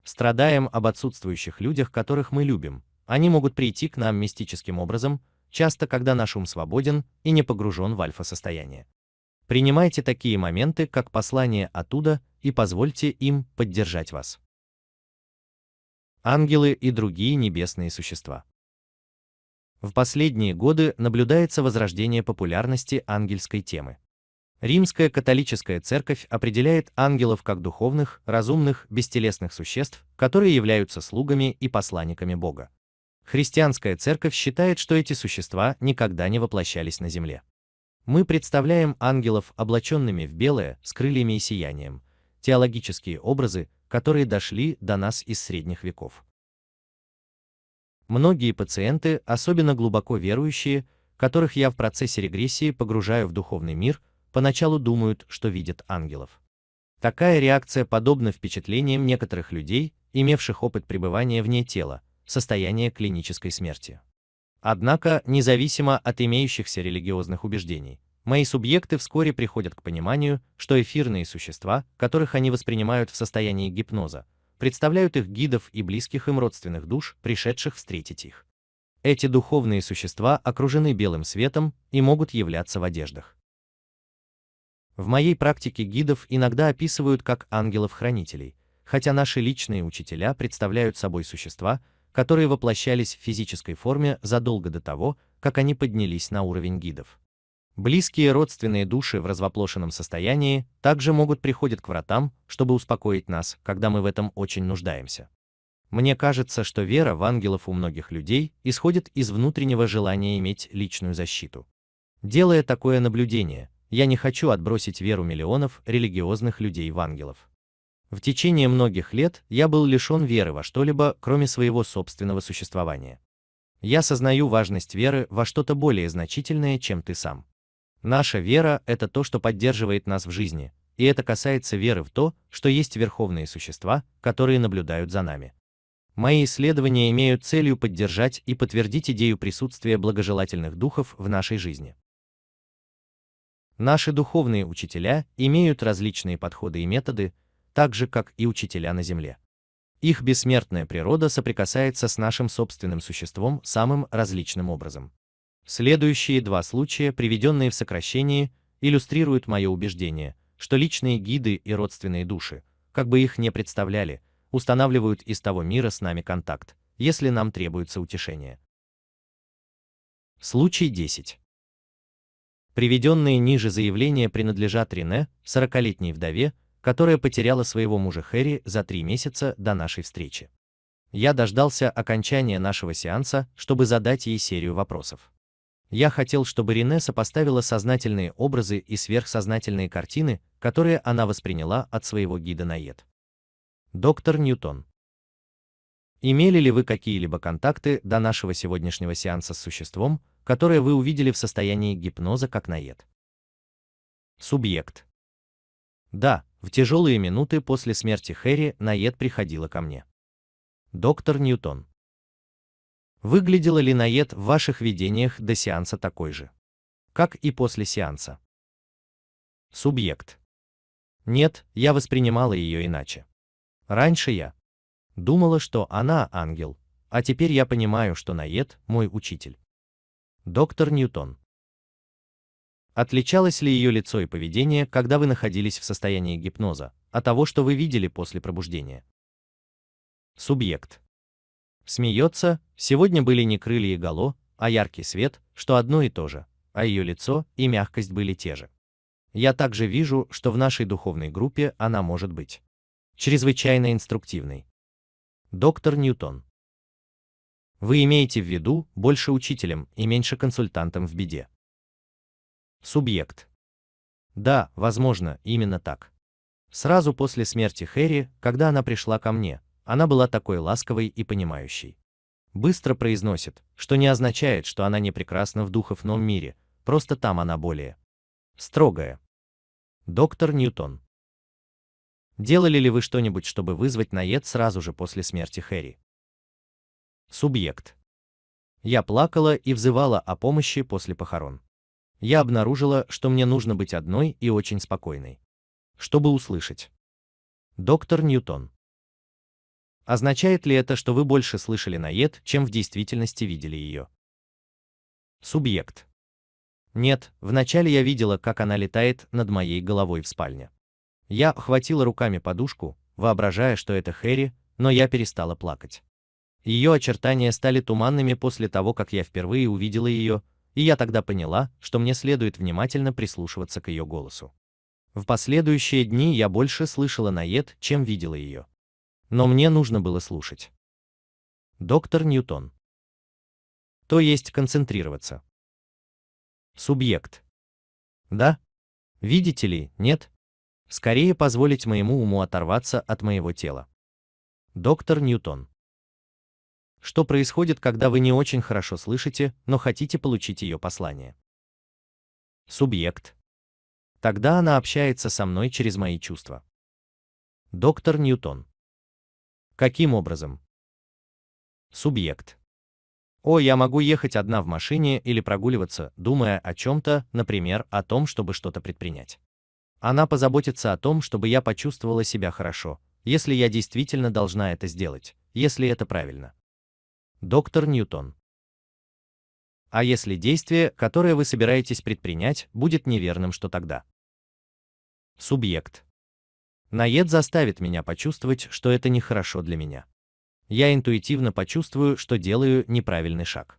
Страдаем об отсутствующих людях, которых мы любим. Они могут прийти к нам мистическим образом, часто когда наш ум свободен и не погружен в альфа-состояние. Принимайте такие моменты, как послание оттуда, и позвольте им поддержать вас. Ангелы и другие небесные существа. В последние годы наблюдается возрождение популярности ангельской темы. Римская католическая церковь определяет ангелов как духовных, разумных, бестелесных существ, которые являются слугами и посланниками Бога. Христианская церковь считает, что эти существа никогда не воплощались на земле. Мы представляем ангелов облаченными в белое, с крыльями и сиянием, теологические образы, которые дошли до нас из средних веков. Многие пациенты, особенно глубоко верующие, которых я в процессе регрессии погружаю в духовный мир, поначалу думают, что видят ангелов. Такая реакция подобна впечатлениям некоторых людей, имевших опыт пребывания вне тела, состояния клинической смерти. Однако, независимо от имеющихся религиозных убеждений, мои субъекты вскоре приходят к пониманию, что эфирные существа, которых они воспринимают в состоянии гипноза, представляют их гидов и близких им родственных душ, пришедших встретить их. Эти духовные существа окружены белым светом и могут являться в одеждах. В моей практике гидов иногда описывают как ангелов-хранителей, хотя наши личные учителя представляют собой существа, которые воплощались в физической форме задолго до того, как они поднялись на уровень гидов. Близкие родственные души в развоплошенном состоянии также могут приходить к вратам, чтобы успокоить нас, когда мы в этом очень нуждаемся. Мне кажется, что вера в ангелов у многих людей исходит из внутреннего желания иметь личную защиту. Делая такое наблюдение, я не хочу отбросить веру миллионов религиозных людей в ангелов. В течение многих лет я был лишен веры во что-либо, кроме своего собственного существования. Я сознаю важность веры во что-то более значительное, чем ты сам. Наша вера – это то, что поддерживает нас в жизни, и это касается веры в то, что есть верховные существа, которые наблюдают за нами. Мои исследования имеют целью поддержать и подтвердить идею присутствия благожелательных духов в нашей жизни. Наши духовные учителя имеют различные подходы и методы, так же как и учителя на Земле. Их бессмертная природа соприкасается с нашим собственным существом самым различным образом. Следующие два случая, приведенные в сокращении, иллюстрируют мое убеждение, что личные гиды и родственные души, как бы их ни представляли, устанавливают из того мира с нами контакт, если нам требуется утешение. Случай 10. Приведенные ниже заявления принадлежат Рене, 40-летней вдове, которая потеряла своего мужа Хэри за три месяца до нашей встречи. Я дождался окончания нашего сеанса, чтобы задать ей серию вопросов. Я хотел, чтобы Рене сопоставила сознательные образы и сверхсознательные картины, которые она восприняла от своего гида Наед. Доктор Ньютон. Имели ли вы какие-либо контакты до нашего сегодняшнего сеанса с существом, которое вы увидели в состоянии гипноза как наед. Субъект. Да, в тяжелые минуты после смерти Хэри Наед приходила ко мне. Доктор Ньютон. Выглядела ли Наед в ваших видениях до сеанса такой же? Как и после сеанса? Субъект. Нет, я воспринимала ее иначе. Раньше я думала, что она ангел, а теперь я понимаю, что Наед мой учитель. Доктор Ньютон. Отличалось ли ее лицо и поведение, когда вы находились в состоянии гипноза, от того, что вы видели после пробуждения? Субъект. Смеется, сегодня были не крылья и гало, а яркий свет, что одно и то же, а ее лицо и мягкость были те же. Я также вижу, что в нашей духовной группе она может быть чрезвычайно инструктивной. Доктор Ньютон. Вы имеете в виду больше учителем и меньше консультантом в беде. Субъект. Да, возможно, именно так. Сразу после смерти Хэри, когда она пришла ко мне, она была такой ласковой и понимающей. Быстро произносит, что не означает, что она не прекрасна в духовном мире, просто там она более строгая. Доктор Ньютон. Делали ли вы что-нибудь, чтобы вызвать наед сразу же после смерти Хэри? Субъект. Я плакала и взывала о помощи после похорон. Я обнаружила, что мне нужно быть одной и очень спокойной. Чтобы услышать. Доктор Ньютон. Означает ли это, что вы больше слышали Наед, чем в действительности видели ее? Субъект. Нет, вначале я видела, как она летает над моей головой в спальне. Я хватила руками подушку, воображая, что это Хэри, но я перестала плакать. Ее очертания стали туманными после того, как я впервые увидела ее, и я тогда поняла, что мне следует внимательно прислушиваться к ее голосу. В последующие дни я больше слышала Наед, чем видела ее. Но мне нужно было слушать. Доктор Ньютон. То есть концентрироваться. Субъект. Да? Видите ли, нет? Скорее позволить моему уму оторваться от моего тела. Доктор Ньютон. Что происходит, когда вы не очень хорошо слышите, но хотите получить ее послание? Субъект. Тогда она общается со мной через мои чувства. Доктор Ньютон. Каким образом? Субъект. О, я могу ехать одна в машине или прогуливаться, думая о чем-то, например, о том, чтобы что-то предпринять. Она позаботится о том, чтобы я почувствовала себя хорошо, если я действительно должна это сделать, если это правильно доктор Ньютон. А если действие, которое вы собираетесь предпринять, будет неверным, что тогда? Субъект. Наед заставит меня почувствовать, что это нехорошо для меня. Я интуитивно почувствую, что делаю неправильный шаг.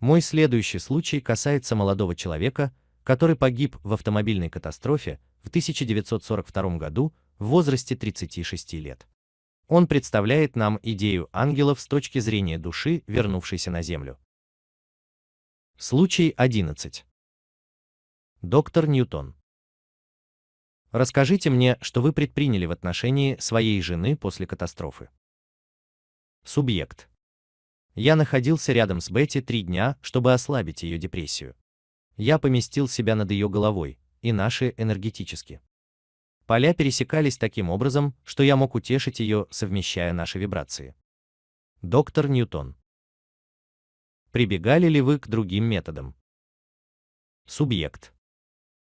Мой следующий случай касается молодого человека, который погиб в автомобильной катастрофе в 1942 году в возрасте 36 лет. Он представляет нам идею ангелов с точки зрения души, вернувшейся на землю. Случай 11. Доктор Ньютон. Расскажите мне, что вы предприняли в отношении своей жены после катастрофы. Субъект. Я находился рядом с Бетти три дня, чтобы ослабить ее депрессию. Я поместил себя над ее головой, и наши энергетически. Поля пересекались таким образом, что я мог утешить ее, совмещая наши вибрации. Доктор Ньютон. Прибегали ли вы к другим методам? Субъект.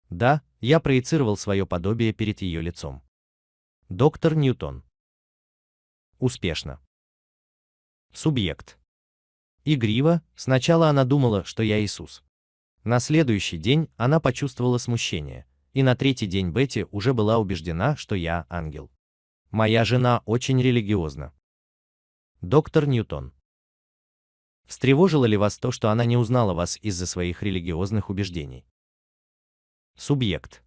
Да, я проецировал свое подобие перед ее лицом. Доктор Ньютон. Успешно. Субъект. Игриво, сначала она думала, что я Иисус. На следующий день она почувствовала смущение, и на третий день Бетти уже была убеждена, что я ангел. Моя жена очень религиозна. Доктор Ньютон. Встревожило ли вас то, что она не узнала вас из-за своих религиозных убеждений? Субъект.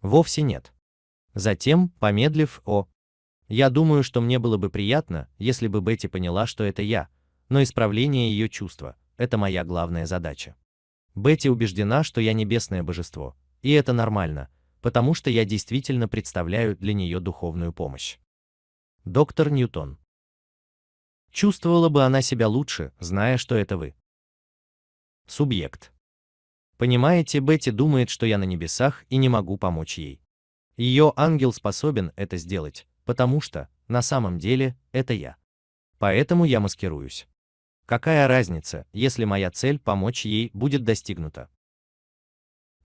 Вовсе нет. Затем, помедлив, о. Я думаю, что мне было бы приятно, если бы Бетти поняла, что это я, но исправление ее чувства – это моя главная задача. Бетти убеждена, что я небесное божество, и это нормально, потому что я действительно представляю для нее духовную помощь. Доктор Ньютон. Чувствовала бы она себя лучше, зная, что это вы. Субъект. Понимаете, Бетти думает, что я на небесах и не могу помочь ей. Ее ангел способен это сделать, потому что, на самом деле, это я. Поэтому я маскируюсь. Какая разница, если моя цель помочь ей будет достигнута?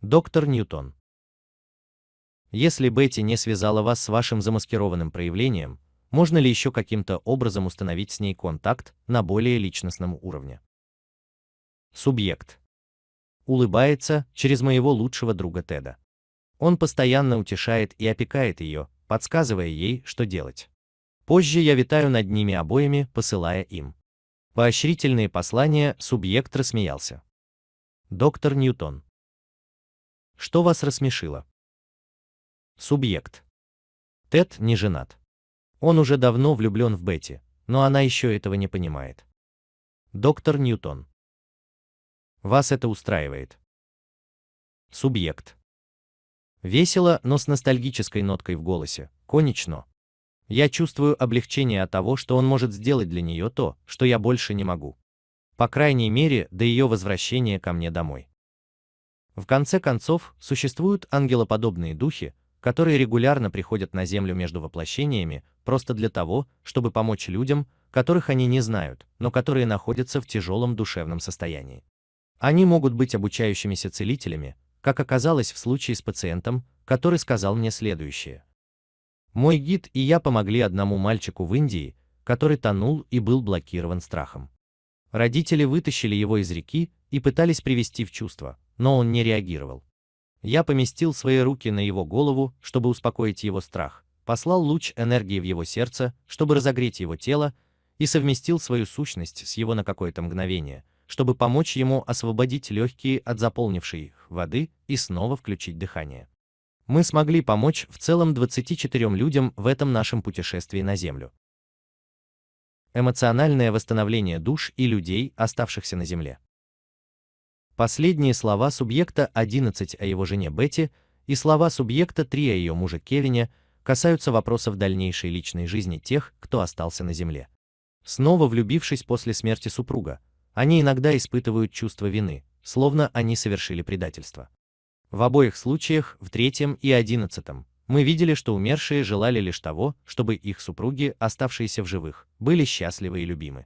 Доктор Ньютон. Если Бетти не связала вас с вашим замаскированным проявлением, можно ли еще каким-то образом установить с ней контакт на более личностном уровне? Субъект. Улыбается через моего лучшего друга Теда. Он постоянно утешает и опекает ее, подсказывая ей, что делать. Позже я витаю над ними обоими, посылая им. Поощрительные послания субъект рассмеялся. Доктор Ньютон. Что вас рассмешило? Субъект. Тед не женат. Он уже давно влюблен в Бетти, но она еще этого не понимает. Доктор Ньютон. Вас это устраивает. Субъект. Весело, но с ностальгической ноткой в голосе. Конечно. Я чувствую облегчение от того, что он может сделать для нее то, что я больше не могу. По крайней мере, до ее возвращения ко мне домой. В конце концов, существуют ангелоподобные духи, которые регулярно приходят на Землю между воплощениями просто для того, чтобы помочь людям, которых они не знают, но которые находятся в тяжелом душевном состоянии. Они могут быть обучающимися целителями, как оказалось в случае с пациентом, который сказал мне следующее. Мой гид и я помогли одному мальчику в Индии, который тонул и был блокирован страхом. Родители вытащили его из реки и пытались привести в чувство, но он не реагировал. Я поместил свои руки на его голову, чтобы успокоить его страх, послал луч энергии в его сердце, чтобы разогреть его тело, и совместил свою сущность с его на какое-то мгновение, чтобы помочь ему освободить легкие от заполнившей их воды и снова включить дыхание. Мы смогли помочь в целом 24 людям в этом нашем путешествии на Землю. Эмоциональное восстановление душ и людей, оставшихся на Земле. Последние слова субъекта 11 о его жене Бетти и слова субъекта 3 о ее муже Кевине касаются вопросов дальнейшей личной жизни тех, кто остался на земле. Снова влюбившись после смерти супруга, они иногда испытывают чувство вины, словно они совершили предательство. В обоих случаях, в третьем и одиннадцатом, мы видели, что умершие желали лишь того, чтобы их супруги, оставшиеся в живых, были счастливы и любимы.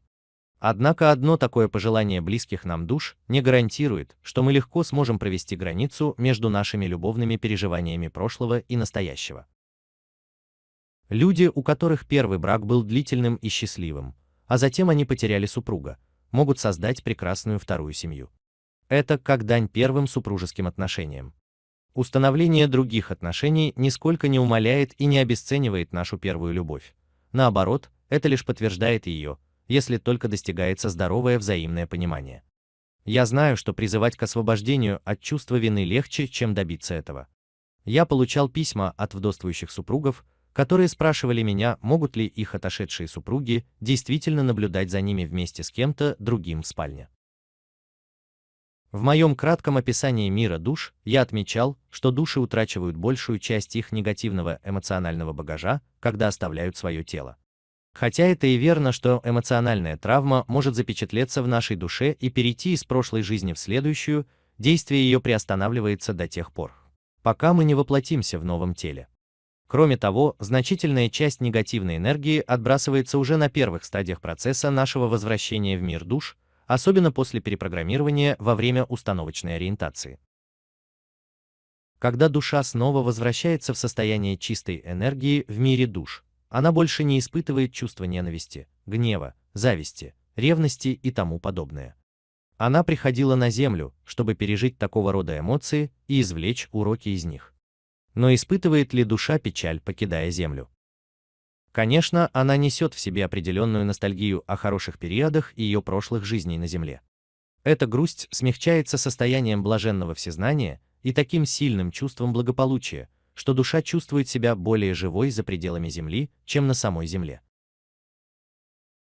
Однако одно такое пожелание близких нам душ не гарантирует, что мы легко сможем провести границу между нашими любовными переживаниями прошлого и настоящего. Люди, у которых первый брак был длительным и счастливым, а затем они потеряли супруга, могут создать прекрасную вторую семью. Это как дань первым супружеским отношениям. Установление других отношений нисколько не умаляет и не обесценивает нашу первую любовь. Наоборот, это лишь подтверждает ее, если только достигается здоровое взаимное понимание. Я знаю, что призывать к освобождению от чувства вины легче, чем добиться этого. Я получал письма от вдовствующих супругов, которые спрашивали меня, могут ли их отошедшие супруги действительно наблюдать за ними вместе с кем-то другим в спальне. В моем кратком описании мира душ я отмечал, что души утрачивают большую часть их негативного эмоционального багажа, когда оставляют свое тело. Хотя это и верно, что эмоциональная травма может запечатлеться в нашей душе и перейти из прошлой жизни в следующую, действие ее приостанавливается до тех пор, пока мы не воплотимся в новом теле. Кроме того, значительная часть негативной энергии отбрасывается уже на первых стадиях процесса нашего возвращения в мир душ, особенно после перепрограммирования во время установочной ориентации. Когда душа снова возвращается в состояние чистой энергии в мире душ, она больше не испытывает чувства ненависти, гнева, зависти, ревности и тому подобное. Она приходила на Землю, чтобы пережить такого рода эмоции и извлечь уроки из них. Но испытывает ли душа печаль, покидая Землю? Конечно, она несет в себе определенную ностальгию о хороших периодах и ее прошлых жизней на Земле. Эта грусть смягчается состоянием блаженного всезнания и таким сильным чувством благополучия, что душа чувствует себя более живой за пределами Земли, чем на самой Земле.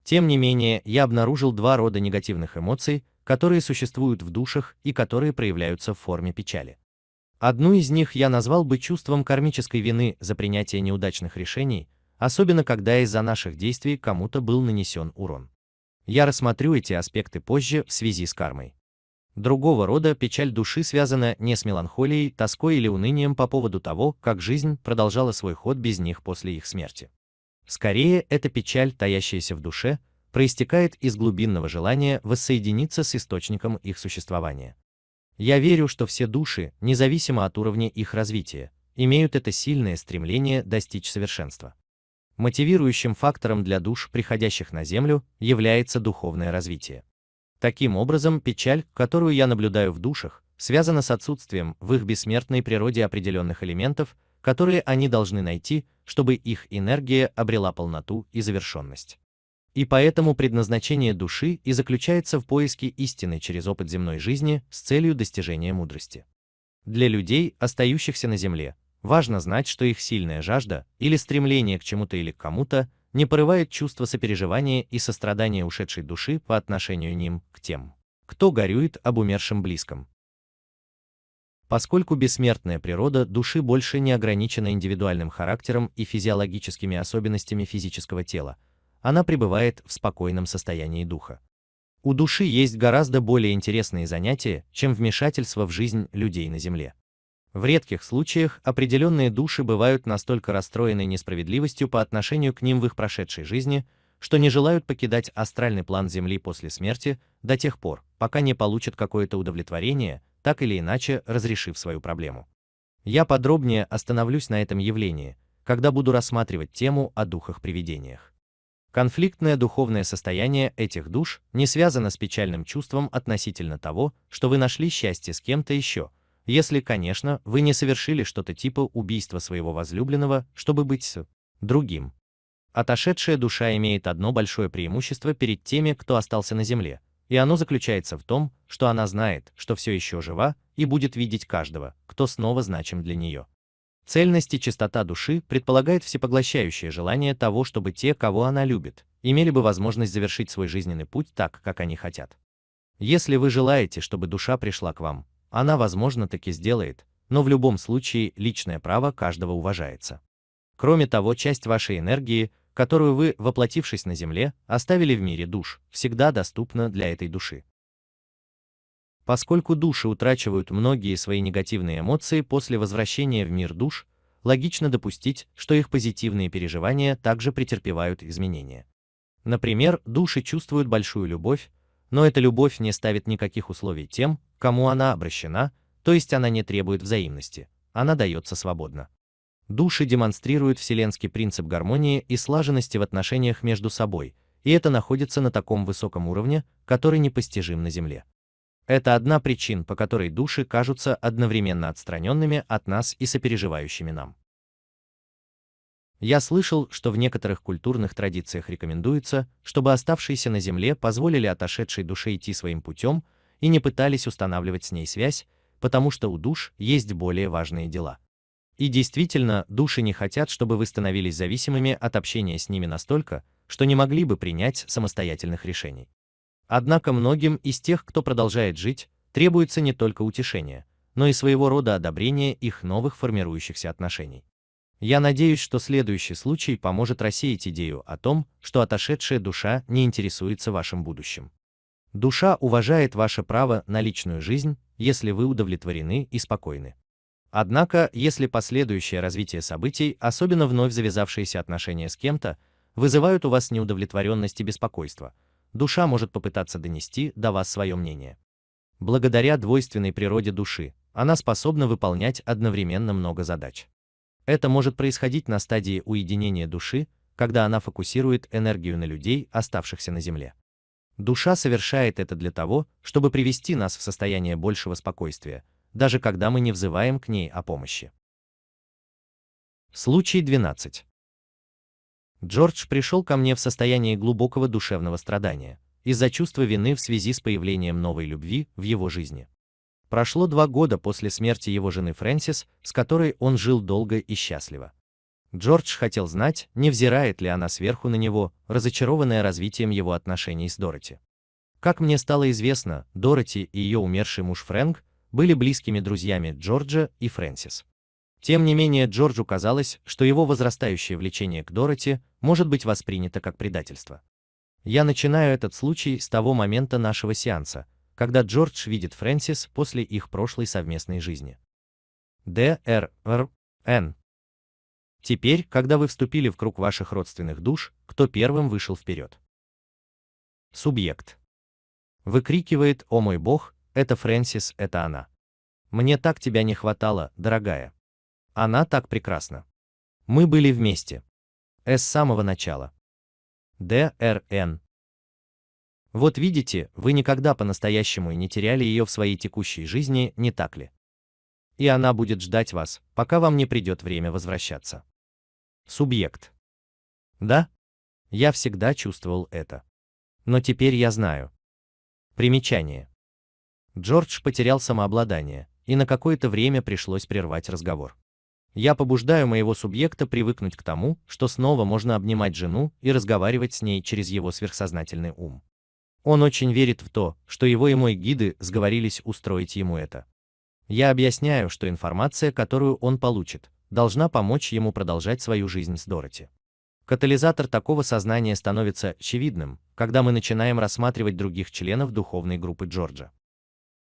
Тем не менее, я обнаружил два рода негативных эмоций, которые существуют в душах и которые проявляются в форме печали. Одну из них я назвал бы чувством кармической вины за принятие неудачных решений, особенно когда из-за наших действий кому-то был нанесен урон. Я рассмотрю эти аспекты позже в связи с кармой. Другого рода печаль души связана не с меланхолией, тоской или унынием по поводу того, как жизнь продолжала свой ход без них после их смерти. Скорее, эта печаль, таящаяся в душе, проистекает из глубинного желания воссоединиться с источником их существования. Я верю, что все души, независимо от уровня их развития, имеют это сильное стремление достичь совершенства. Мотивирующим фактором для душ, приходящих на Землю, является духовное развитие. Таким образом, печаль, которую я наблюдаю в душах, связана с отсутствием в их бессмертной природе определенных элементов, которые они должны найти, чтобы их энергия обрела полноту и завершенность. И поэтому предназначение души и заключается в поиске истины через опыт земной жизни с целью достижения мудрости. Для людей, остающихся на земле, важно знать, что их сильная жажда или стремление к чему-то или к кому-то не порывает чувство сопереживания и сострадания ушедшей души по отношению ним к тем, кто горюет об умершем близком. Поскольку бессмертная природа души больше не ограничена индивидуальным характером и физиологическими особенностями физического тела, она пребывает в спокойном состоянии духа. У души есть гораздо более интересные занятия, чем вмешательство в жизнь людей на Земле. В редких случаях определенные души бывают настолько расстроены несправедливостью по отношению к ним в их прошедшей жизни, что не желают покидать астральный план Земли после смерти до тех пор, пока не получат какое-то удовлетворение, так или иначе разрешив свою проблему. Я подробнее остановлюсь на этом явлении, когда буду рассматривать тему о духах-привидениях. Конфликтное духовное состояние этих душ не связано с печальным чувством относительно того, что вы нашли счастье с кем-то еще, если, конечно, вы не совершили что-то типа убийства своего возлюбленного, чтобы быть с другим. Отошедшая душа имеет одно большое преимущество перед теми, кто остался на земле, и оно заключается в том, что она знает, что все еще жива и будет видеть каждого, кто снова значим для нее. Цельность и чистота души предполагает всепоглощающее желание того, чтобы те, кого она любит, имели бы возможность завершить свой жизненный путь так, как они хотят. Если вы желаете, чтобы душа пришла к вам, она, возможно, таки сделает, но в любом случае личное право каждого уважается. Кроме того, часть вашей энергии, которую вы, воплотившись на земле, оставили в мире душ, всегда доступна для этой души. Поскольку души утрачивают многие свои негативные эмоции после возвращения в мир душ, логично допустить, что их позитивные переживания также претерпевают изменения. Например, души чувствуют большую любовь, но эта любовь не ставит никаких условий тем, кому она обращена, то есть она не требует взаимности, она дается свободно. Души демонстрируют вселенский принцип гармонии и слаженности в отношениях между собой, и это находится на таком высоком уровне, который непостижим на Земле. Это одна причин, по которой души кажутся одновременно отстраненными от нас и сопереживающими нам. Я слышал, что в некоторых культурных традициях рекомендуется, чтобы оставшиеся на земле позволили отошедшей душе идти своим путем, и не пытались устанавливать с ней связь, потому что у душ есть более важные дела. И действительно, души не хотят, чтобы вы становились зависимыми от общения с ними настолько, что не могли бы принять самостоятельных решений. Однако многим из тех, кто продолжает жить, требуется не только утешение, но и своего рода одобрение их новых формирующихся отношений. Я надеюсь, что следующий случай поможет рассеять идею о том, что отошедшая душа не интересуется вашим будущим. Душа уважает ваше право на личную жизнь, если вы удовлетворены и спокойны. Однако, если последующее развитие событий, особенно вновь завязавшиеся отношения с кем-то, вызывают у вас неудовлетворенность и беспокойство, душа может попытаться донести до вас свое мнение. Благодаря двойственной природе души, она способна выполнять одновременно много задач. Это может происходить на стадии уединения души, когда она фокусирует энергию на людей, оставшихся на Земле. Душа совершает это для того, чтобы привести нас в состояние большего спокойствия, даже когда мы не взываем к ней о помощи. Случай 12. Джордж пришел ко мне в состоянии глубокого душевного страдания, из-за чувства вины в связи с появлением новой любви в его жизни. Прошло два года после смерти его жены Фрэнсис, с которой он жил долго и счастливо. Джордж хотел знать, не взирает ли она сверху на него, разочарованная развитием его отношений с Дороти. Как мне стало известно, Дороти и ее умерший муж Фрэнк были близкими друзьями Джорджа и Фрэнсис. Тем не менее, Джорджу казалось, что его возрастающее влечение к Дороти может быть воспринято как предательство. Я начинаю этот случай с того момента нашего сеанса, когда Джордж видит Фрэнсис после их прошлой совместной жизни. Д. Р. Р. Н. Теперь, когда вы вступили в круг ваших родственных душ, кто первым вышел вперед? Субъект. Выкрикивает «О мой бог, это Фрэнсис, это она». Мне так тебя не хватало, дорогая. Она так прекрасна. Мы были вместе. С самого начала. ДРН. Вот видите, вы никогда по-настоящему и не теряли ее в своей текущей жизни, не так ли? И она будет ждать вас, пока вам не придет время возвращаться. Субъект. Да? Я всегда чувствовал это. Но теперь я знаю. Примечание. Джордж потерял самообладание, и на какое-то время пришлось прервать разговор. Я побуждаю моего субъекта привыкнуть к тому, что снова можно обнимать жену и разговаривать с ней через его сверхсознательный ум. Он очень верит в то, что его и мои гиды сговорились устроить ему это. Я объясняю, что информация, которую он получит, должна помочь ему продолжать свою жизнь с Дороти. Катализатор такого сознания становится очевидным, когда мы начинаем рассматривать других членов духовной группы Джорджа.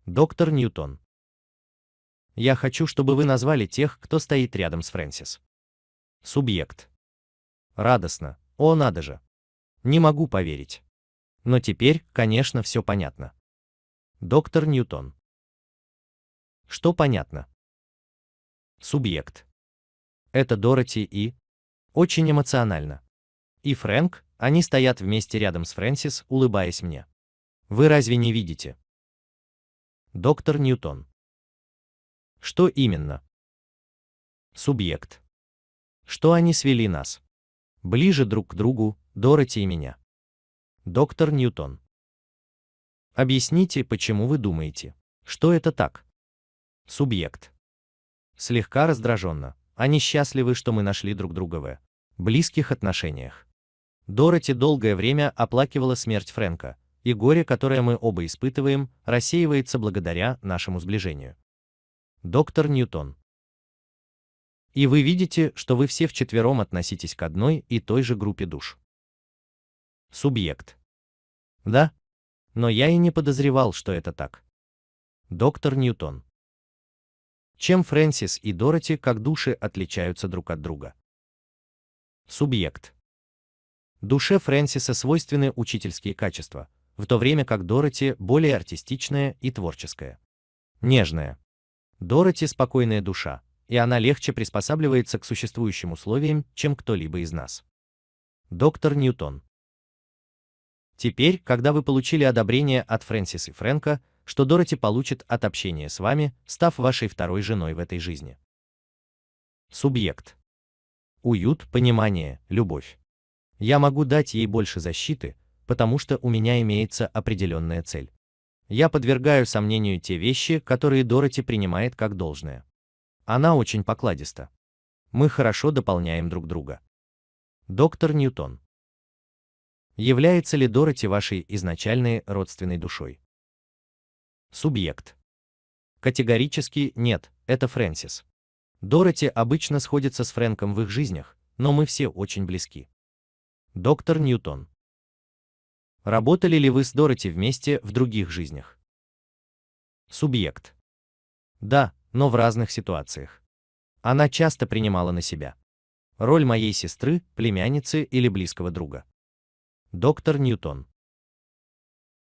Доктор Ньютон. Я хочу, чтобы вы назвали тех, кто стоит рядом с Фрэнсис. Субъект. Радостно. О, надо же. Не могу поверить. Но теперь, конечно, все понятно. Доктор Ньютон. Что понятно? Субъект это Дороти и... Очень эмоционально. И Фрэнк, они стоят вместе рядом с Фрэнсис, улыбаясь мне. Вы разве не видите? Доктор Ньютон. Что именно? Субъект. Что они свели нас? Ближе друг к другу, Дороти и меня. Доктор Ньютон. Объясните, почему вы думаете, что это так? Субъект. Слегка раздраженно. Они счастливы, что мы нашли друг друга в близких отношениях. Дороти долгое время оплакивала смерть Фрэнка, и горе, которое мы оба испытываем, рассеивается благодаря нашему сближению. Доктор Ньютон. И вы видите, что вы все вчетвером относитесь к одной и той же группе душ. Субъект. Да. Но я и не подозревал, что это так. Доктор Ньютон. Чем Фрэнсис и Дороти как души отличаются друг от друга? Субъект. Душе Фрэнсиса свойственны учительские качества, в то время как Дороти более артистичная и творческая. Нежная. Дороти спокойная душа, и она легче приспосабливается к существующим условиям, чем кто-либо из нас. Доктор Ньютон. Теперь, когда вы получили одобрение от Фрэнсис и Фрэнка, что Дороти получит от общения с вами, став вашей второй женой в этой жизни. Субъект. Уют, понимание, любовь. Я могу дать ей больше защиты, потому что у меня имеется определенная цель. Я подвергаю сомнению те вещи, которые Дороти принимает как должное. Она очень покладиста. Мы хорошо дополняем друг друга. Доктор Ньютон. Является ли Дороти вашей изначальной родственной душой? Субъект. Категорически нет, это Фрэнсис. Дороти обычно сходится с Фрэнком в их жизнях, но мы все очень близки. Доктор Ньютон. Работали ли вы с Дороти вместе в других жизнях? Субъект. Да, но в разных ситуациях. Она часто принимала на себя роль моей сестры, племянницы или близкого друга. Доктор Ньютон.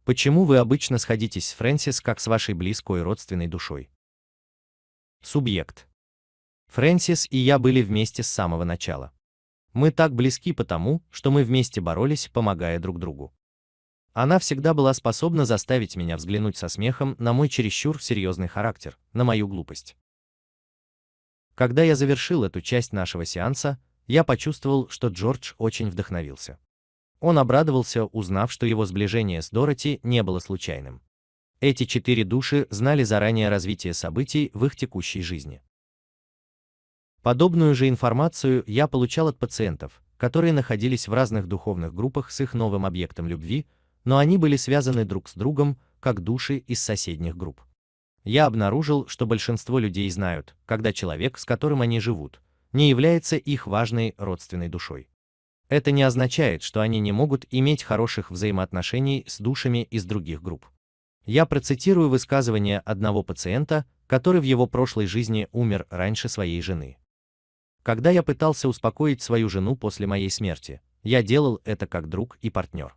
Почему вы обычно сходитесь с Фрэнсис как с вашей близкой родственной душой? Субъект. Фрэнсис и я были вместе с самого начала. Мы так близки потому, что мы вместе боролись, помогая друг другу. Она всегда была способна заставить меня взглянуть со смехом на мой чересчур серьезный характер, на мою глупость. Когда я завершил эту часть нашего сеанса, я почувствовал, что Джордж очень вдохновился. Он обрадовался, узнав, что его сближение с Дороти не было случайным. Эти четыре души знали заранее развитие событий в их текущей жизни. Подобную же информацию я получал от пациентов, которые находились в разных духовных группах с их новым объектом любви, но они были связаны друг с другом, как души из соседних групп. Я обнаружил, что большинство людей знают, когда человек, с которым они живут, не является их важной родственной душой. Это не означает, что они не могут иметь хороших взаимоотношений с душами из других групп. Я процитирую высказывание одного пациента, который в его прошлой жизни умер раньше своей жены. Когда я пытался успокоить свою жену после моей смерти, я делал это как друг и партнер.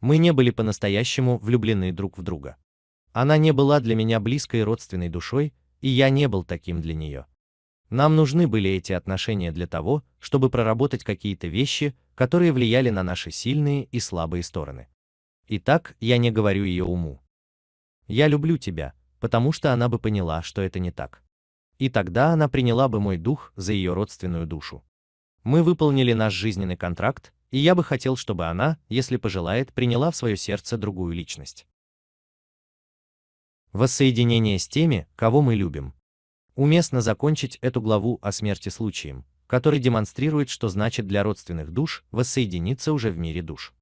Мы не были по-настоящему влюблены друг в друга. Она не была для меня близкой родственной душой, и я не был таким для нее. Нам нужны были эти отношения для того, чтобы проработать какие-то вещи, которые влияли на наши сильные и слабые стороны. Итак, я не говорю ее уму. Я люблю тебя, потому что она бы поняла, что это не так. И тогда она приняла бы мой дух за ее родственную душу. Мы выполнили наш жизненный контракт, и я бы хотел, чтобы она, если пожелает, приняла в свое сердце другую личность. Воссоединение с теми, кого мы любим, Уместно закончить эту главу о смерти случаем, который демонстрирует, что значит для родственных душ воссоединиться уже в мире душ.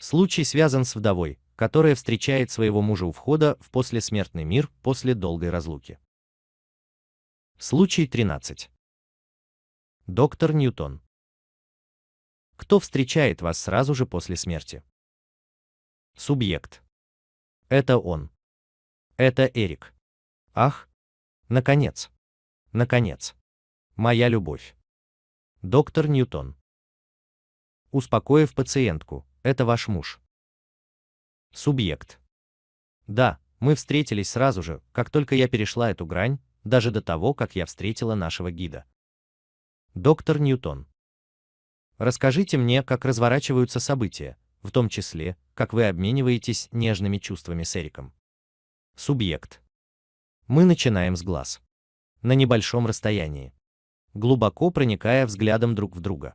Случай связан с вдовой, которая встречает своего мужа у входа в послесмертный мир после долгой разлуки. Случай 13. Доктор Ньютон. Кто встречает вас сразу же после смерти? Субъект. Это он. Это Эрик. Ах, наконец. Наконец. Моя любовь. Доктор Ньютон. Успокоив пациентку, это ваш муж. Субъект. Да, мы встретились сразу же, как только я перешла эту грань, даже до того, как я встретила нашего гида. Доктор Ньютон. Расскажите мне, как разворачиваются события, в том числе, как вы обмениваетесь нежными чувствами с Эриком. Субъект. Мы начинаем с глаз на небольшом расстоянии, глубоко проникая взглядом друг в друга.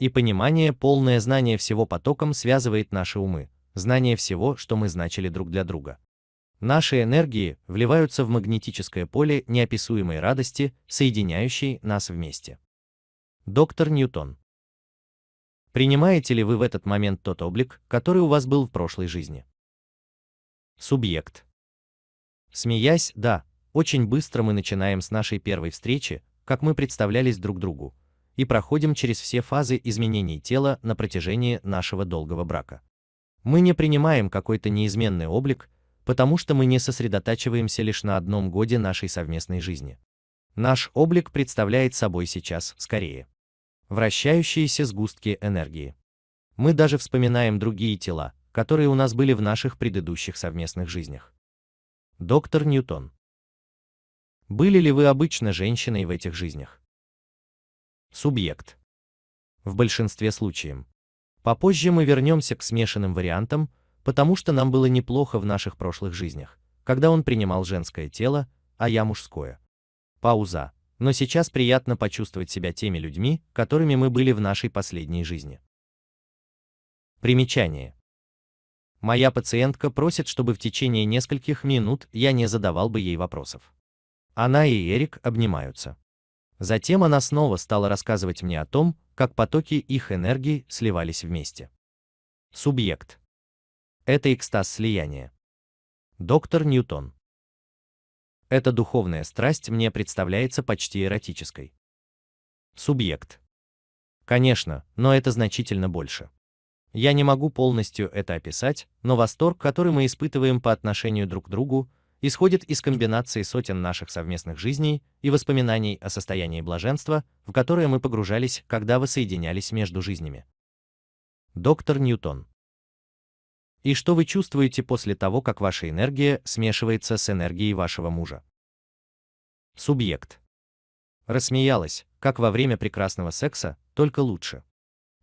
И понимание, полное знание всего потоком связывает наши умы, знание всего, что мы значили друг для друга. Наши энергии вливаются в магнетическое поле неописуемой радости, соединяющей нас вместе. Доктор Ньютон. Принимаете ли вы в этот момент тот облик, который у вас был в прошлой жизни? Субъект. Смеясь, да, очень быстро мы начинаем с нашей первой встречи, как мы представлялись друг другу, и проходим через все фазы изменений тела на протяжении нашего долгого брака. Мы не принимаем какой-то неизменный облик, потому что мы не сосредотачиваемся лишь на одном годе нашей совместной жизни. Наш облик представляет собой сейчас, скорее, вращающиеся сгустки энергии. Мы даже вспоминаем другие тела, которые у нас были в наших предыдущих совместных жизнях. Доктор Ньютон были ли вы обычно женщиной в этих жизнях? Субъект. В большинстве случаев. Попозже мы вернемся к смешанным вариантам, потому что нам было неплохо в наших прошлых жизнях, когда он принимал женское тело, а я мужское. Пауза. Но сейчас приятно почувствовать себя теми людьми, которыми мы были в нашей последней жизни. Примечание. Моя пациентка просит, чтобы в течение нескольких минут я не задавал бы ей вопросов. Она и Эрик обнимаются. Затем она снова стала рассказывать мне о том, как потоки их энергии сливались вместе. Субъект. Это экстаз слияния. Доктор Ньютон. Эта духовная страсть мне представляется почти эротической. Субъект. Конечно, но это значительно больше. Я не могу полностью это описать, но восторг, который мы испытываем по отношению друг к другу, исходит из комбинации сотен наших совместных жизней и воспоминаний о состоянии блаженства, в которое мы погружались, когда воссоединялись между жизнями. Доктор Ньютон. И что вы чувствуете после того, как ваша энергия смешивается с энергией вашего мужа? Субъект. Рассмеялась, как во время прекрасного секса, только лучше.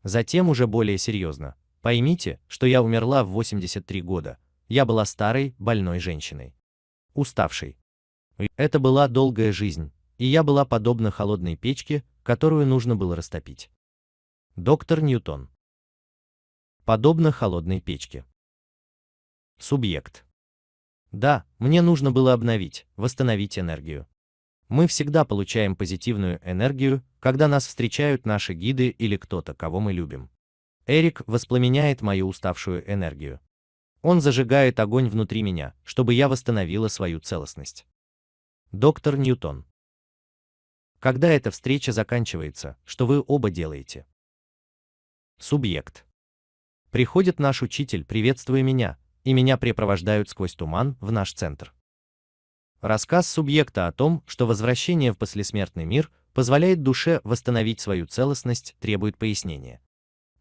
Затем уже более серьезно. Поймите, что я умерла в 83 года. Я была старой, больной женщиной уставший. Это была долгая жизнь, и я была подобна холодной печке, которую нужно было растопить. Доктор Ньютон. Подобно холодной печке. Субъект. Да, мне нужно было обновить, восстановить энергию. Мы всегда получаем позитивную энергию, когда нас встречают наши гиды или кто-то, кого мы любим. Эрик воспламеняет мою уставшую энергию. Он зажигает огонь внутри меня, чтобы я восстановила свою целостность. Доктор Ньютон. Когда эта встреча заканчивается, что вы оба делаете? Субъект. Приходит наш учитель, приветствуя меня, и меня препровождают сквозь туман в наш центр. Рассказ субъекта о том, что возвращение в послесмертный мир позволяет душе восстановить свою целостность, требует пояснения.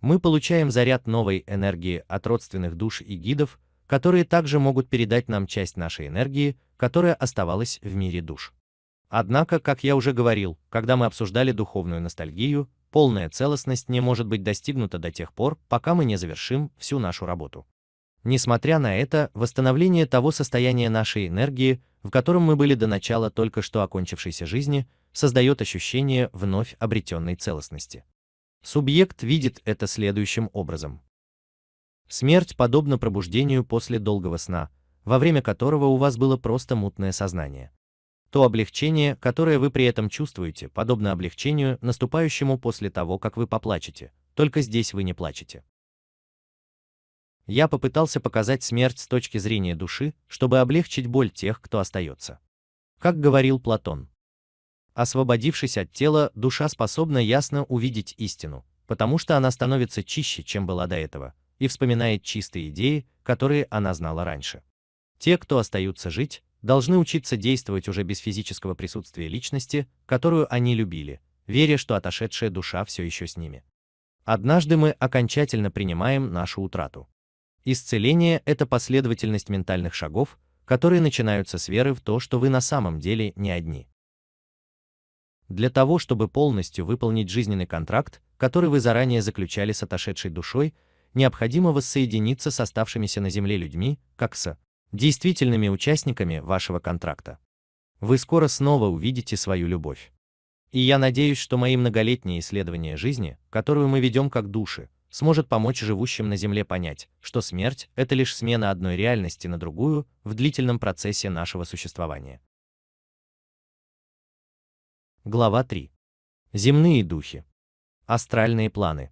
Мы получаем заряд новой энергии от родственных душ и гидов, которые также могут передать нам часть нашей энергии, которая оставалась в мире душ. Однако, как я уже говорил, когда мы обсуждали духовную ностальгию, полная целостность не может быть достигнута до тех пор, пока мы не завершим всю нашу работу. Несмотря на это, восстановление того состояния нашей энергии, в котором мы были до начала только что окончившейся жизни, создает ощущение вновь обретенной целостности. Субъект видит это следующим образом. Смерть подобна пробуждению после долгого сна, во время которого у вас было просто мутное сознание. То облегчение, которое вы при этом чувствуете, подобно облегчению, наступающему после того, как вы поплачете, только здесь вы не плачете. Я попытался показать смерть с точки зрения души, чтобы облегчить боль тех, кто остается. Как говорил Платон, Освободившись от тела, душа способна ясно увидеть истину, потому что она становится чище, чем была до этого, и вспоминает чистые идеи, которые она знала раньше. Те, кто остаются жить, должны учиться действовать уже без физического присутствия личности, которую они любили, веря, что отошедшая душа все еще с ними. Однажды мы окончательно принимаем нашу утрату. Исцеление – это последовательность ментальных шагов, которые начинаются с веры в то, что вы на самом деле не одни. Для того, чтобы полностью выполнить жизненный контракт, который вы заранее заключали с отошедшей душой, необходимо воссоединиться с оставшимися на земле людьми, как с действительными участниками вашего контракта. Вы скоро снова увидите свою любовь. И я надеюсь, что мои многолетние исследования жизни, которую мы ведем как души, сможет помочь живущим на Земле понять, что смерть – это лишь смена одной реальности на другую в длительном процессе нашего существования. Глава 3. Земные духи. Астральные планы.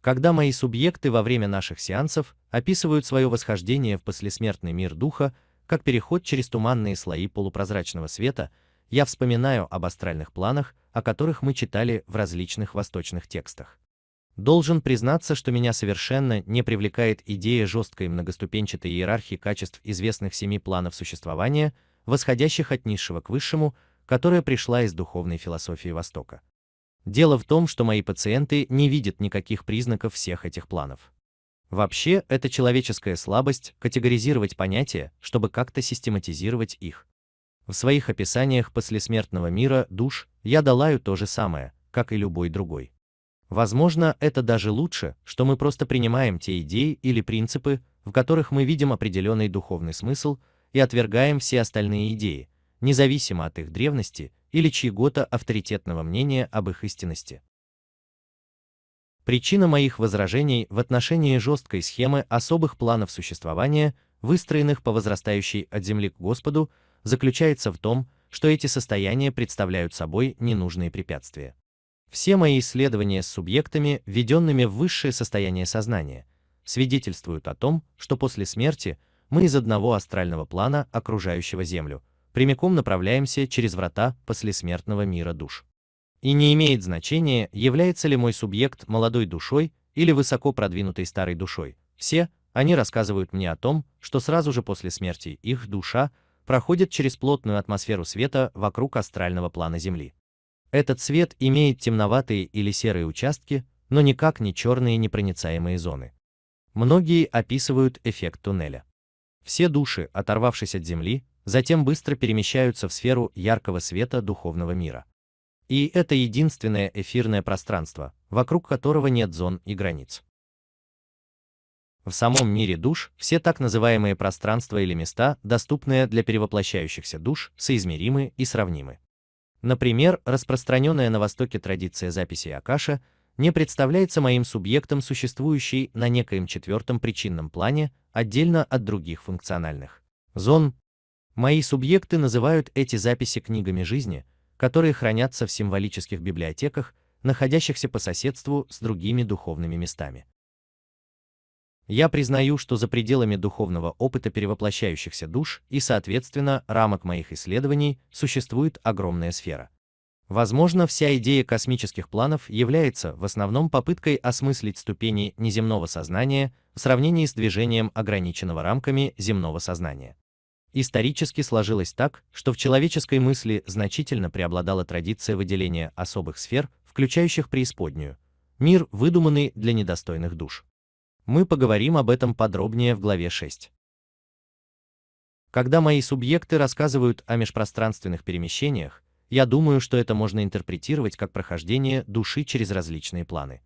Когда мои субъекты во время наших сеансов описывают свое восхождение в послесмертный мир духа, как переход через туманные слои полупрозрачного света, я вспоминаю об астральных планах, о которых мы читали в различных восточных текстах. Должен признаться, что меня совершенно не привлекает идея жесткой многоступенчатой иерархии качеств известных семи планов существования, восходящих от низшего к высшему, которая пришла из духовной философии Востока. Дело в том, что мои пациенты не видят никаких признаков всех этих планов. Вообще, это человеческая слабость категоризировать понятия, чтобы как-то систематизировать их. В своих описаниях послесмертного мира душ я долаю то же самое, как и любой другой. Возможно, это даже лучше, что мы просто принимаем те идеи или принципы, в которых мы видим определенный духовный смысл, и отвергаем все остальные идеи, независимо от их древности или чьего-то авторитетного мнения об их истинности. Причина моих возражений в отношении жесткой схемы особых планов существования, выстроенных по возрастающей от земли к Господу, заключается в том, что эти состояния представляют собой ненужные препятствия. Все мои исследования с субъектами, введенными в высшее состояние сознания, свидетельствуют о том, что после смерти мы из одного астрального плана, окружающего Землю, прямиком направляемся через врата послесмертного мира душ. И не имеет значения, является ли мой субъект молодой душой или высоко продвинутой старой душой, все они рассказывают мне о том, что сразу же после смерти их душа проходит через плотную атмосферу света вокруг астрального плана Земли. Этот свет имеет темноватые или серые участки, но никак не черные непроницаемые зоны. Многие описывают эффект туннеля. Все души, оторвавшись от Земли, затем быстро перемещаются в сферу яркого света духовного мира. И это единственное эфирное пространство, вокруг которого нет зон и границ. В самом мире душ все так называемые пространства или места, доступные для перевоплощающихся душ, соизмеримы и сравнимы. Например, распространенная на Востоке традиция записи Акаша не представляется моим субъектом, существующей на некоем четвертом причинном плане, отдельно от других функциональных зон, Мои субъекты называют эти записи книгами жизни, которые хранятся в символических библиотеках, находящихся по соседству с другими духовными местами. Я признаю, что за пределами духовного опыта перевоплощающихся душ и, соответственно, рамок моих исследований существует огромная сфера. Возможно, вся идея космических планов является в основном попыткой осмыслить ступени неземного сознания в сравнении с движением ограниченного рамками земного сознания исторически сложилось так, что в человеческой мысли значительно преобладала традиция выделения особых сфер, включающих преисподнюю, мир, выдуманный для недостойных душ. Мы поговорим об этом подробнее в главе 6. Когда мои субъекты рассказывают о межпространственных перемещениях, я думаю, что это можно интерпретировать как прохождение души через различные планы.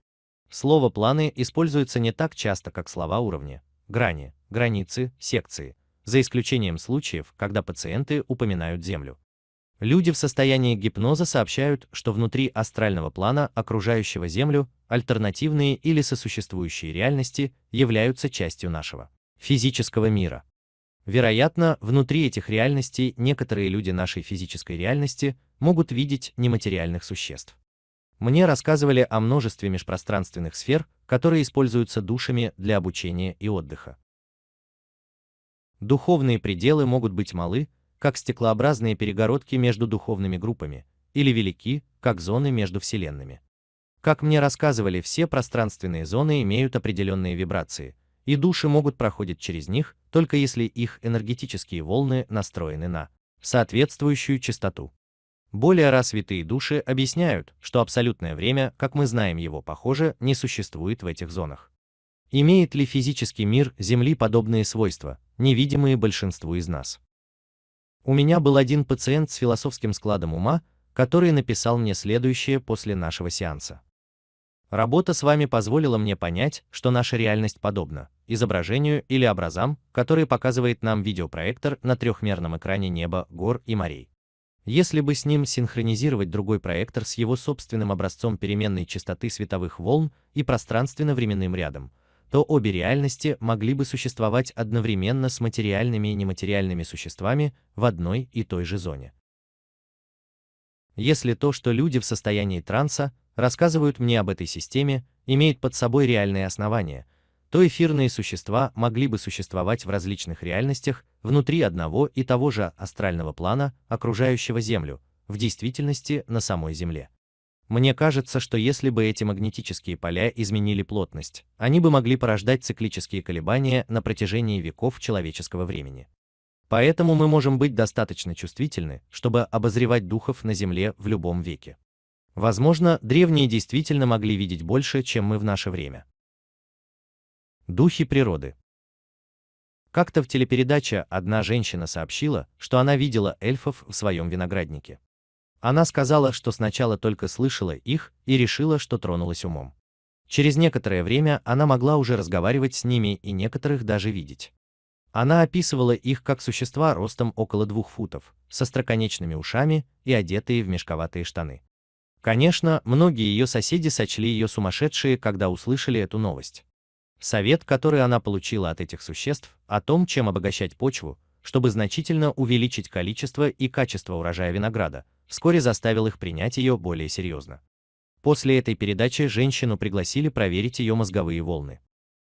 Слово «планы» используется не так часто, как слова уровня, грани, границы, секции – за исключением случаев, когда пациенты упоминают Землю. Люди в состоянии гипноза сообщают, что внутри астрального плана окружающего Землю альтернативные или сосуществующие реальности являются частью нашего физического мира. Вероятно, внутри этих реальностей некоторые люди нашей физической реальности могут видеть нематериальных существ. Мне рассказывали о множестве межпространственных сфер, которые используются душами для обучения и отдыха. Духовные пределы могут быть малы, как стеклообразные перегородки между духовными группами, или велики, как зоны между вселенными. Как мне рассказывали, все пространственные зоны имеют определенные вибрации, и души могут проходить через них, только если их энергетические волны настроены на соответствующую частоту. Более развитые души объясняют, что абсолютное время, как мы знаем его, похоже, не существует в этих зонах. Имеет ли физический мир Земли подобные свойства, невидимые большинству из нас? У меня был один пациент с философским складом ума, который написал мне следующее после нашего сеанса. Работа с вами позволила мне понять, что наша реальность подобна изображению или образам, которые показывает нам видеопроектор на трехмерном экране неба, гор и морей. Если бы с ним синхронизировать другой проектор с его собственным образцом переменной частоты световых волн и пространственно-временным рядом, то обе реальности могли бы существовать одновременно с материальными и нематериальными существами в одной и той же зоне. Если то, что люди в состоянии транса рассказывают мне об этой системе, имеет под собой реальные основания, то эфирные существа могли бы существовать в различных реальностях внутри одного и того же астрального плана, окружающего Землю, в действительности на самой Земле. Мне кажется, что если бы эти магнетические поля изменили плотность, они бы могли порождать циклические колебания на протяжении веков человеческого времени. Поэтому мы можем быть достаточно чувствительны, чтобы обозревать духов на Земле в любом веке. Возможно, древние действительно могли видеть больше, чем мы в наше время. Духи природы. Как-то в телепередаче одна женщина сообщила, что она видела эльфов в своем винограднике. Она сказала, что сначала только слышала их и решила, что тронулась умом. Через некоторое время она могла уже разговаривать с ними и некоторых даже видеть. Она описывала их как существа ростом около двух футов, со строконечными ушами и одетые в мешковатые штаны. Конечно, многие ее соседи сочли ее сумасшедшие, когда услышали эту новость. Совет, который она получила от этих существ, о том, чем обогащать почву, чтобы значительно увеличить количество и качество урожая винограда, вскоре заставил их принять ее более серьезно. После этой передачи женщину пригласили проверить ее мозговые волны.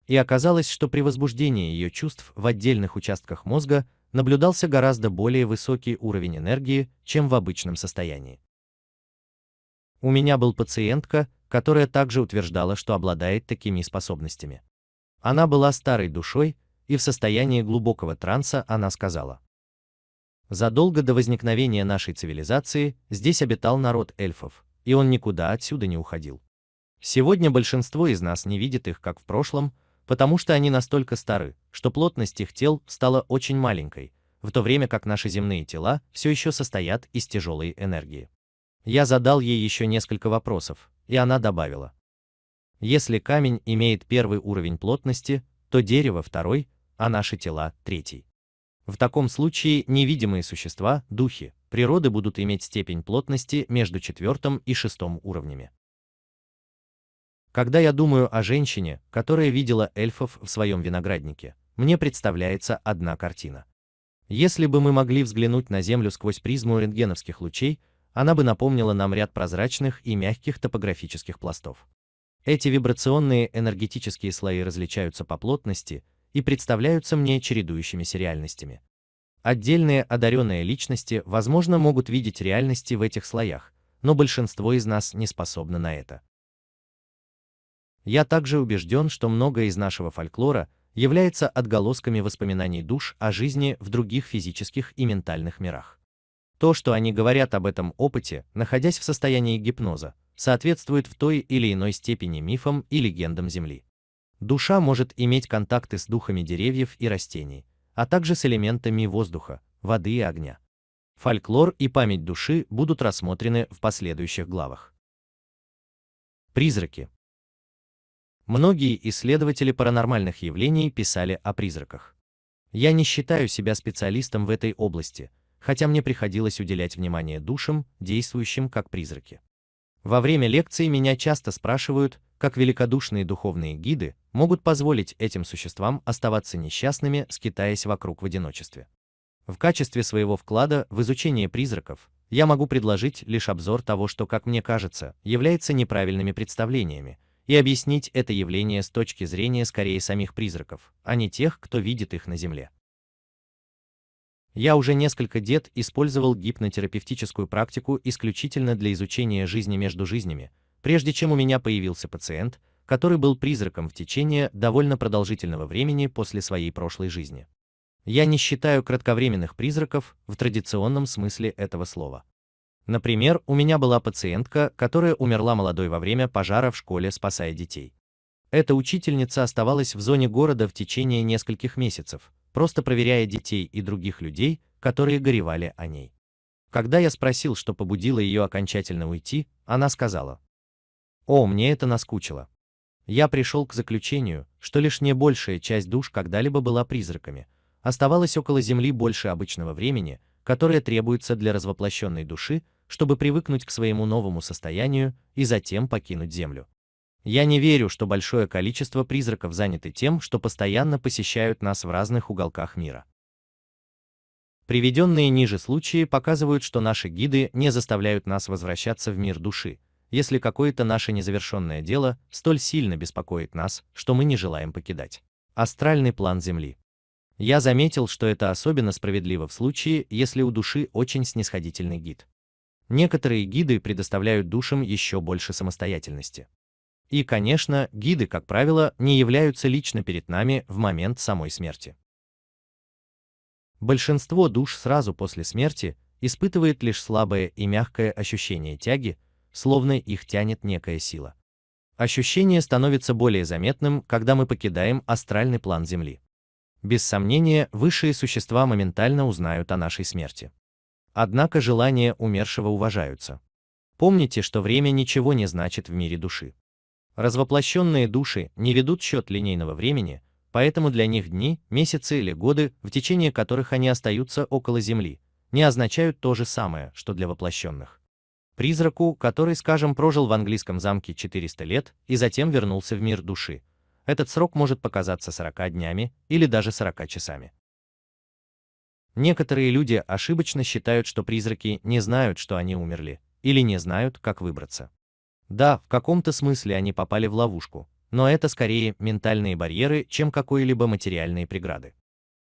И оказалось, что при возбуждении ее чувств в отдельных участках мозга наблюдался гораздо более высокий уровень энергии, чем в обычном состоянии. У меня был пациентка, которая также утверждала, что обладает такими способностями. Она была старой душой, и в состоянии глубокого транса она сказала, Задолго до возникновения нашей цивилизации здесь обитал народ эльфов, и он никуда отсюда не уходил. Сегодня большинство из нас не видит их, как в прошлом, потому что они настолько стары, что плотность их тел стала очень маленькой, в то время как наши земные тела все еще состоят из тяжелой энергии. Я задал ей еще несколько вопросов, и она добавила. Если камень имеет первый уровень плотности, то дерево второй, а наши тела третий. В таком случае невидимые существа, духи, природы будут иметь степень плотности между четвертым и шестым уровнями. Когда я думаю о женщине, которая видела эльфов в своем винограднике, мне представляется одна картина. Если бы мы могли взглянуть на Землю сквозь призму рентгеновских лучей, она бы напомнила нам ряд прозрачных и мягких топографических пластов. Эти вибрационные энергетические слои различаются по плотности, и представляются мне чередующимися реальностями. Отдельные одаренные личности, возможно, могут видеть реальности в этих слоях, но большинство из нас не способны на это. Я также убежден, что многое из нашего фольклора является отголосками воспоминаний душ о жизни в других физических и ментальных мирах. То, что они говорят об этом опыте, находясь в состоянии гипноза, соответствует в той или иной степени мифам и легендам Земли. Душа может иметь контакты с духами деревьев и растений, а также с элементами воздуха, воды и огня. Фольклор и память души будут рассмотрены в последующих главах. Призраки. Многие исследователи паранормальных явлений писали о призраках. Я не считаю себя специалистом в этой области, хотя мне приходилось уделять внимание душам, действующим как призраки. Во время лекций меня часто спрашивают, как великодушные духовные гиды могут позволить этим существам оставаться несчастными, скитаясь вокруг в одиночестве. В качестве своего вклада в изучение призраков я могу предложить лишь обзор того, что, как мне кажется, является неправильными представлениями, и объяснить это явление с точки зрения скорее самих призраков, а не тех, кто видит их на Земле. Я уже несколько лет использовал гипнотерапевтическую практику исключительно для изучения жизни между жизнями, прежде чем у меня появился пациент, который был призраком в течение довольно продолжительного времени после своей прошлой жизни. Я не считаю кратковременных призраков в традиционном смысле этого слова. Например, у меня была пациентка, которая умерла молодой во время пожара в школе, спасая детей. Эта учительница оставалась в зоне города в течение нескольких месяцев, просто проверяя детей и других людей, которые горевали о ней. Когда я спросил, что побудило ее окончательно уйти, она сказала, о, мне это наскучило. Я пришел к заключению, что лишь не большая часть душ когда-либо была призраками, оставалось около Земли больше обычного времени, которое требуется для развоплощенной души, чтобы привыкнуть к своему новому состоянию и затем покинуть Землю. Я не верю, что большое количество призраков заняты тем, что постоянно посещают нас в разных уголках мира. Приведенные ниже случаи показывают, что наши гиды не заставляют нас возвращаться в мир души, если какое-то наше незавершенное дело столь сильно беспокоит нас, что мы не желаем покидать. Астральный план Земли. Я заметил, что это особенно справедливо в случае, если у души очень снисходительный гид. Некоторые гиды предоставляют душам еще больше самостоятельности. И, конечно, гиды, как правило, не являются лично перед нами в момент самой смерти. Большинство душ сразу после смерти испытывает лишь слабое и мягкое ощущение тяги словно их тянет некая сила. Ощущение становится более заметным, когда мы покидаем астральный план Земли. Без сомнения, высшие существа моментально узнают о нашей смерти. Однако желания умершего уважаются. Помните, что время ничего не значит в мире души. Развоплощенные души не ведут счет линейного времени, поэтому для них дни, месяцы или годы, в течение которых они остаются около Земли, не означают то же самое, что для воплощенных. Призраку, который, скажем, прожил в английском замке 400 лет и затем вернулся в мир души, этот срок может показаться 40 днями или даже 40 часами. Некоторые люди ошибочно считают, что призраки не знают, что они умерли, или не знают, как выбраться. Да, в каком-то смысле они попали в ловушку, но это скорее ментальные барьеры, чем какие-либо материальные преграды.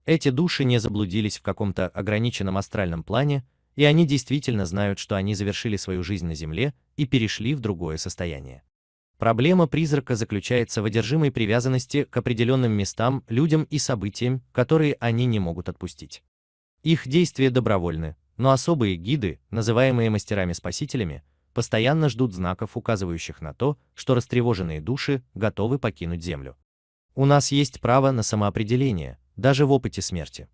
Эти души не заблудились в каком-то ограниченном астральном плане и они действительно знают, что они завершили свою жизнь на Земле и перешли в другое состояние. Проблема призрака заключается в одержимой привязанности к определенным местам, людям и событиям, которые они не могут отпустить. Их действия добровольны, но особые гиды, называемые мастерами-спасителями, постоянно ждут знаков, указывающих на то, что растревоженные души готовы покинуть Землю. У нас есть право на самоопределение, даже в опыте смерти.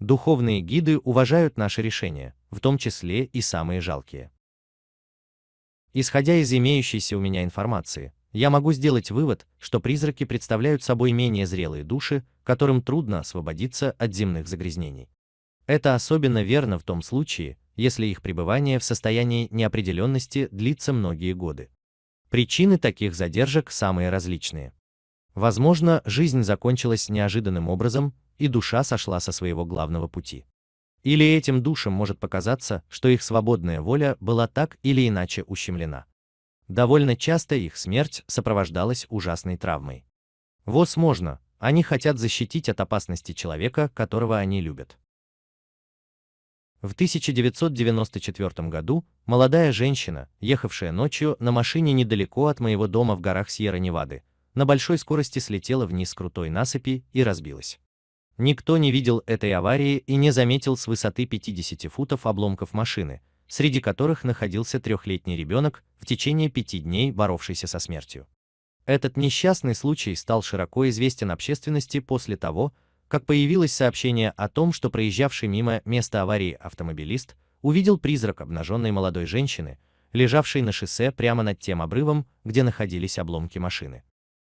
Духовные гиды уважают наши решения, в том числе и самые жалкие. Исходя из имеющейся у меня информации, я могу сделать вывод, что призраки представляют собой менее зрелые души, которым трудно освободиться от земных загрязнений. Это особенно верно в том случае, если их пребывание в состоянии неопределенности длится многие годы. Причины таких задержек самые различные. Возможно, жизнь закончилась неожиданным образом, и душа сошла со своего главного пути. Или этим душам может показаться, что их свободная воля была так или иначе ущемлена. Довольно часто их смерть сопровождалась ужасной травмой. Возможно, они хотят защитить от опасности человека, которого они любят. В 1994 году молодая женщина, ехавшая ночью на машине недалеко от моего дома в горах Сьерра-Невады, на большой скорости слетела вниз с крутой насыпи и разбилась. Никто не видел этой аварии и не заметил с высоты 50 футов обломков машины, среди которых находился трехлетний ребенок, в течение пяти дней боровшийся со смертью. Этот несчастный случай стал широко известен общественности после того, как появилось сообщение о том, что проезжавший мимо места аварии автомобилист увидел призрак обнаженной молодой женщины, лежавшей на шоссе прямо над тем обрывом, где находились обломки машины.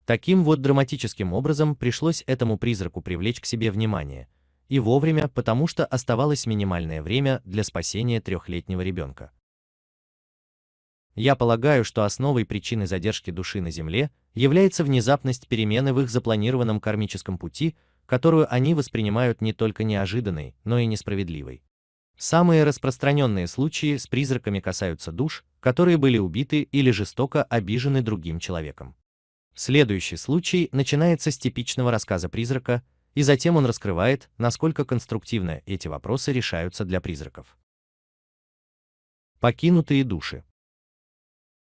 Таким вот драматическим образом пришлось этому призраку привлечь к себе внимание. И вовремя, потому что оставалось минимальное время для спасения трехлетнего ребенка. Я полагаю, что основой причины задержки души на Земле является внезапность перемены в их запланированном кармическом пути, которую они воспринимают не только неожиданной, но и несправедливой. Самые распространенные случаи с призраками касаются душ, которые были убиты или жестоко обижены другим человеком. Следующий случай начинается с типичного рассказа призрака, и затем он раскрывает, насколько конструктивно эти вопросы решаются для призраков. Покинутые души.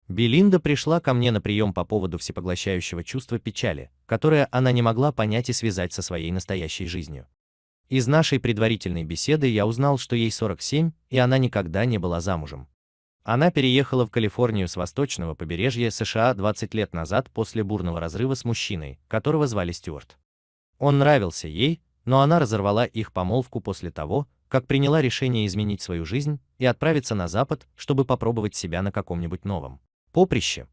Белинда пришла ко мне на прием по поводу всепоглощающего чувства печали, которое она не могла понять и связать со своей настоящей жизнью. Из нашей предварительной беседы я узнал, что ей 47, и она никогда не была замужем. Она переехала в Калифорнию с восточного побережья США 20 лет назад после бурного разрыва с мужчиной, которого звали Стюарт. Он нравился ей, но она разорвала их помолвку после того, как приняла решение изменить свою жизнь и отправиться на Запад, чтобы попробовать себя на каком-нибудь новом поприще.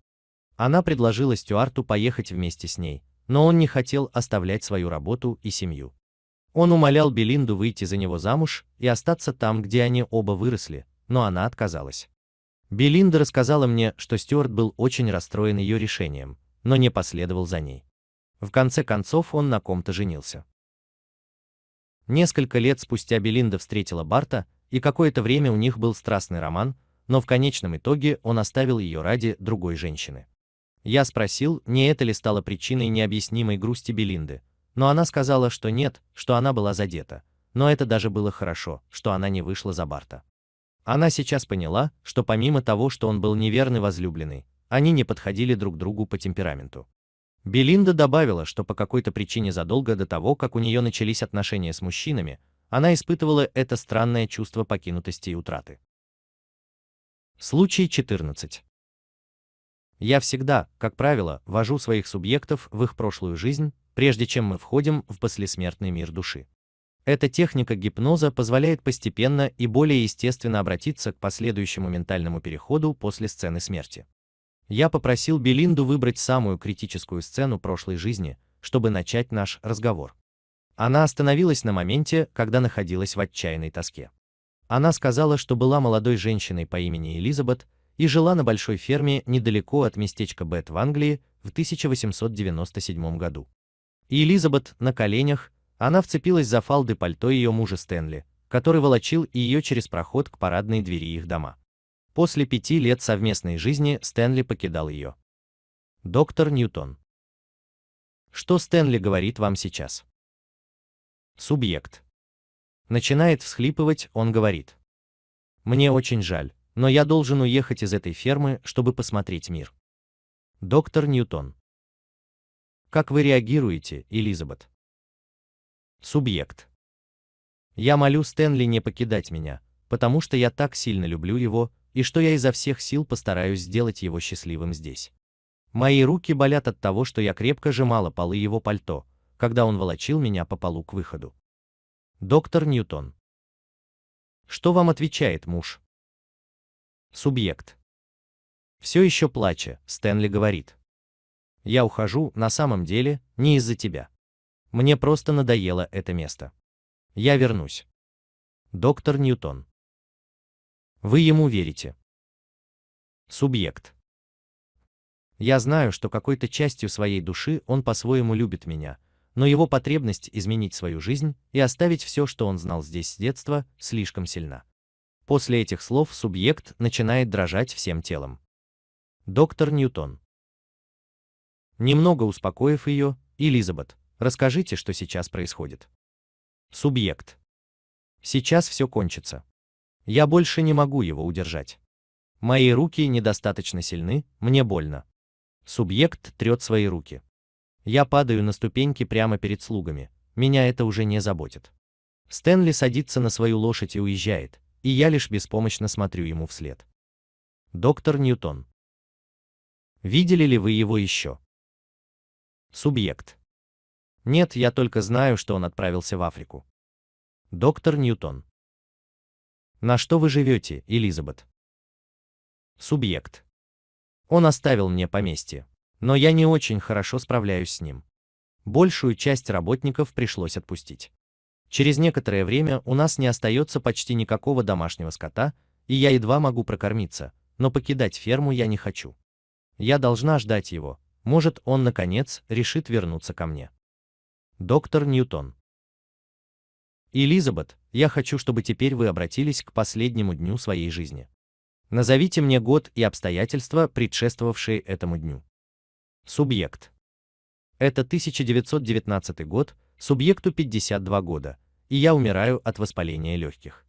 Она предложила Стюарту поехать вместе с ней, но он не хотел оставлять свою работу и семью. Он умолял Белинду выйти за него замуж и остаться там, где они оба выросли, но она отказалась. Белинда рассказала мне, что Стюарт был очень расстроен ее решением, но не последовал за ней. В конце концов он на ком-то женился. Несколько лет спустя Белинда встретила Барта, и какое-то время у них был страстный роман, но в конечном итоге он оставил ее ради другой женщины. Я спросил, не это ли стало причиной необъяснимой грусти Белинды, но она сказала, что нет, что она была задета, но это даже было хорошо, что она не вышла за Барта. Она сейчас поняла, что помимо того, что он был неверный возлюбленный, они не подходили друг другу по темпераменту. Белинда добавила, что по какой-то причине задолго до того, как у нее начались отношения с мужчинами, она испытывала это странное чувство покинутости и утраты. Случай 14. Я всегда, как правило, вожу своих субъектов в их прошлую жизнь, прежде чем мы входим в послесмертный мир души. Эта техника гипноза позволяет постепенно и более естественно обратиться к последующему ментальному переходу после сцены смерти. Я попросил Белинду выбрать самую критическую сцену прошлой жизни, чтобы начать наш разговор. Она остановилась на моменте, когда находилась в отчаянной тоске. Она сказала, что была молодой женщиной по имени Элизабет и жила на большой ферме недалеко от местечка Бет в Англии в 1897 году. И Элизабет на коленях она вцепилась за фалды пальто ее мужа Стэнли, который волочил ее через проход к парадной двери их дома. После пяти лет совместной жизни Стэнли покидал ее. Доктор Ньютон. Что Стэнли говорит вам сейчас? Субъект. Начинает всхлипывать, он говорит. Мне очень жаль, но я должен уехать из этой фермы, чтобы посмотреть мир. Доктор Ньютон. Как вы реагируете, Элизабет? Субъект. Я молю Стэнли не покидать меня, потому что я так сильно люблю его, и что я изо всех сил постараюсь сделать его счастливым здесь. Мои руки болят от того, что я крепко сжимала полы его пальто, когда он волочил меня по полу к выходу. Доктор Ньютон. Что вам отвечает муж? Субъект. Все еще плача, Стэнли говорит. Я ухожу, на самом деле, не из-за тебя. Мне просто надоело это место. Я вернусь. Доктор Ньютон. Вы ему верите. Субъект. Я знаю, что какой-то частью своей души он по-своему любит меня, но его потребность изменить свою жизнь и оставить все, что он знал здесь с детства, слишком сильна. После этих слов субъект начинает дрожать всем телом. Доктор Ньютон. Немного успокоив ее, Элизабет, Расскажите, что сейчас происходит. Субъект. Сейчас все кончится. Я больше не могу его удержать. Мои руки недостаточно сильны, мне больно. Субъект трет свои руки. Я падаю на ступеньки прямо перед слугами, меня это уже не заботит. Стэнли садится на свою лошадь и уезжает, и я лишь беспомощно смотрю ему вслед. Доктор Ньютон. Видели ли вы его еще? Субъект. Нет, я только знаю, что он отправился в Африку. Доктор Ньютон. На что вы живете, Элизабет? Субъект. Он оставил мне поместье, но я не очень хорошо справляюсь с ним. Большую часть работников пришлось отпустить. Через некоторое время у нас не остается почти никакого домашнего скота, и я едва могу прокормиться, но покидать ферму я не хочу. Я должна ждать его, может он наконец решит вернуться ко мне доктор Ньютон. Элизабет, я хочу, чтобы теперь вы обратились к последнему дню своей жизни. Назовите мне год и обстоятельства, предшествовавшие этому дню. Субъект. Это 1919 год, субъекту 52 года, и я умираю от воспаления легких.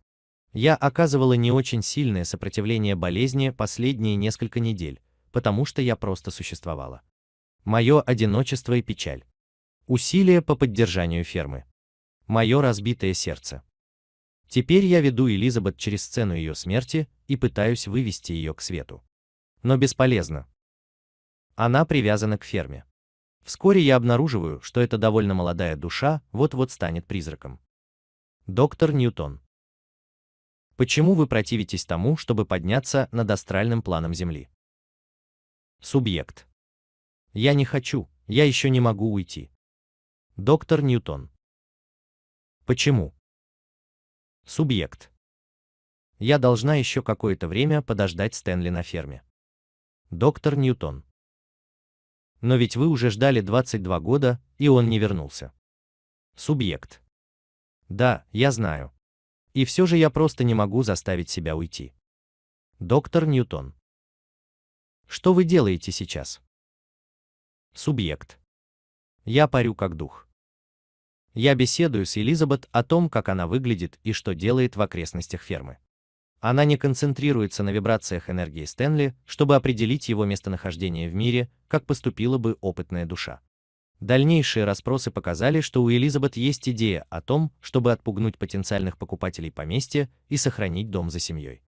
Я оказывала не очень сильное сопротивление болезни последние несколько недель, потому что я просто существовала. Мое одиночество и печаль. Усилия по поддержанию фермы. Мое разбитое сердце. Теперь я веду Элизабет через сцену ее смерти и пытаюсь вывести ее к свету. Но бесполезно. Она привязана к ферме. Вскоре я обнаруживаю, что эта довольно молодая душа вот-вот станет призраком. Доктор Ньютон. Почему вы противитесь тому, чтобы подняться над астральным планом Земли? Субъект. Я не хочу, я еще не могу уйти. Доктор Ньютон. Почему? Субъект. Я должна еще какое-то время подождать Стэнли на ферме. Доктор Ньютон. Но ведь вы уже ждали 22 года, и он не вернулся. Субъект. Да, я знаю. И все же я просто не могу заставить себя уйти. Доктор Ньютон. Что вы делаете сейчас? Субъект. Я парю как дух. Я беседую с Элизабет о том, как она выглядит и что делает в окрестностях фермы. Она не концентрируется на вибрациях энергии Стэнли, чтобы определить его местонахождение в мире, как поступила бы опытная душа. Дальнейшие расспросы показали, что у Элизабет есть идея о том, чтобы отпугнуть потенциальных покупателей поместья и сохранить дом за семьей.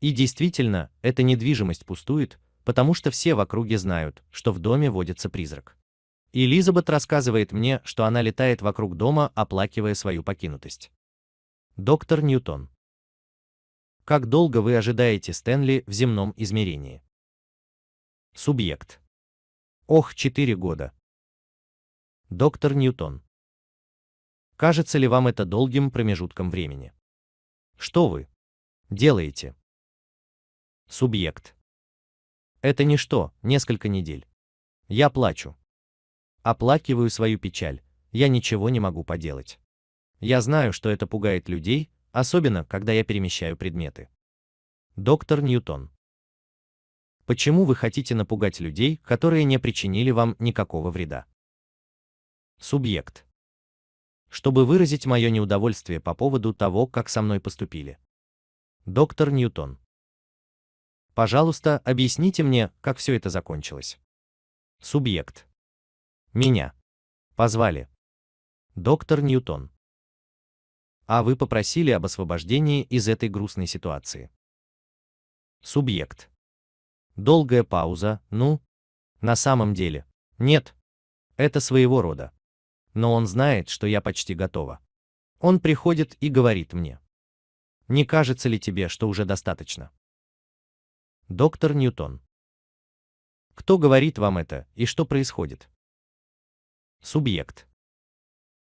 И действительно, эта недвижимость пустует, потому что все в округе знают, что в доме водится призрак. Элизабет рассказывает мне, что она летает вокруг дома, оплакивая свою покинутость. Доктор Ньютон. Как долго вы ожидаете Стэнли в земном измерении? Субъект. Ох, 4 года. Доктор Ньютон. Кажется ли вам это долгим промежутком времени? Что вы делаете? Субъект. Это ничто, несколько недель. Я плачу. Оплакиваю свою печаль, я ничего не могу поделать. Я знаю, что это пугает людей, особенно, когда я перемещаю предметы. Доктор Ньютон. Почему вы хотите напугать людей, которые не причинили вам никакого вреда? Субъект. Чтобы выразить мое неудовольствие по поводу того, как со мной поступили. Доктор Ньютон. Пожалуйста, объясните мне, как все это закончилось. Субъект. Меня. Позвали. Доктор Ньютон. А вы попросили об освобождении из этой грустной ситуации. Субъект. Долгая пауза, ну? На самом деле, нет. Это своего рода. Но он знает, что я почти готова. Он приходит и говорит мне. Не кажется ли тебе, что уже достаточно? Доктор Ньютон. Кто говорит вам это и что происходит? Субъект.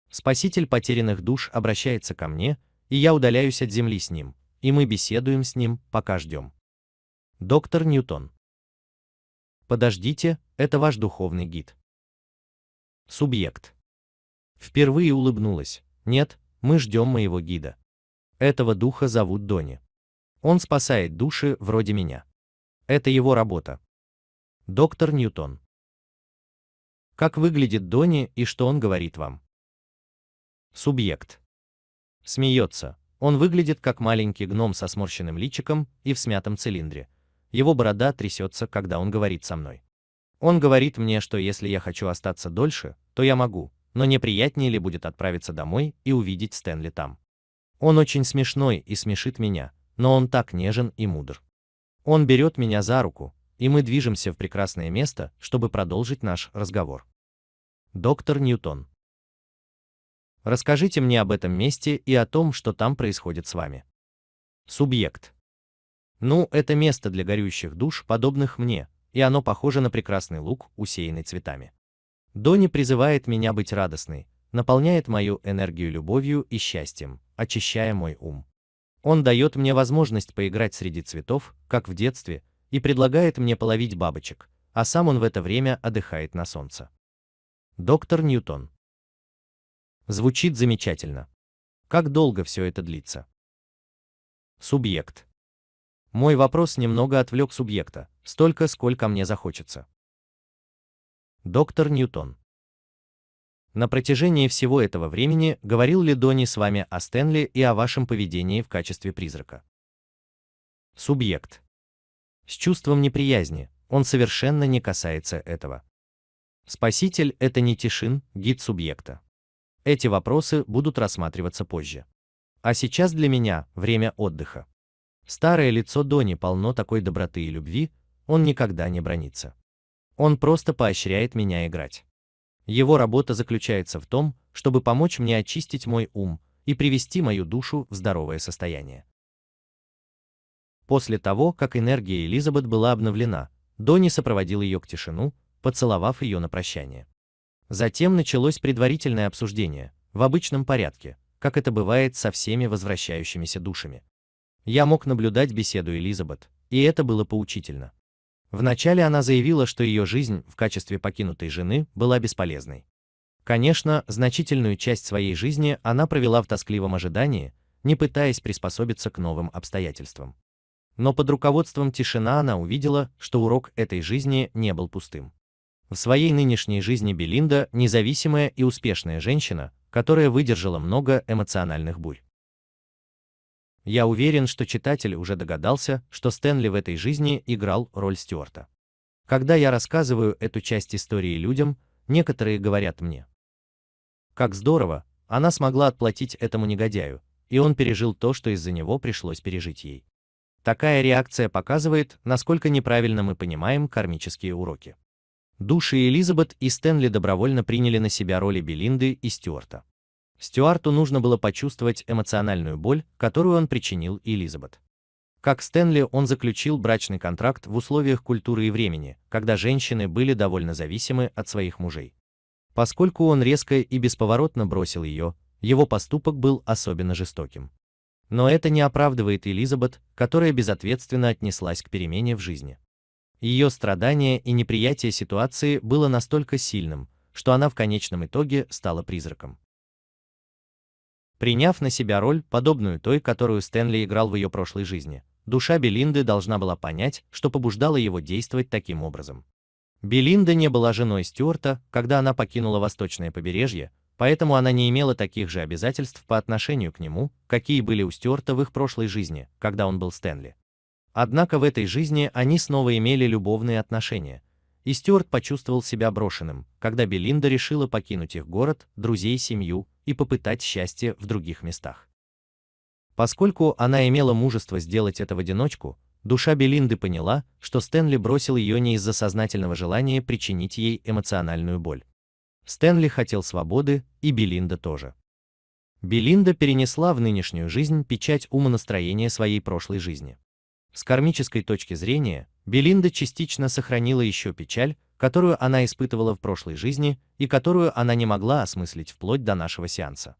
Спаситель потерянных душ обращается ко мне, и я удаляюсь от земли с ним, и мы беседуем с ним, пока ждем. Доктор Ньютон. Подождите, это ваш духовный гид. Субъект. Впервые улыбнулась. Нет, мы ждем моего гида. Этого духа зовут Дони. Он спасает души вроде меня. Это его работа. Доктор Ньютон. Как выглядит Донни и что он говорит вам? Субъект. Смеется. Он выглядит как маленький гном со сморщенным личиком и в смятом цилиндре. Его борода трясется, когда он говорит со мной. Он говорит мне, что если я хочу остаться дольше, то я могу, но неприятнее ли будет отправиться домой и увидеть Стэнли там. Он очень смешной и смешит меня, но он так нежен и мудр. Он берет меня за руку, и мы движемся в прекрасное место, чтобы продолжить наш разговор. Доктор Ньютон. Расскажите мне об этом месте и о том, что там происходит с вами. Субъект. Ну, это место для горюющих душ, подобных мне, и оно похоже на прекрасный луг, усеянный цветами. Дони призывает меня быть радостной, наполняет мою энергию любовью и счастьем, очищая мой ум. Он дает мне возможность поиграть среди цветов, как в детстве, и предлагает мне половить бабочек, а сам он в это время отдыхает на солнце. Доктор Ньютон. Звучит замечательно. Как долго все это длится? Субъект. Мой вопрос немного отвлек субъекта, столько, сколько мне захочется. Доктор Ньютон. На протяжении всего этого времени говорил ли Донни с вами о Стэнли и о вашем поведении в качестве призрака? Субъект. С чувством неприязни, он совершенно не касается этого. Спаситель – это не Тишин, гид субъекта. Эти вопросы будут рассматриваться позже. А сейчас для меня время отдыха. Старое лицо Дони полно такой доброты и любви, он никогда не бронится. Он просто поощряет меня играть. Его работа заключается в том, чтобы помочь мне очистить мой ум и привести мою душу в здоровое состояние. После того, как энергия Элизабет была обновлена, Дони сопроводил ее к тишину, поцеловав ее на прощание. Затем началось предварительное обсуждение, в обычном порядке, как это бывает со всеми возвращающимися душами. Я мог наблюдать беседу Элизабет, и это было поучительно. Вначале она заявила, что ее жизнь в качестве покинутой жены была бесполезной. Конечно, значительную часть своей жизни она провела в тоскливом ожидании, не пытаясь приспособиться к новым обстоятельствам. Но под руководством Тишина она увидела, что урок этой жизни не был пустым. В своей нынешней жизни Белинда – независимая и успешная женщина, которая выдержала много эмоциональных бурь. Я уверен, что читатель уже догадался, что Стэнли в этой жизни играл роль Стюарта. Когда я рассказываю эту часть истории людям, некоторые говорят мне. Как здорово, она смогла отплатить этому негодяю, и он пережил то, что из-за него пришлось пережить ей. Такая реакция показывает, насколько неправильно мы понимаем кармические уроки. Души Элизабет и Стэнли добровольно приняли на себя роли Белинды и Стюарта. Стюарту нужно было почувствовать эмоциональную боль, которую он причинил Элизабет. Как Стэнли он заключил брачный контракт в условиях культуры и времени, когда женщины были довольно зависимы от своих мужей. Поскольку он резко и бесповоротно бросил ее, его поступок был особенно жестоким. Но это не оправдывает Элизабет, которая безответственно отнеслась к перемене в жизни. Ее страдание и неприятие ситуации было настолько сильным, что она в конечном итоге стала призраком. Приняв на себя роль, подобную той, которую Стэнли играл в ее прошлой жизни, душа Белинды должна была понять, что побуждало его действовать таким образом. Белинда не была женой Стюарта, когда она покинула восточное побережье, поэтому она не имела таких же обязательств по отношению к нему, какие были у Стюарта в их прошлой жизни, когда он был Стэнли. Однако в этой жизни они снова имели любовные отношения, и Стюарт почувствовал себя брошенным, когда Белинда решила покинуть их город, друзей, семью и попытать счастье в других местах. Поскольку она имела мужество сделать это в одиночку, душа Белинды поняла, что Стэнли бросил ее не из-за сознательного желания причинить ей эмоциональную боль. Стэнли хотел свободы, и Белинда тоже. Белинда перенесла в нынешнюю жизнь печать умонастроения своей прошлой жизни. С кармической точки зрения, Белинда частично сохранила еще печаль, которую она испытывала в прошлой жизни и которую она не могла осмыслить вплоть до нашего сеанса.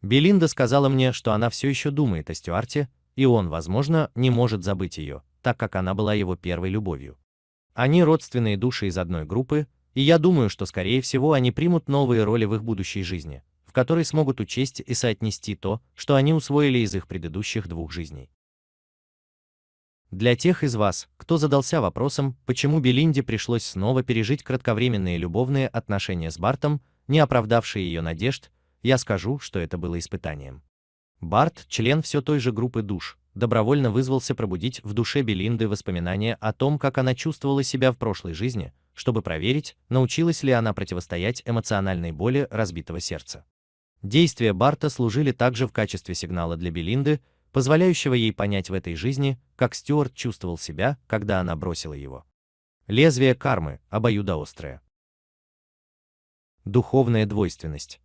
Белинда сказала мне, что она все еще думает о Стюарте, и он, возможно, не может забыть ее, так как она была его первой любовью. Они родственные души из одной группы, и я думаю, что скорее всего они примут новые роли в их будущей жизни, в которой смогут учесть и соотнести то, что они усвоили из их предыдущих двух жизней. Для тех из вас, кто задался вопросом, почему Белинде пришлось снова пережить кратковременные любовные отношения с Бартом, не оправдавшие ее надежд, я скажу, что это было испытанием. Барт, член все той же группы душ, добровольно вызвался пробудить в душе Белинды воспоминания о том, как она чувствовала себя в прошлой жизни, чтобы проверить, научилась ли она противостоять эмоциональной боли разбитого сердца. Действия Барта служили также в качестве сигнала для Белинды, позволяющего ей понять в этой жизни, как Стюарт чувствовал себя, когда она бросила его. Лезвие кармы, обоюдоострое. Духовная двойственность.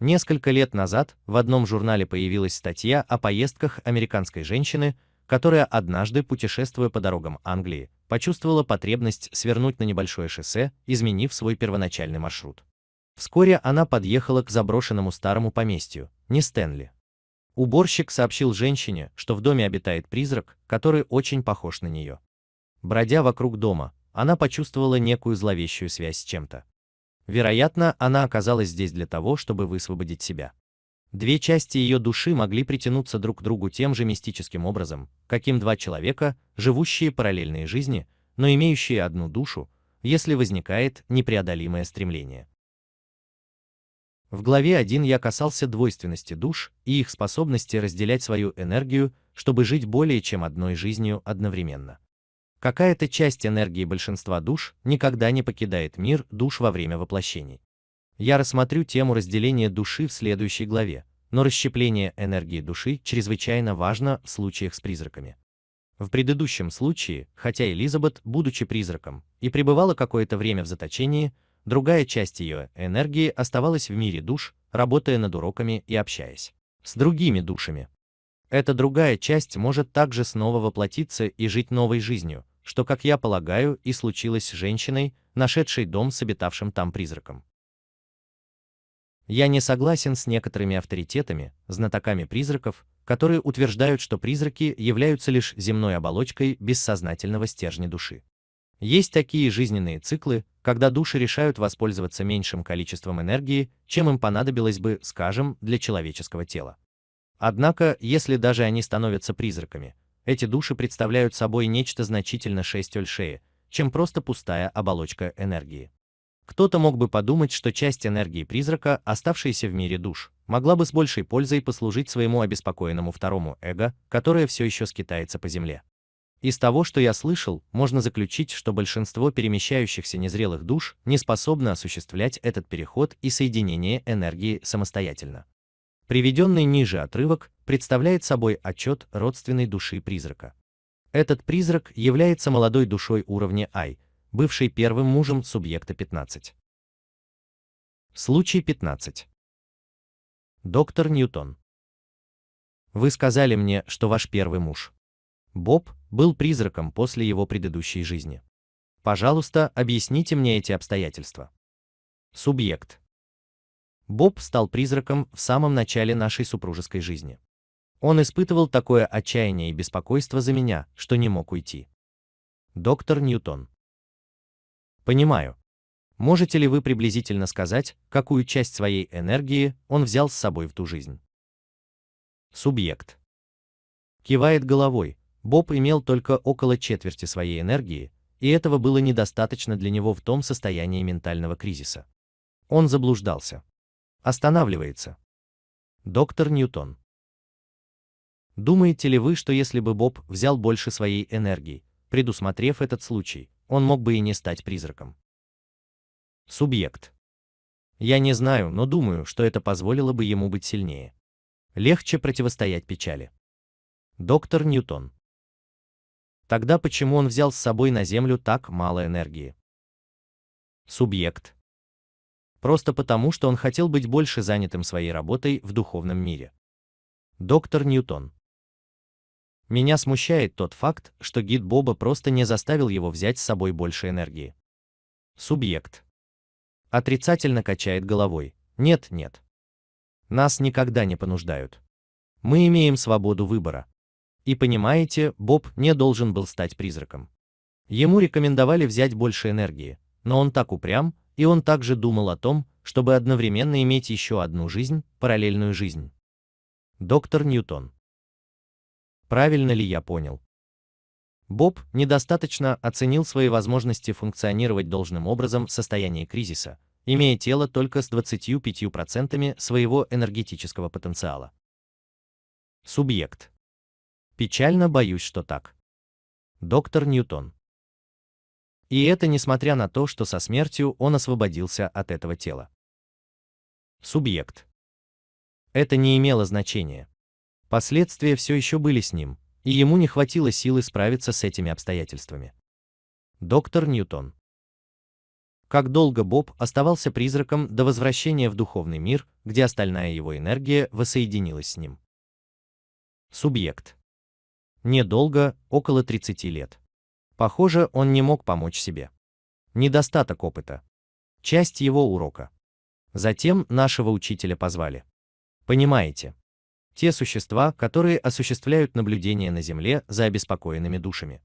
Несколько лет назад в одном журнале появилась статья о поездках американской женщины, которая однажды, путешествуя по дорогам Англии, почувствовала потребность свернуть на небольшое шоссе, изменив свой первоначальный маршрут. Вскоре она подъехала к заброшенному старому поместью, не Стэнли, Уборщик сообщил женщине, что в доме обитает призрак, который очень похож на нее. Бродя вокруг дома, она почувствовала некую зловещую связь с чем-то. Вероятно, она оказалась здесь для того, чтобы высвободить себя. Две части ее души могли притянуться друг к другу тем же мистическим образом, каким два человека, живущие параллельные жизни, но имеющие одну душу, если возникает непреодолимое стремление. В главе 1 я касался двойственности душ и их способности разделять свою энергию, чтобы жить более чем одной жизнью одновременно. Какая-то часть энергии большинства душ никогда не покидает мир душ во время воплощений. Я рассмотрю тему разделения души в следующей главе, но расщепление энергии души чрезвычайно важно в случаях с призраками. В предыдущем случае, хотя Элизабет, будучи призраком, и пребывала какое-то время в заточении, Другая часть ее энергии оставалась в мире душ, работая над уроками и общаясь с другими душами. Эта другая часть может также снова воплотиться и жить новой жизнью, что, как я полагаю, и случилось с женщиной, нашедшей дом с обитавшим там призраком. Я не согласен с некоторыми авторитетами, знатоками призраков, которые утверждают, что призраки являются лишь земной оболочкой бессознательного стержня души. Есть такие жизненные циклы, когда души решают воспользоваться меньшим количеством энергии, чем им понадобилось бы, скажем, для человеческого тела. Однако, если даже они становятся призраками, эти души представляют собой нечто значительно шестьольшее, чем просто пустая оболочка энергии. Кто-то мог бы подумать, что часть энергии призрака, оставшаяся в мире душ, могла бы с большей пользой послужить своему обеспокоенному второму эго, которое все еще скитается по земле. Из того, что я слышал, можно заключить, что большинство перемещающихся незрелых душ не способны осуществлять этот переход и соединение энергии самостоятельно. Приведенный ниже отрывок представляет собой отчет родственной души призрака. Этот призрак является молодой душой уровня Ай, бывшей первым мужем субъекта 15. Случай 15. Доктор Ньютон. Вы сказали мне, что ваш первый муж Боб был призраком после его предыдущей жизни. Пожалуйста, объясните мне эти обстоятельства. Субъект. Боб стал призраком в самом начале нашей супружеской жизни. Он испытывал такое отчаяние и беспокойство за меня, что не мог уйти. Доктор Ньютон. Понимаю. Можете ли вы приблизительно сказать, какую часть своей энергии он взял с собой в ту жизнь? Субъект. Кивает головой, Боб имел только около четверти своей энергии, и этого было недостаточно для него в том состоянии ментального кризиса. Он заблуждался. Останавливается. Доктор Ньютон. Думаете ли вы, что если бы Боб взял больше своей энергии, предусмотрев этот случай, он мог бы и не стать призраком? Субъект. Я не знаю, но думаю, что это позволило бы ему быть сильнее. Легче противостоять печали. Доктор Ньютон. Тогда почему он взял с собой на Землю так мало энергии? Субъект. Просто потому, что он хотел быть больше занятым своей работой в духовном мире. Доктор Ньютон. Меня смущает тот факт, что гид Боба просто не заставил его взять с собой больше энергии. Субъект. Отрицательно качает головой. Нет, нет. Нас никогда не понуждают. Мы имеем свободу выбора. И понимаете, Боб не должен был стать призраком. Ему рекомендовали взять больше энергии, но он так упрям, и он также думал о том, чтобы одновременно иметь еще одну жизнь, параллельную жизнь. Доктор Ньютон. Правильно ли я понял? Боб недостаточно оценил свои возможности функционировать должным образом в состоянии кризиса, имея тело только с 25% своего энергетического потенциала. Субъект. Печально боюсь, что так. Доктор Ньютон. И это несмотря на то, что со смертью он освободился от этого тела. Субъект. Это не имело значения. Последствия все еще были с ним, и ему не хватило силы справиться с этими обстоятельствами. Доктор Ньютон. Как долго Боб оставался призраком до возвращения в духовный мир, где остальная его энергия воссоединилась с ним. Субъект недолго, около 30 лет. Похоже, он не мог помочь себе. Недостаток опыта. Часть его урока. Затем нашего учителя позвали. Понимаете? Те существа, которые осуществляют наблюдение на Земле за обеспокоенными душами.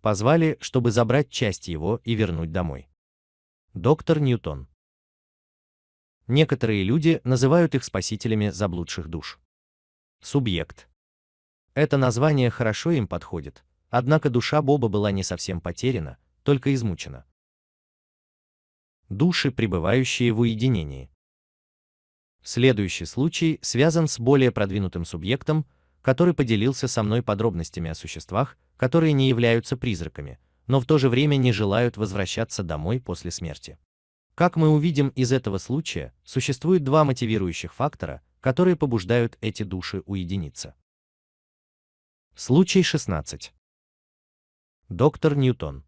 Позвали, чтобы забрать часть его и вернуть домой. Доктор Ньютон. Некоторые люди называют их спасителями заблудших душ. Субъект. Это название хорошо им подходит, однако душа Боба была не совсем потеряна, только измучена. Души, пребывающие в уединении. Следующий случай связан с более продвинутым субъектом, который поделился со мной подробностями о существах, которые не являются призраками, но в то же время не желают возвращаться домой после смерти. Как мы увидим из этого случая, существует два мотивирующих фактора, которые побуждают эти души уединиться. Случай 16. Доктор Ньютон.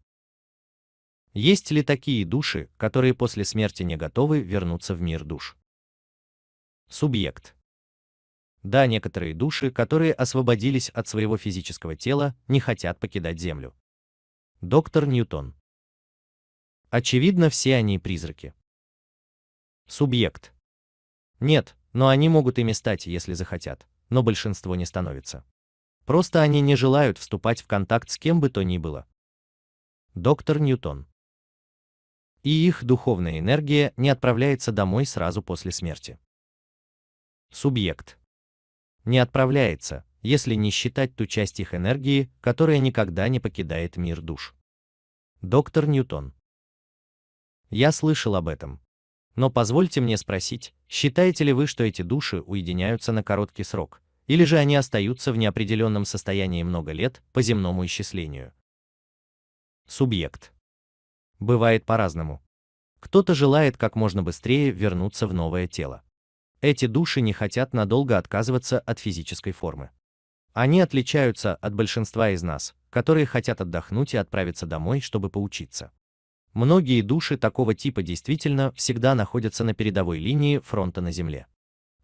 Есть ли такие души, которые после смерти не готовы вернуться в мир душ? Субъект. Да, некоторые души, которые освободились от своего физического тела, не хотят покидать Землю. Доктор Ньютон. Очевидно, все они призраки. Субъект. Нет, но они могут ими стать, если захотят, но большинство не становится. Просто они не желают вступать в контакт с кем бы то ни было. Доктор Ньютон. И их духовная энергия не отправляется домой сразу после смерти. Субъект. Не отправляется, если не считать ту часть их энергии, которая никогда не покидает мир душ. Доктор Ньютон. Я слышал об этом. Но позвольте мне спросить, считаете ли вы, что эти души уединяются на короткий срок, или же они остаются в неопределенном состоянии много лет по земному исчислению. Субъект. Бывает по-разному. Кто-то желает как можно быстрее вернуться в новое тело. Эти души не хотят надолго отказываться от физической формы. Они отличаются от большинства из нас, которые хотят отдохнуть и отправиться домой, чтобы поучиться. Многие души такого типа действительно всегда находятся на передовой линии фронта на Земле.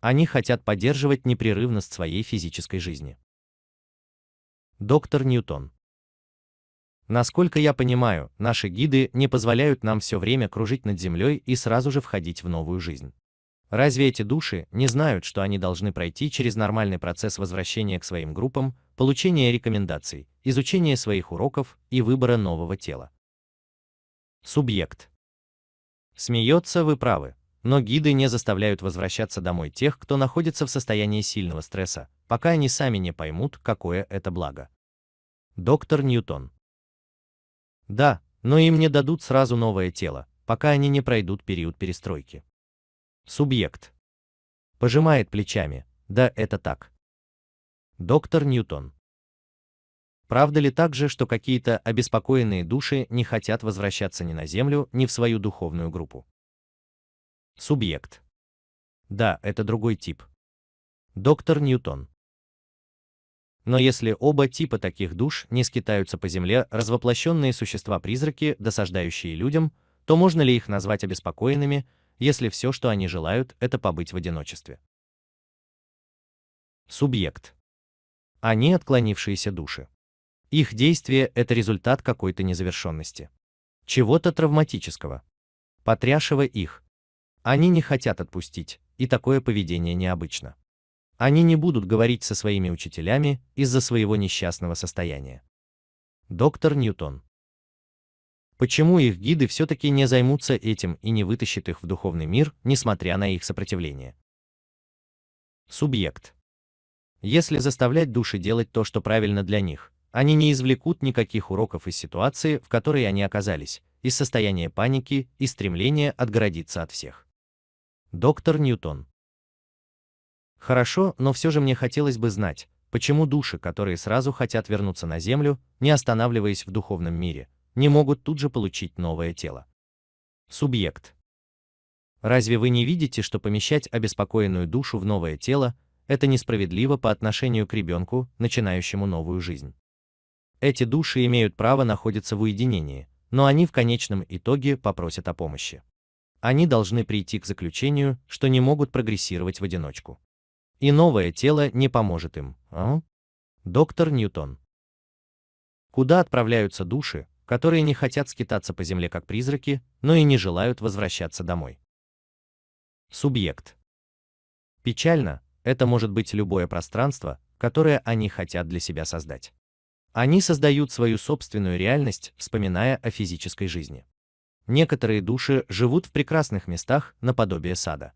Они хотят поддерживать непрерывность своей физической жизни. Доктор Ньютон. Насколько я понимаю, наши гиды не позволяют нам все время кружить над землей и сразу же входить в новую жизнь. Разве эти души не знают, что они должны пройти через нормальный процесс возвращения к своим группам, получения рекомендаций, изучения своих уроков и выбора нового тела? Субъект. Смеется, вы правы. Но гиды не заставляют возвращаться домой тех, кто находится в состоянии сильного стресса, пока они сами не поймут, какое это благо. Доктор Ньютон. Да, но им не дадут сразу новое тело, пока они не пройдут период перестройки. Субъект. Пожимает плечами. Да, это так. Доктор Ньютон. Правда ли также, что какие-то обеспокоенные души не хотят возвращаться ни на Землю, ни в свою духовную группу? Субъект. Да, это другой тип. Доктор Ньютон. Но если оба типа таких душ не скитаются по земле, развоплощенные существа-призраки, досаждающие людям, то можно ли их назвать обеспокоенными, если все, что они желают, это побыть в одиночестве? Субъект. Они отклонившиеся души. Их действие – это результат какой-то незавершенности. Чего-то травматического. Потряшего их, они не хотят отпустить, и такое поведение необычно. Они не будут говорить со своими учителями из-за своего несчастного состояния. Доктор Ньютон. Почему их гиды все-таки не займутся этим и не вытащат их в духовный мир, несмотря на их сопротивление? Субъект. Если заставлять души делать то, что правильно для них, они не извлекут никаких уроков из ситуации, в которой они оказались, из состояния паники и стремления отгородиться от всех. Доктор Ньютон. Хорошо, но все же мне хотелось бы знать, почему души, которые сразу хотят вернуться на Землю, не останавливаясь в духовном мире, не могут тут же получить новое тело. Субъект. Разве вы не видите, что помещать обеспокоенную душу в новое тело – это несправедливо по отношению к ребенку, начинающему новую жизнь? Эти души имеют право находиться в уединении, но они в конечном итоге попросят о помощи они должны прийти к заключению, что не могут прогрессировать в одиночку. И новое тело не поможет им. А? Доктор Ньютон. Куда отправляются души, которые не хотят скитаться по земле как призраки, но и не желают возвращаться домой? Субъект. Печально, это может быть любое пространство, которое они хотят для себя создать. Они создают свою собственную реальность, вспоминая о физической жизни. Некоторые души живут в прекрасных местах наподобие сада.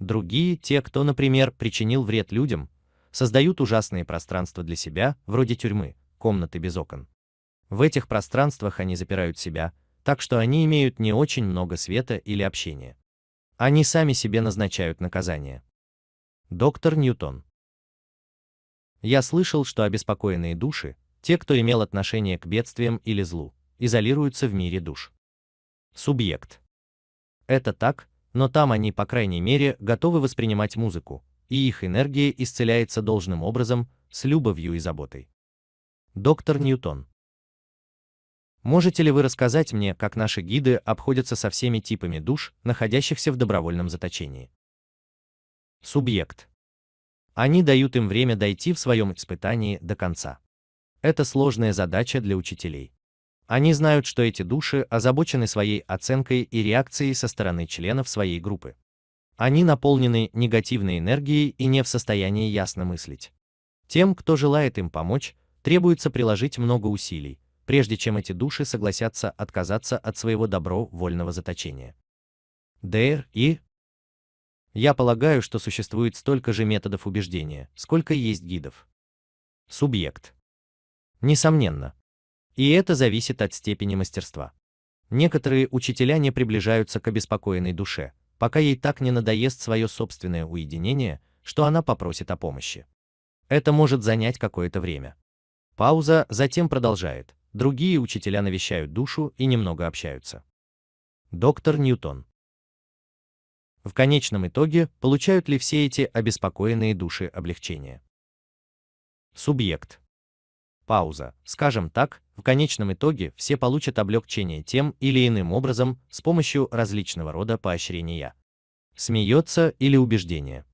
Другие, те, кто, например, причинил вред людям, создают ужасные пространства для себя, вроде тюрьмы, комнаты без окон. В этих пространствах они запирают себя, так что они имеют не очень много света или общения. Они сами себе назначают наказание. Доктор Ньютон. Я слышал, что обеспокоенные души, те, кто имел отношение к бедствиям или злу, изолируются в мире душ субъект. Это так, но там они, по крайней мере, готовы воспринимать музыку, и их энергия исцеляется должным образом, с любовью и заботой. Доктор Ньютон. Можете ли вы рассказать мне, как наши гиды обходятся со всеми типами душ, находящихся в добровольном заточении? Субъект. Они дают им время дойти в своем испытании до конца. Это сложная задача для учителей. Они знают, что эти души озабочены своей оценкой и реакцией со стороны членов своей группы. Они наполнены негативной энергией и не в состоянии ясно мыслить. Тем, кто желает им помочь, требуется приложить много усилий, прежде чем эти души согласятся отказаться от своего добро вольного заточения. Дэр и... Я полагаю, что существует столько же методов убеждения, сколько есть гидов. Субъект. Несомненно, и это зависит от степени мастерства. Некоторые учителя не приближаются к обеспокоенной душе, пока ей так не надоест свое собственное уединение, что она попросит о помощи. Это может занять какое-то время. Пауза затем продолжает. Другие учителя навещают душу и немного общаются. Доктор Ньютон. В конечном итоге, получают ли все эти обеспокоенные души облегчение? Субъект пауза, скажем так, в конечном итоге все получат облегчение тем или иным образом с помощью различного рода поощрения. Смеется или убеждение.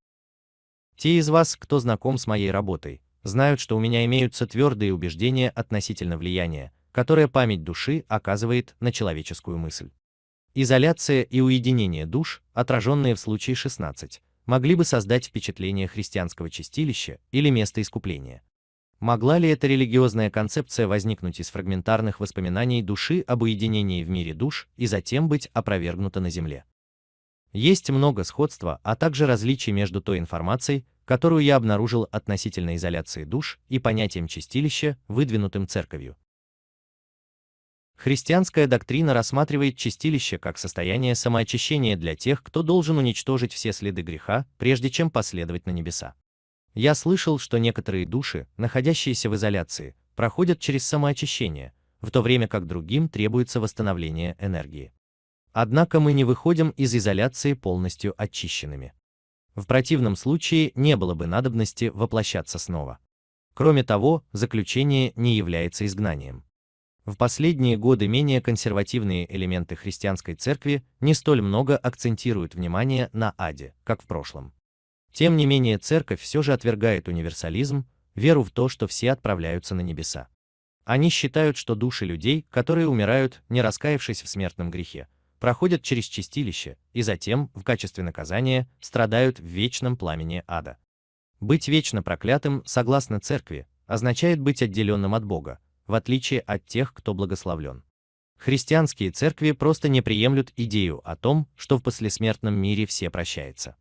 Те из вас, кто знаком с моей работой, знают, что у меня имеются твердые убеждения относительно влияния, которое память души оказывает на человеческую мысль. Изоляция и уединение душ, отраженные в случае 16, могли бы создать впечатление христианского чистилища или места искупления. Могла ли эта религиозная концепция возникнуть из фрагментарных воспоминаний души об уединении в мире душ и затем быть опровергнута на Земле? Есть много сходства, а также различий между той информацией, которую я обнаружил относительно изоляции душ и понятием чистилища, выдвинутым церковью. Христианская доктрина рассматривает чистилище как состояние самоочищения для тех, кто должен уничтожить все следы греха, прежде чем последовать на небеса. Я слышал, что некоторые души, находящиеся в изоляции, проходят через самоочищение, в то время как другим требуется восстановление энергии. Однако мы не выходим из изоляции полностью очищенными. В противном случае не было бы надобности воплощаться снова. Кроме того, заключение не является изгнанием. В последние годы менее консервативные элементы христианской церкви не столь много акцентируют внимание на аде, как в прошлом. Тем не менее, церковь все же отвергает универсализм, веру в то, что все отправляются на небеса. Они считают, что души людей, которые умирают, не раскаявшись в смертном грехе, проходят через чистилище и затем, в качестве наказания, страдают в вечном пламени ада. Быть вечно проклятым, согласно церкви, означает быть отделенным от Бога, в отличие от тех, кто благословлен. Христианские церкви просто не приемлют идею о том, что в послесмертном мире все прощается.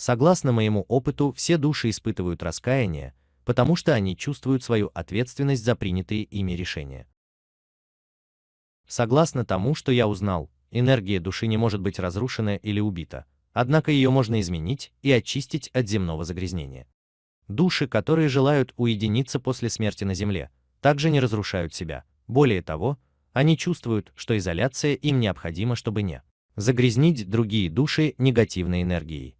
Согласно моему опыту, все души испытывают раскаяние, потому что они чувствуют свою ответственность за принятые ими решения. Согласно тому, что я узнал, энергия души не может быть разрушена или убита, однако ее можно изменить и очистить от земного загрязнения. Души, которые желают уединиться после смерти на Земле, также не разрушают себя, более того, они чувствуют, что изоляция им необходима, чтобы не загрязнить другие души негативной энергией.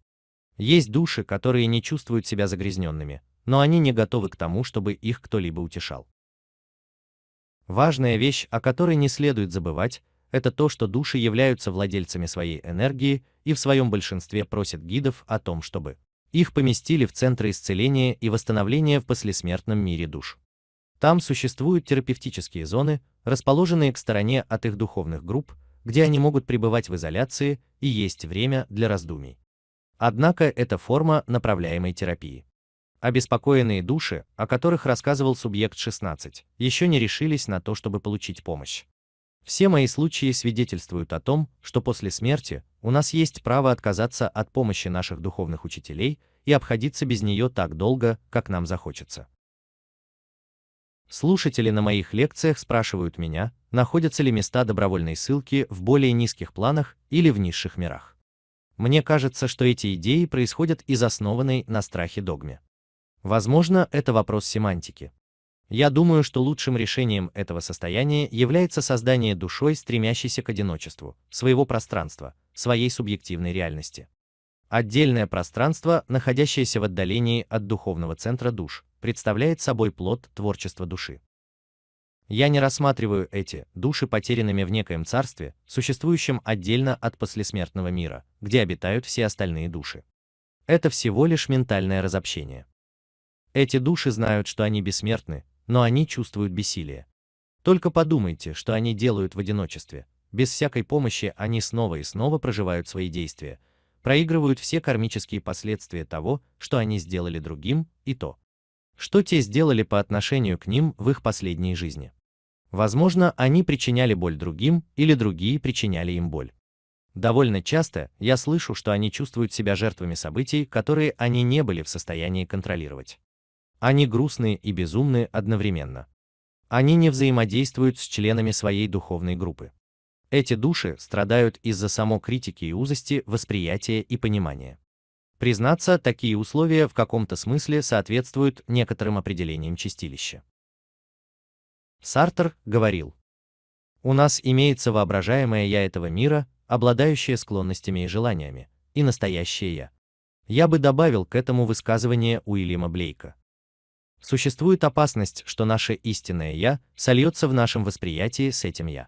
Есть души, которые не чувствуют себя загрязненными, но они не готовы к тому, чтобы их кто-либо утешал. Важная вещь, о которой не следует забывать, это то, что души являются владельцами своей энергии и в своем большинстве просят гидов о том, чтобы их поместили в центры исцеления и восстановления в послесмертном мире душ. Там существуют терапевтические зоны, расположенные к стороне от их духовных групп, где они могут пребывать в изоляции и есть время для раздумий. Однако это форма направляемой терапии. Обеспокоенные души, о которых рассказывал субъект 16, еще не решились на то, чтобы получить помощь. Все мои случаи свидетельствуют о том, что после смерти у нас есть право отказаться от помощи наших духовных учителей и обходиться без нее так долго, как нам захочется. Слушатели на моих лекциях спрашивают меня, находятся ли места добровольной ссылки в более низких планах или в низших мирах. Мне кажется, что эти идеи происходят из основанной на страхе догме. Возможно, это вопрос семантики. Я думаю, что лучшим решением этого состояния является создание душой, стремящейся к одиночеству, своего пространства, своей субъективной реальности. Отдельное пространство, находящееся в отдалении от духовного центра душ, представляет собой плод творчества души. Я не рассматриваю эти души потерянными в некоем царстве, существующем отдельно от послесмертного мира, где обитают все остальные души. Это всего лишь ментальное разобщение. Эти души знают, что они бессмертны, но они чувствуют бессилие. Только подумайте, что они делают в одиночестве. Без всякой помощи они снова и снова проживают свои действия, проигрывают все кармические последствия того, что они сделали другим, и то, что те сделали по отношению к ним в их последней жизни. Возможно, они причиняли боль другим или другие причиняли им боль. Довольно часто я слышу, что они чувствуют себя жертвами событий, которые они не были в состоянии контролировать. Они грустные и безумные одновременно. Они не взаимодействуют с членами своей духовной группы. Эти души страдают из-за самокритики и узости восприятия и понимания. Признаться, такие условия в каком-то смысле соответствуют некоторым определениям чистилища. Сартер говорил, «У нас имеется воображаемое «я» этого мира, обладающее склонностями и желаниями, и настоящее «я». Я бы добавил к этому высказывание Уильяма Блейка. Существует опасность, что наше истинное «я» сольется в нашем восприятии с этим «я».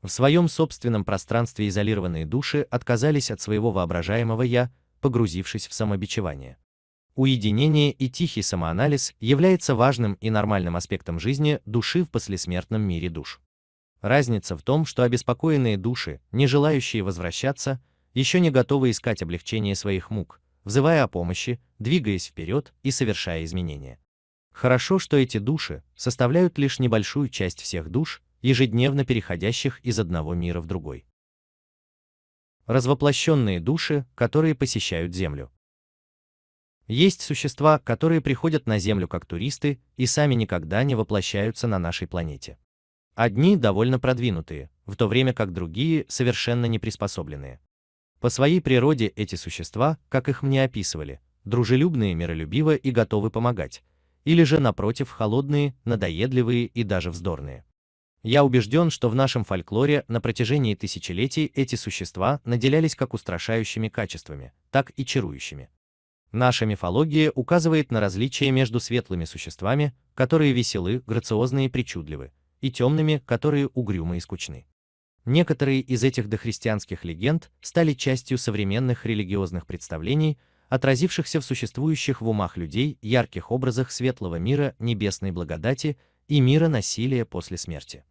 В своем собственном пространстве изолированные души отказались от своего воображаемого «я», погрузившись в самобичевание. Уединение и тихий самоанализ является важным и нормальным аспектом жизни души в послесмертном мире душ. Разница в том, что обеспокоенные души, не желающие возвращаться, еще не готовы искать облегчение своих мук, взывая о помощи, двигаясь вперед и совершая изменения. Хорошо, что эти души составляют лишь небольшую часть всех душ, ежедневно переходящих из одного мира в другой. Развоплощенные души, которые посещают Землю. Есть существа, которые приходят на Землю как туристы и сами никогда не воплощаются на нашей планете. Одни довольно продвинутые, в то время как другие совершенно не приспособленные. По своей природе эти существа, как их мне описывали, дружелюбные, миролюбивы и готовы помогать, или же напротив холодные, надоедливые и даже вздорные. Я убежден, что в нашем фольклоре на протяжении тысячелетий эти существа наделялись как устрашающими качествами, так и чарующими. Наша мифология указывает на различие между светлыми существами, которые веселы, грациозны и причудливы, и темными, которые угрюмы и скучны. Некоторые из этих дохристианских легенд стали частью современных религиозных представлений, отразившихся в существующих в умах людей ярких образах светлого мира небесной благодати и мира насилия после смерти.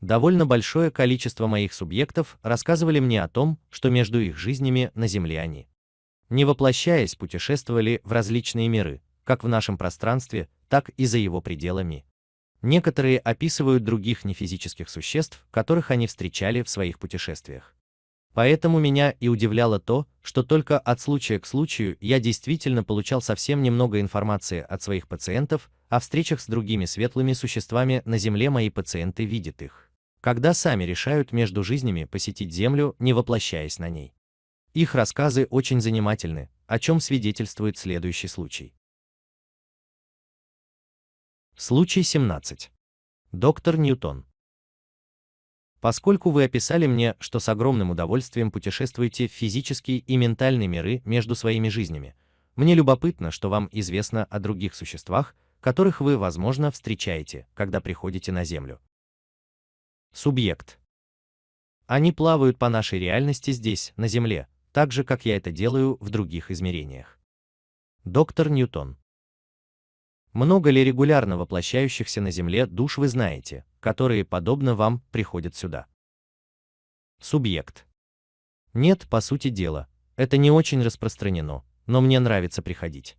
Довольно большое количество моих субъектов рассказывали мне о том, что между их жизнями на Земле они не воплощаясь, путешествовали в различные миры, как в нашем пространстве, так и за его пределами. Некоторые описывают других нефизических существ, которых они встречали в своих путешествиях. Поэтому меня и удивляло то, что только от случая к случаю я действительно получал совсем немного информации от своих пациентов, о встречах с другими светлыми существами на Земле мои пациенты видят их, когда сами решают между жизнями посетить Землю, не воплощаясь на ней. Их рассказы очень занимательны, о чем свидетельствует следующий случай. Случай 17. Доктор Ньютон. Поскольку вы описали мне, что с огромным удовольствием путешествуете в физические и ментальные миры между своими жизнями, мне любопытно, что вам известно о других существах, которых вы, возможно, встречаете, когда приходите на Землю. Субъект. Они плавают по нашей реальности здесь, на Земле, так же, как я это делаю в других измерениях. Доктор Ньютон. Много ли регулярно воплощающихся на Земле душ вы знаете, которые, подобно вам, приходят сюда? Субъект. Нет, по сути дела, это не очень распространено, но мне нравится приходить.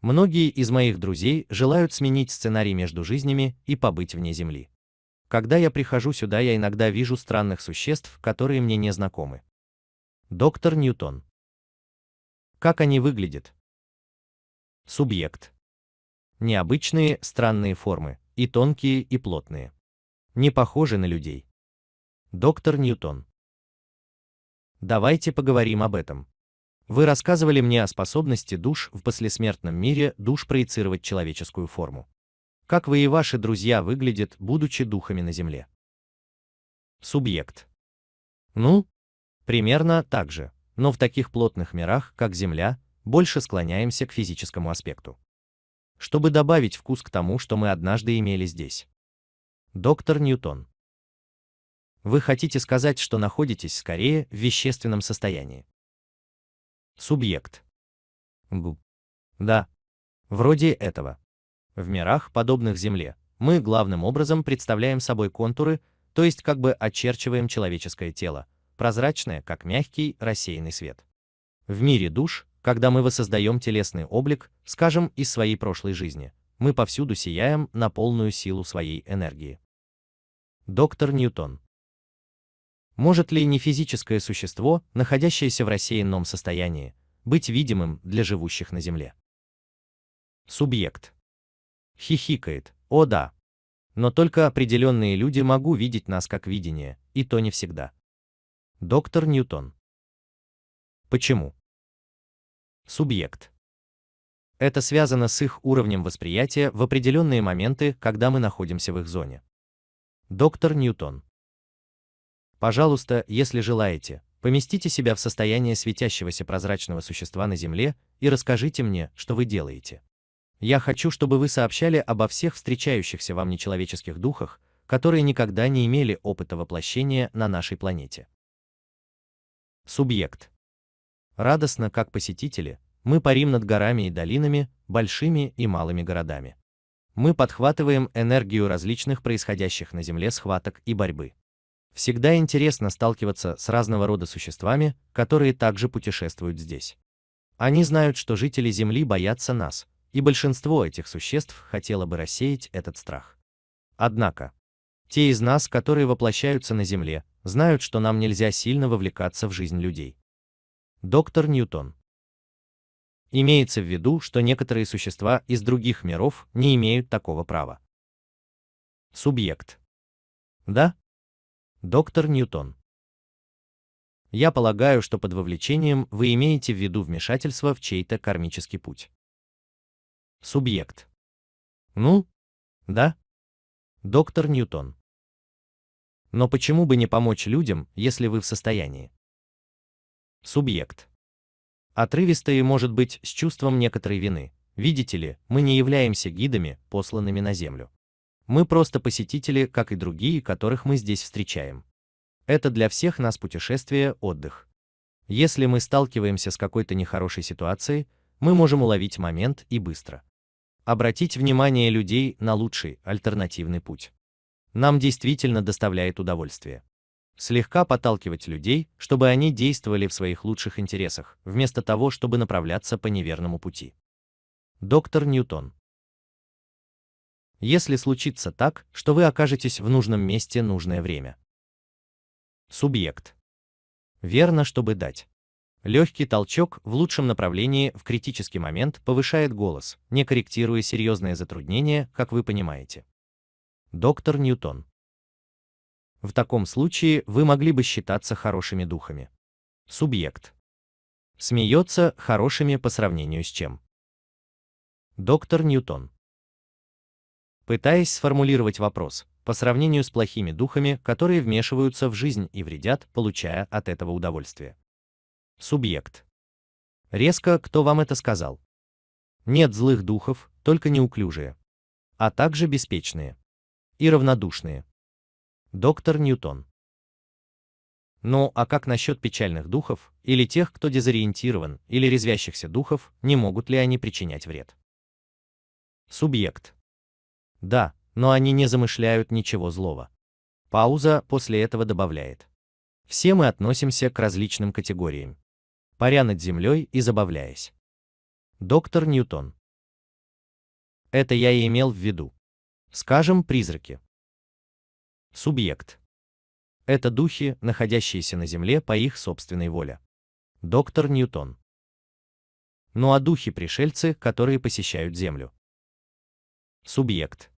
Многие из моих друзей желают сменить сценарий между жизнями и побыть вне Земли. Когда я прихожу сюда, я иногда вижу странных существ, которые мне не знакомы. Доктор Ньютон. Как они выглядят? Субъект. Необычные, странные формы, и тонкие, и плотные. Не похожи на людей. Доктор Ньютон. Давайте поговорим об этом. Вы рассказывали мне о способности душ в послесмертном мире душ проецировать человеческую форму. Как вы и ваши друзья выглядят, будучи духами на Земле? Субъект. Ну, Примерно так же, но в таких плотных мирах, как Земля, больше склоняемся к физическому аспекту. Чтобы добавить вкус к тому, что мы однажды имели здесь. Доктор Ньютон. Вы хотите сказать, что находитесь скорее в вещественном состоянии. Субъект. Губ. Да. Вроде этого. В мирах, подобных Земле, мы главным образом представляем собой контуры, то есть как бы очерчиваем человеческое тело, прозрачная, как мягкий рассеянный свет. В мире душ, когда мы воссоздаем телесный облик, скажем, из своей прошлой жизни, мы повсюду сияем на полную силу своей энергии. Доктор Ньютон. Может ли нефизическое существо, находящееся в рассеянном состоянии, быть видимым для живущих на Земле? Субъект. Хихикает, о да. Но только определенные люди могу видеть нас как видение, и то не всегда. Доктор Ньютон. Почему? Субъект. Это связано с их уровнем восприятия в определенные моменты, когда мы находимся в их зоне. Доктор Ньютон. Пожалуйста, если желаете, поместите себя в состояние светящегося прозрачного существа на Земле и расскажите мне, что вы делаете. Я хочу, чтобы вы сообщали обо всех встречающихся вам нечеловеческих духах, которые никогда не имели опыта воплощения на нашей планете. Субъект. Радостно, как посетители, мы парим над горами и долинами, большими и малыми городами. Мы подхватываем энергию различных происходящих на Земле схваток и борьбы. Всегда интересно сталкиваться с разного рода существами, которые также путешествуют здесь. Они знают, что жители Земли боятся нас, и большинство этих существ хотело бы рассеять этот страх. Однако, те из нас, которые воплощаются на Земле, знают, что нам нельзя сильно вовлекаться в жизнь людей. Доктор Ньютон. Имеется в виду, что некоторые существа из других миров не имеют такого права. Субъект. Да? Доктор Ньютон. Я полагаю, что под вовлечением вы имеете в виду вмешательство в чей-то кармический путь. Субъект. Ну? Да? Доктор Ньютон. Но почему бы не помочь людям, если вы в состоянии? Субъект. Отрывистые может быть с чувством некоторой вины. Видите ли, мы не являемся гидами, посланными на Землю. Мы просто посетители, как и другие, которых мы здесь встречаем. Это для всех нас путешествие, отдых. Если мы сталкиваемся с какой-то нехорошей ситуацией, мы можем уловить момент и быстро. Обратить внимание людей на лучший, альтернативный путь нам действительно доставляет удовольствие. Слегка подталкивать людей, чтобы они действовали в своих лучших интересах, вместо того, чтобы направляться по неверному пути. Доктор Ньютон. Если случится так, что вы окажетесь в нужном месте нужное время. Субъект. Верно, чтобы дать. Легкий толчок в лучшем направлении в критический момент повышает голос, не корректируя серьезные затруднения, как вы понимаете доктор Ньютон. В таком случае вы могли бы считаться хорошими духами. Субъект. Смеется хорошими по сравнению с чем? Доктор Ньютон. Пытаясь сформулировать вопрос, по сравнению с плохими духами, которые вмешиваются в жизнь и вредят, получая от этого удовольствие. Субъект. Резко, кто вам это сказал? Нет злых духов, только неуклюжие. А также беспечные и равнодушные. Доктор Ньютон. Ну а как насчет печальных духов, или тех, кто дезориентирован, или резвящихся духов, не могут ли они причинять вред? Субъект. Да, но они не замышляют ничего злого. Пауза после этого добавляет. Все мы относимся к различным категориям. Паря над землей и забавляясь. Доктор Ньютон. Это я и имел в виду. Скажем, призраки. Субъект. Это духи, находящиеся на Земле по их собственной воле. Доктор Ньютон. Ну а духи-пришельцы, которые посещают Землю. Субъект.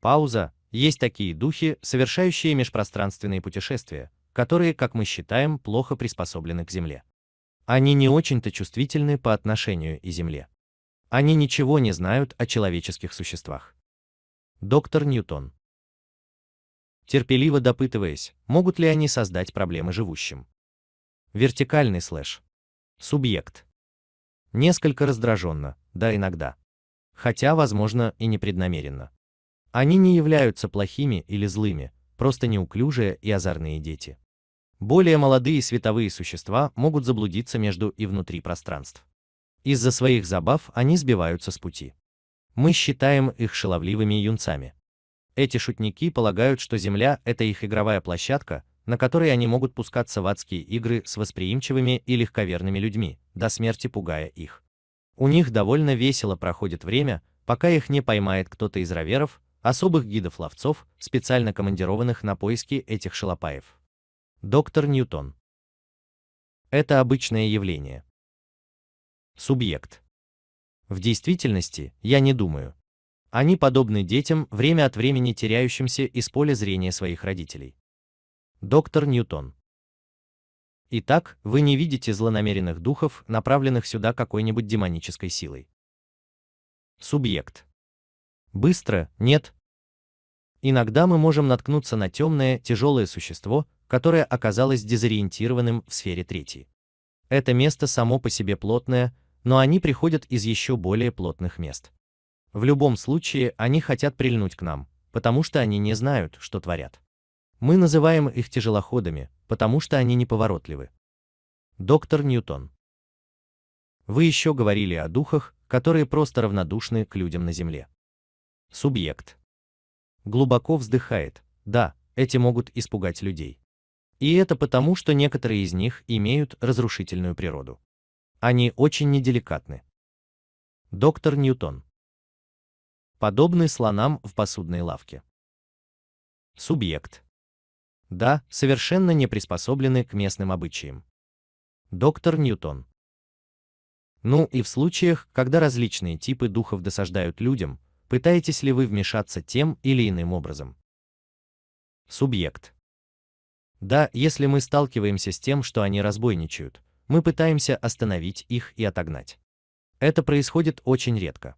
Пауза. Есть такие духи, совершающие межпространственные путешествия, которые, как мы считаем, плохо приспособлены к Земле. Они не очень-то чувствительны по отношению и Земле. Они ничего не знают о человеческих существах доктор Ньютон. Терпеливо допытываясь, могут ли они создать проблемы живущим. Вертикальный слэш. Субъект. Несколько раздраженно, да иногда. Хотя, возможно, и непреднамеренно. Они не являются плохими или злыми, просто неуклюжие и озорные дети. Более молодые световые существа могут заблудиться между и внутри пространств. Из-за своих забав они сбиваются с пути. Мы считаем их шаловливыми юнцами. Эти шутники полагают, что Земля – это их игровая площадка, на которой они могут пускаться в адские игры с восприимчивыми и легковерными людьми, до смерти пугая их. У них довольно весело проходит время, пока их не поймает кто-то из раверов, особых гидов-ловцов, специально командированных на поиски этих шалопаев. Доктор Ньютон. Это обычное явление. Субъект. В действительности, я не думаю. Они подобны детям, время от времени теряющимся из поля зрения своих родителей. Доктор Ньютон. Итак, вы не видите злонамеренных духов, направленных сюда какой-нибудь демонической силой. Субъект. Быстро, нет. Иногда мы можем наткнуться на темное, тяжелое существо, которое оказалось дезориентированным в сфере третьей. Это место само по себе плотное, но они приходят из еще более плотных мест. В любом случае они хотят прильнуть к нам, потому что они не знают, что творят. Мы называем их тяжелоходами, потому что они неповоротливы. Доктор Ньютон. Вы еще говорили о духах, которые просто равнодушны к людям на Земле. Субъект. Глубоко вздыхает, да, эти могут испугать людей. И это потому, что некоторые из них имеют разрушительную природу. Они очень неделикатны. Доктор Ньютон. Подобны слонам в посудной лавке. Субъект. Да, совершенно не приспособлены к местным обычаям. Доктор Ньютон. Ну и в случаях, когда различные типы духов досаждают людям, пытаетесь ли вы вмешаться тем или иным образом? Субъект. Да, если мы сталкиваемся с тем, что они разбойничают, мы пытаемся остановить их и отогнать. Это происходит очень редко.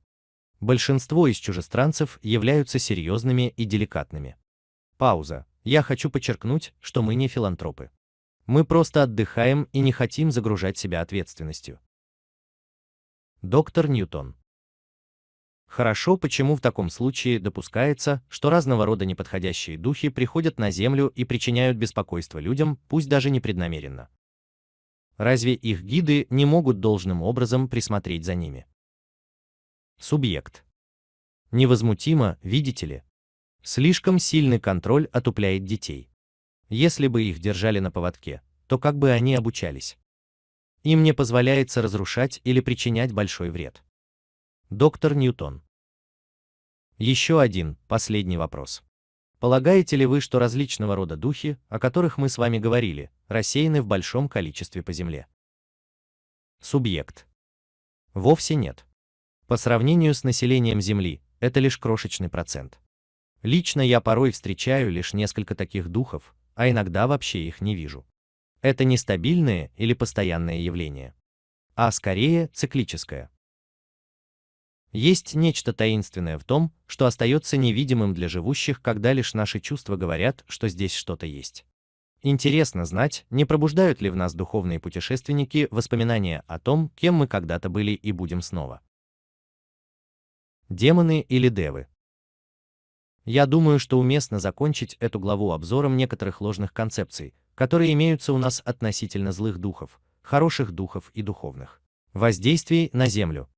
Большинство из чужестранцев являются серьезными и деликатными. Пауза. Я хочу подчеркнуть, что мы не филантропы. Мы просто отдыхаем и не хотим загружать себя ответственностью. Доктор Ньютон. Хорошо, почему в таком случае допускается, что разного рода неподходящие духи приходят на Землю и причиняют беспокойство людям, пусть даже непреднамеренно. Разве их гиды не могут должным образом присмотреть за ними? Субъект. Невозмутимо, видите ли. Слишком сильный контроль отупляет детей. Если бы их держали на поводке, то как бы они обучались? Им не позволяется разрушать или причинять большой вред. Доктор Ньютон. Еще один, последний вопрос. Полагаете ли вы, что различного рода духи, о которых мы с вами говорили, рассеяны в большом количестве по Земле? Субъект. Вовсе нет. По сравнению с населением Земли, это лишь крошечный процент. Лично я порой встречаю лишь несколько таких духов, а иногда вообще их не вижу. Это не стабильное или постоянное явление, а скорее циклическое. Есть нечто таинственное в том, что остается невидимым для живущих, когда лишь наши чувства говорят, что здесь что-то есть. Интересно знать, не пробуждают ли в нас духовные путешественники воспоминания о том, кем мы когда-то были и будем снова. Демоны или девы? Я думаю, что уместно закончить эту главу обзором некоторых ложных концепций, которые имеются у нас относительно злых духов, хороших духов и духовных воздействий на Землю.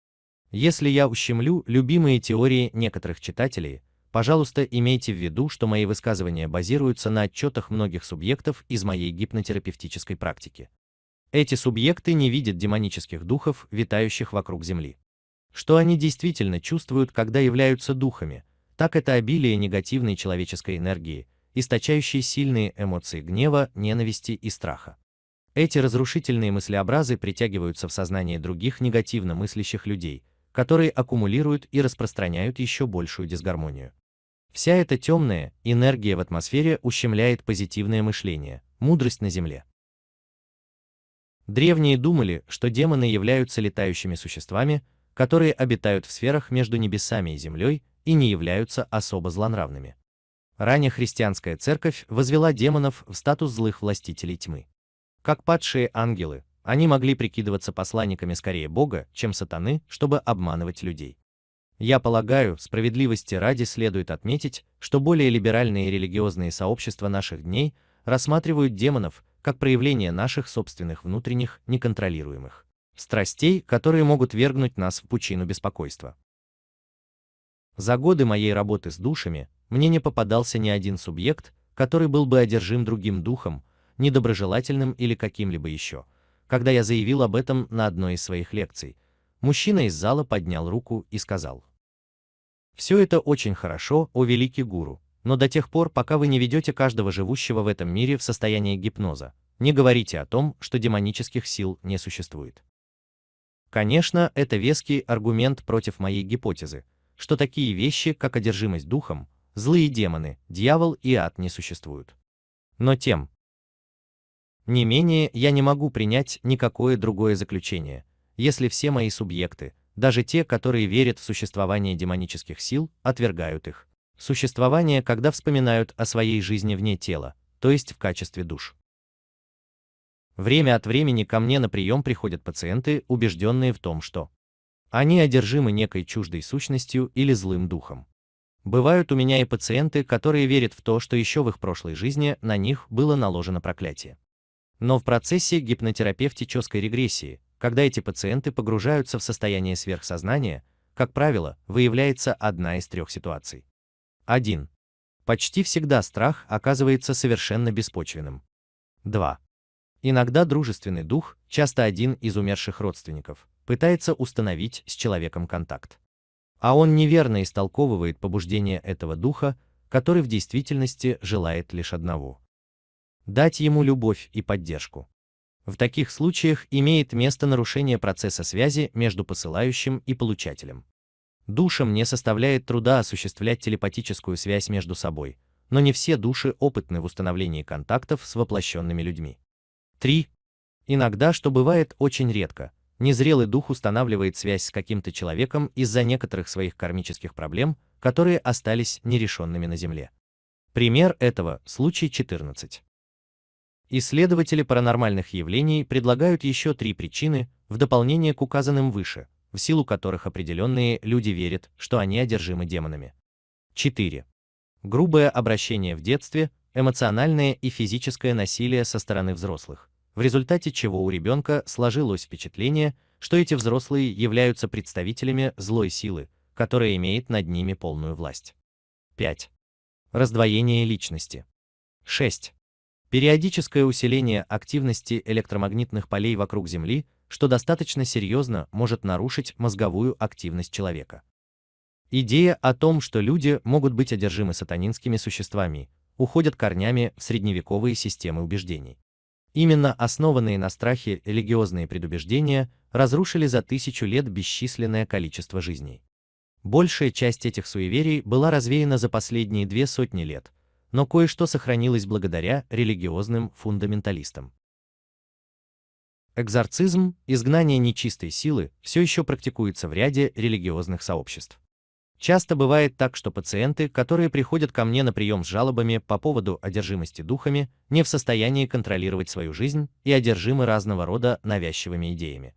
Если я ущемлю любимые теории некоторых читателей, пожалуйста, имейте в виду, что мои высказывания базируются на отчетах многих субъектов из моей гипнотерапевтической практики. Эти субъекты не видят демонических духов, витающих вокруг Земли. Что они действительно чувствуют, когда являются духами, так это обилие негативной человеческой энергии, источающей сильные эмоции гнева, ненависти и страха. Эти разрушительные мыслеобразы притягиваются в сознание других негативно мыслящих людей, которые аккумулируют и распространяют еще большую дисгармонию. Вся эта темная энергия в атмосфере ущемляет позитивное мышление, мудрость на Земле. Древние думали, что демоны являются летающими существами, которые обитают в сферах между небесами и землей и не являются особо злонравными. Ранее христианская церковь возвела демонов в статус злых властителей тьмы. Как падшие ангелы, они могли прикидываться посланниками скорее Бога, чем сатаны, чтобы обманывать людей. Я полагаю, справедливости ради следует отметить, что более либеральные религиозные сообщества наших дней рассматривают демонов как проявление наших собственных внутренних неконтролируемых страстей, которые могут вергнуть нас в пучину беспокойства. За годы моей работы с душами мне не попадался ни один субъект, который был бы одержим другим духом, недоброжелательным или каким-либо еще. Когда я заявил об этом на одной из своих лекций, мужчина из зала поднял руку и сказал. Все это очень хорошо, о великий гуру, но до тех пор, пока вы не ведете каждого живущего в этом мире в состоянии гипноза, не говорите о том, что демонических сил не существует. Конечно, это веский аргумент против моей гипотезы, что такие вещи, как одержимость духом, злые демоны, дьявол и ад не существуют. Но тем, не менее, я не могу принять никакое другое заключение, если все мои субъекты, даже те, которые верят в существование демонических сил, отвергают их. Существование, когда вспоминают о своей жизни вне тела, то есть в качестве душ. Время от времени ко мне на прием приходят пациенты, убежденные в том, что они одержимы некой чуждой сущностью или злым духом. Бывают у меня и пациенты, которые верят в то, что еще в их прошлой жизни на них было наложено проклятие но в процессе гипнотерапевтической регрессии, когда эти пациенты погружаются в состояние сверхсознания, как правило, выявляется одна из трех ситуаций. 1. Почти всегда страх оказывается совершенно беспочвенным. 2. Иногда дружественный дух, часто один из умерших родственников, пытается установить с человеком контакт. А он неверно истолковывает побуждение этого духа, который в действительности желает лишь одного дать ему любовь и поддержку. В таких случаях имеет место нарушение процесса связи между посылающим и получателем. Душам не составляет труда осуществлять телепатическую связь между собой, но не все души опытны в установлении контактов с воплощенными людьми. 3. Иногда, что бывает очень редко, незрелый дух устанавливает связь с каким-то человеком из-за некоторых своих кармических проблем, которые остались нерешенными на Земле. Пример этого – случай 14. Исследователи паранормальных явлений предлагают еще три причины, в дополнение к указанным выше, в силу которых определенные люди верят, что они одержимы демонами. 4. Грубое обращение в детстве, эмоциональное и физическое насилие со стороны взрослых, в результате чего у ребенка сложилось впечатление, что эти взрослые являются представителями злой силы, которая имеет над ними полную власть. 5. Раздвоение личности. 6 периодическое усиление активности электромагнитных полей вокруг Земли, что достаточно серьезно может нарушить мозговую активность человека. Идея о том, что люди могут быть одержимы сатанинскими существами, уходит корнями в средневековые системы убеждений. Именно основанные на страхе религиозные предубеждения разрушили за тысячу лет бесчисленное количество жизней. Большая часть этих суеверий была развеяна за последние две сотни лет – но кое-что сохранилось благодаря религиозным фундаменталистам. Экзорцизм, изгнание нечистой силы, все еще практикуется в ряде религиозных сообществ. Часто бывает так, что пациенты, которые приходят ко мне на прием с жалобами по поводу одержимости духами, не в состоянии контролировать свою жизнь и одержимы разного рода навязчивыми идеями.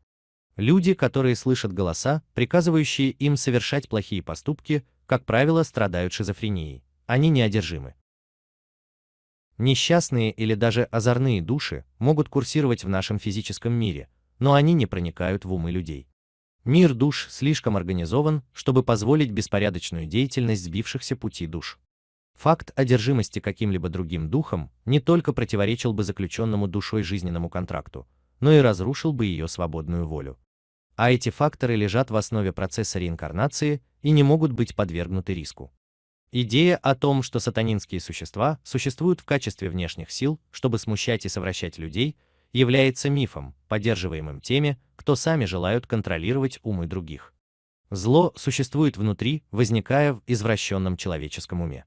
Люди, которые слышат голоса, приказывающие им совершать плохие поступки, как правило, страдают шизофренией. Они неодержимы. Несчастные или даже озорные души могут курсировать в нашем физическом мире, но они не проникают в умы людей. Мир душ слишком организован, чтобы позволить беспорядочную деятельность сбившихся пути душ. Факт одержимости каким-либо другим духом не только противоречил бы заключенному душой жизненному контракту, но и разрушил бы ее свободную волю. А эти факторы лежат в основе процесса реинкарнации и не могут быть подвергнуты риску. Идея о том, что сатанинские существа существуют в качестве внешних сил, чтобы смущать и совращать людей, является мифом, поддерживаемым теми, кто сами желают контролировать умы других. Зло существует внутри, возникая в извращенном человеческом уме.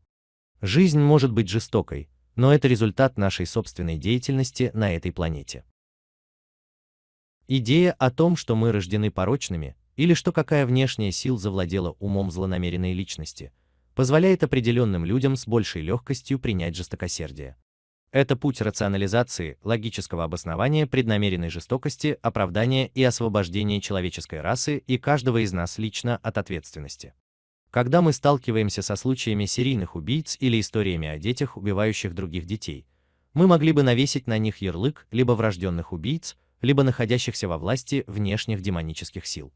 Жизнь может быть жестокой, но это результат нашей собственной деятельности на этой планете. Идея о том, что мы рождены порочными, или что какая внешняя сила завладела умом злонамеренной личности, позволяет определенным людям с большей легкостью принять жестокосердие. Это путь рационализации, логического обоснования преднамеренной жестокости, оправдания и освобождения человеческой расы и каждого из нас лично от ответственности. Когда мы сталкиваемся со случаями серийных убийц или историями о детях, убивающих других детей, мы могли бы навесить на них ярлык либо врожденных убийц, либо находящихся во власти внешних демонических сил.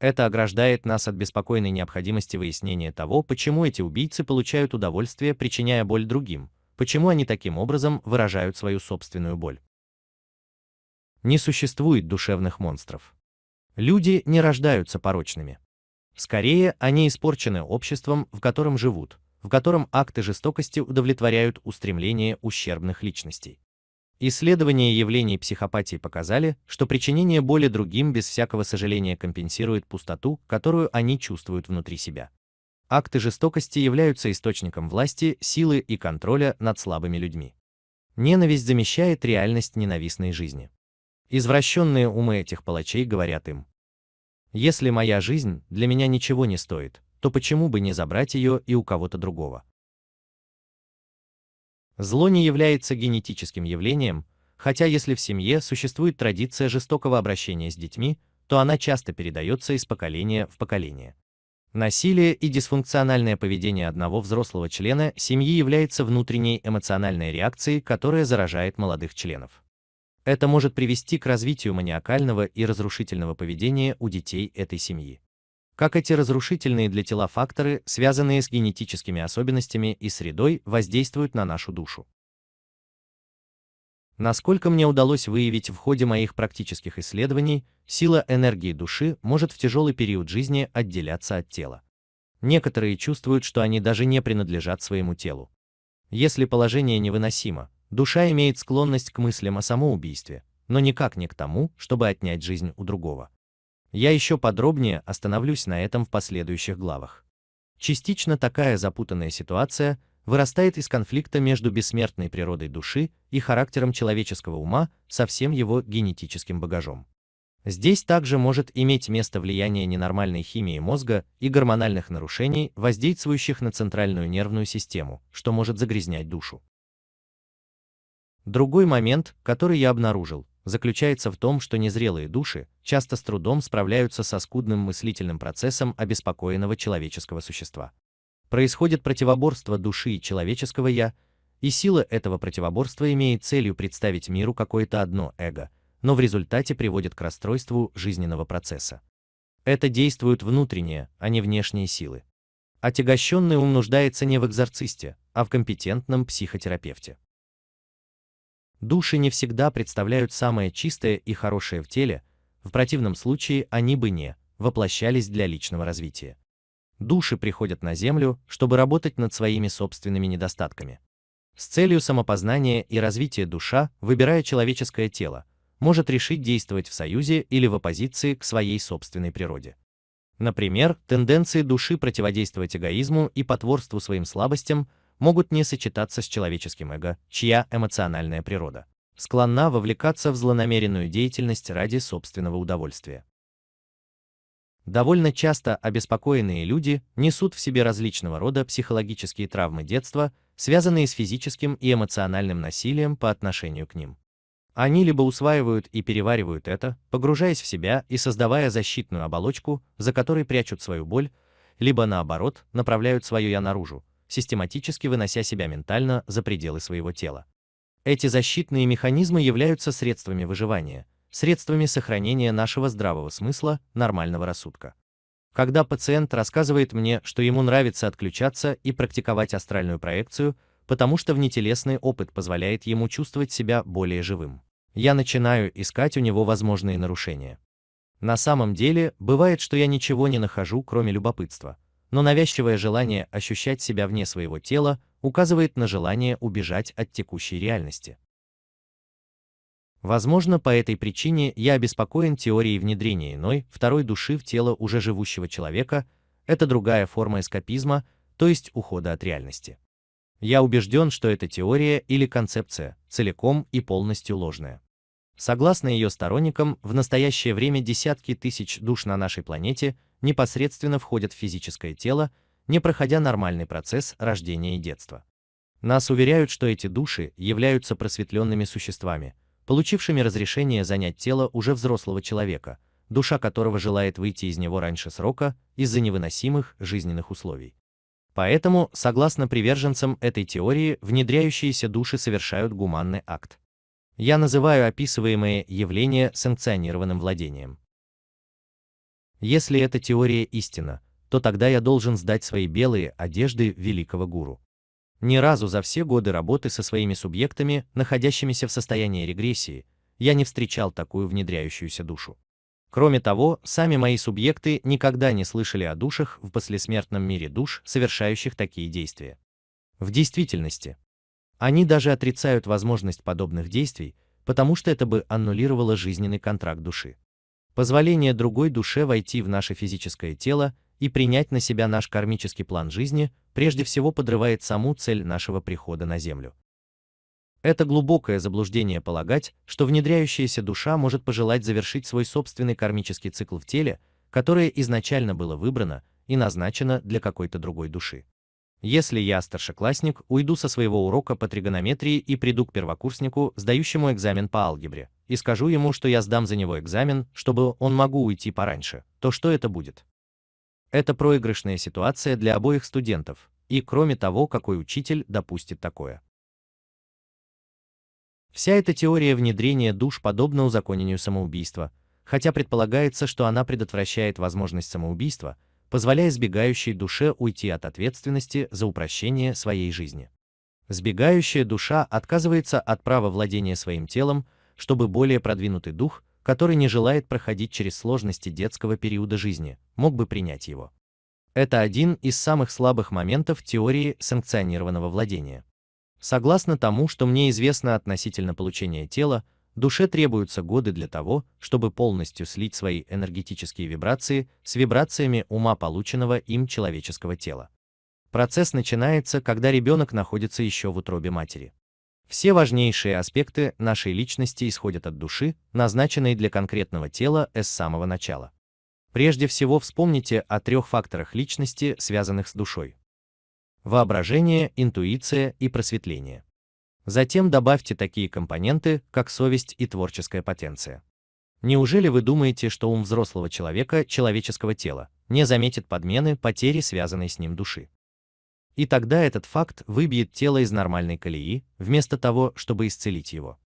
Это ограждает нас от беспокойной необходимости выяснения того, почему эти убийцы получают удовольствие, причиняя боль другим, почему они таким образом выражают свою собственную боль. Не существует душевных монстров. Люди не рождаются порочными. Скорее, они испорчены обществом, в котором живут, в котором акты жестокости удовлетворяют устремления ущербных личностей. Исследования явлений психопатии показали, что причинение боли другим без всякого сожаления компенсирует пустоту, которую они чувствуют внутри себя. Акты жестокости являются источником власти, силы и контроля над слабыми людьми. Ненависть замещает реальность ненавистной жизни. Извращенные умы этих палачей говорят им, «Если моя жизнь для меня ничего не стоит, то почему бы не забрать ее и у кого-то другого?» Зло не является генетическим явлением, хотя если в семье существует традиция жестокого обращения с детьми, то она часто передается из поколения в поколение. Насилие и дисфункциональное поведение одного взрослого члена семьи является внутренней эмоциональной реакцией, которая заражает молодых членов. Это может привести к развитию маниакального и разрушительного поведения у детей этой семьи как эти разрушительные для тела факторы, связанные с генетическими особенностями и средой, воздействуют на нашу душу. Насколько мне удалось выявить в ходе моих практических исследований, сила энергии души может в тяжелый период жизни отделяться от тела. Некоторые чувствуют, что они даже не принадлежат своему телу. Если положение невыносимо, душа имеет склонность к мыслям о самоубийстве, но никак не к тому, чтобы отнять жизнь у другого. Я еще подробнее остановлюсь на этом в последующих главах. Частично такая запутанная ситуация вырастает из конфликта между бессмертной природой души и характером человеческого ума со всем его генетическим багажом. Здесь также может иметь место влияние ненормальной химии мозга и гормональных нарушений, воздействующих на центральную нервную систему, что может загрязнять душу. Другой момент, который я обнаружил, заключается в том, что незрелые души часто с трудом справляются со скудным мыслительным процессом обеспокоенного человеческого существа. Происходит противоборство души и человеческого «я», и сила этого противоборства имеет целью представить миру какое-то одно эго, но в результате приводит к расстройству жизненного процесса. Это действуют внутренние, а не внешние силы. Отягощенный ум нуждается не в экзорцисте, а в компетентном психотерапевте. Души не всегда представляют самое чистое и хорошее в теле, в противном случае они бы не воплощались для личного развития. Души приходят на Землю, чтобы работать над своими собственными недостатками. С целью самопознания и развития душа, выбирая человеческое тело, может решить действовать в союзе или в оппозиции к своей собственной природе. Например, тенденции души противодействовать эгоизму и потворству своим слабостям могут не сочетаться с человеческим эго, чья эмоциональная природа склонна вовлекаться в злонамеренную деятельность ради собственного удовольствия. Довольно часто обеспокоенные люди несут в себе различного рода психологические травмы детства, связанные с физическим и эмоциональным насилием по отношению к ним. Они либо усваивают и переваривают это, погружаясь в себя и создавая защитную оболочку, за которой прячут свою боль, либо наоборот, направляют свое «я» наружу, систематически вынося себя ментально за пределы своего тела. Эти защитные механизмы являются средствами выживания, средствами сохранения нашего здравого смысла, нормального рассудка. Когда пациент рассказывает мне, что ему нравится отключаться и практиковать астральную проекцию, потому что внетелесный опыт позволяет ему чувствовать себя более живым, я начинаю искать у него возможные нарушения. На самом деле, бывает, что я ничего не нахожу, кроме любопытства, но навязчивое желание ощущать себя вне своего тела указывает на желание убежать от текущей реальности. Возможно, по этой причине я обеспокоен теорией внедрения иной, второй души в тело уже живущего человека, это другая форма эскапизма, то есть ухода от реальности. Я убежден, что эта теория или концепция целиком и полностью ложная. Согласно ее сторонникам, в настоящее время десятки тысяч душ на нашей планете – непосредственно входят в физическое тело, не проходя нормальный процесс рождения и детства. Нас уверяют, что эти души являются просветленными существами, получившими разрешение занять тело уже взрослого человека, душа которого желает выйти из него раньше срока из-за невыносимых жизненных условий. Поэтому, согласно приверженцам этой теории, внедряющиеся души совершают гуманный акт. Я называю описываемые явления санкционированным владением. Если эта теория истина, то тогда я должен сдать свои белые одежды великого гуру. Ни разу за все годы работы со своими субъектами, находящимися в состоянии регрессии, я не встречал такую внедряющуюся душу. Кроме того, сами мои субъекты никогда не слышали о душах в послесмертном мире душ, совершающих такие действия. В действительности, они даже отрицают возможность подобных действий, потому что это бы аннулировало жизненный контракт души позволение другой душе войти в наше физическое тело и принять на себя наш кармический план жизни, прежде всего подрывает саму цель нашего прихода на Землю. Это глубокое заблуждение полагать, что внедряющаяся душа может пожелать завершить свой собственный кармический цикл в теле, которое изначально было выбрано и назначено для какой-то другой души. Если я, старшеклассник, уйду со своего урока по тригонометрии и приду к первокурснику, сдающему экзамен по алгебре, и скажу ему, что я сдам за него экзамен, чтобы он могу уйти пораньше, то что это будет? Это проигрышная ситуация для обоих студентов, и кроме того, какой учитель допустит такое. Вся эта теория внедрения душ подобна узаконению самоубийства, хотя предполагается, что она предотвращает возможность самоубийства, позволяя сбегающей душе уйти от ответственности за упрощение своей жизни. Сбегающая душа отказывается от права владения своим телом, чтобы более продвинутый дух, который не желает проходить через сложности детского периода жизни, мог бы принять его. Это один из самых слабых моментов теории санкционированного владения. Согласно тому, что мне известно относительно получения тела, душе требуются годы для того, чтобы полностью слить свои энергетические вибрации с вибрациями ума полученного им человеческого тела. Процесс начинается, когда ребенок находится еще в утробе матери. Все важнейшие аспекты нашей личности исходят от души, назначенной для конкретного тела с самого начала. Прежде всего вспомните о трех факторах личности, связанных с душой. Воображение, интуиция и просветление. Затем добавьте такие компоненты, как совесть и творческая потенция. Неужели вы думаете, что ум взрослого человека, человеческого тела, не заметит подмены, потери, связанные с ним души? и тогда этот факт выбьет тело из нормальной колеи, вместо того, чтобы исцелить его.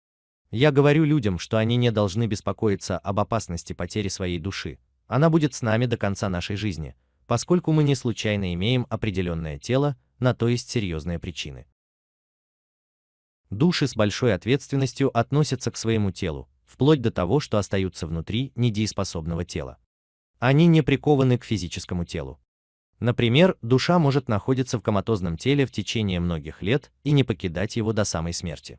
Я говорю людям, что они не должны беспокоиться об опасности потери своей души, она будет с нами до конца нашей жизни, поскольку мы не случайно имеем определенное тело, на то есть серьезные причины. Души с большой ответственностью относятся к своему телу, вплоть до того, что остаются внутри недееспособного тела. Они не прикованы к физическому телу. Например, душа может находиться в коматозном теле в течение многих лет и не покидать его до самой смерти.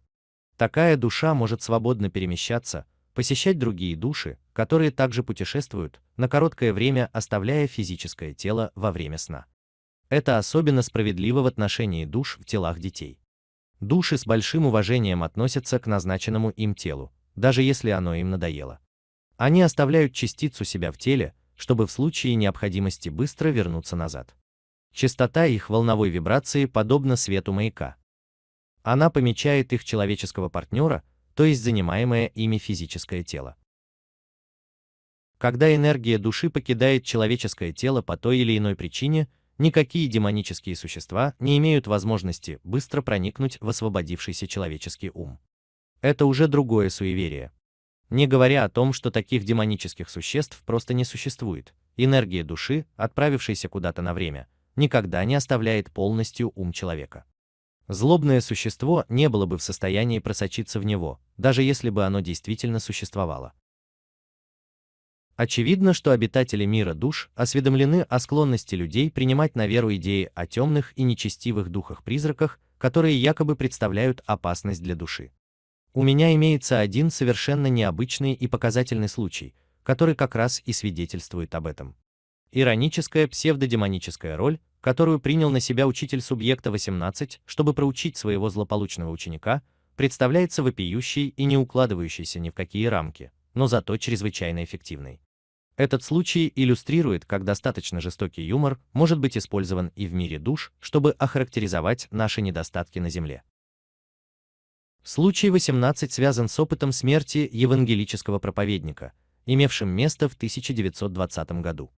Такая душа может свободно перемещаться, посещать другие души, которые также путешествуют, на короткое время оставляя физическое тело во время сна. Это особенно справедливо в отношении душ в телах детей. Души с большим уважением относятся к назначенному им телу, даже если оно им надоело. Они оставляют частицу себя в теле, чтобы в случае необходимости быстро вернуться назад. Частота их волновой вибрации подобна свету маяка. Она помечает их человеческого партнера, то есть занимаемое ими физическое тело. Когда энергия души покидает человеческое тело по той или иной причине, никакие демонические существа не имеют возможности быстро проникнуть в освободившийся человеческий ум. Это уже другое суеверие, не говоря о том, что таких демонических существ просто не существует. Энергия души, отправившаяся куда-то на время, никогда не оставляет полностью ум человека. Злобное существо не было бы в состоянии просочиться в него, даже если бы оно действительно существовало. Очевидно, что обитатели мира душ осведомлены о склонности людей принимать на веру идеи о темных и нечестивых духах-призраках, которые якобы представляют опасность для души. У меня имеется один совершенно необычный и показательный случай, который как раз и свидетельствует об этом. Ироническая псевдодемоническая роль, которую принял на себя учитель субъекта 18, чтобы проучить своего злополучного ученика, представляется вопиющей и не укладывающейся ни в какие рамки, но зато чрезвычайно эффективной. Этот случай иллюстрирует, как достаточно жестокий юмор может быть использован и в мире душ, чтобы охарактеризовать наши недостатки на Земле. Случай 18 связан с опытом смерти евангелического проповедника, имевшим место в 1920 году.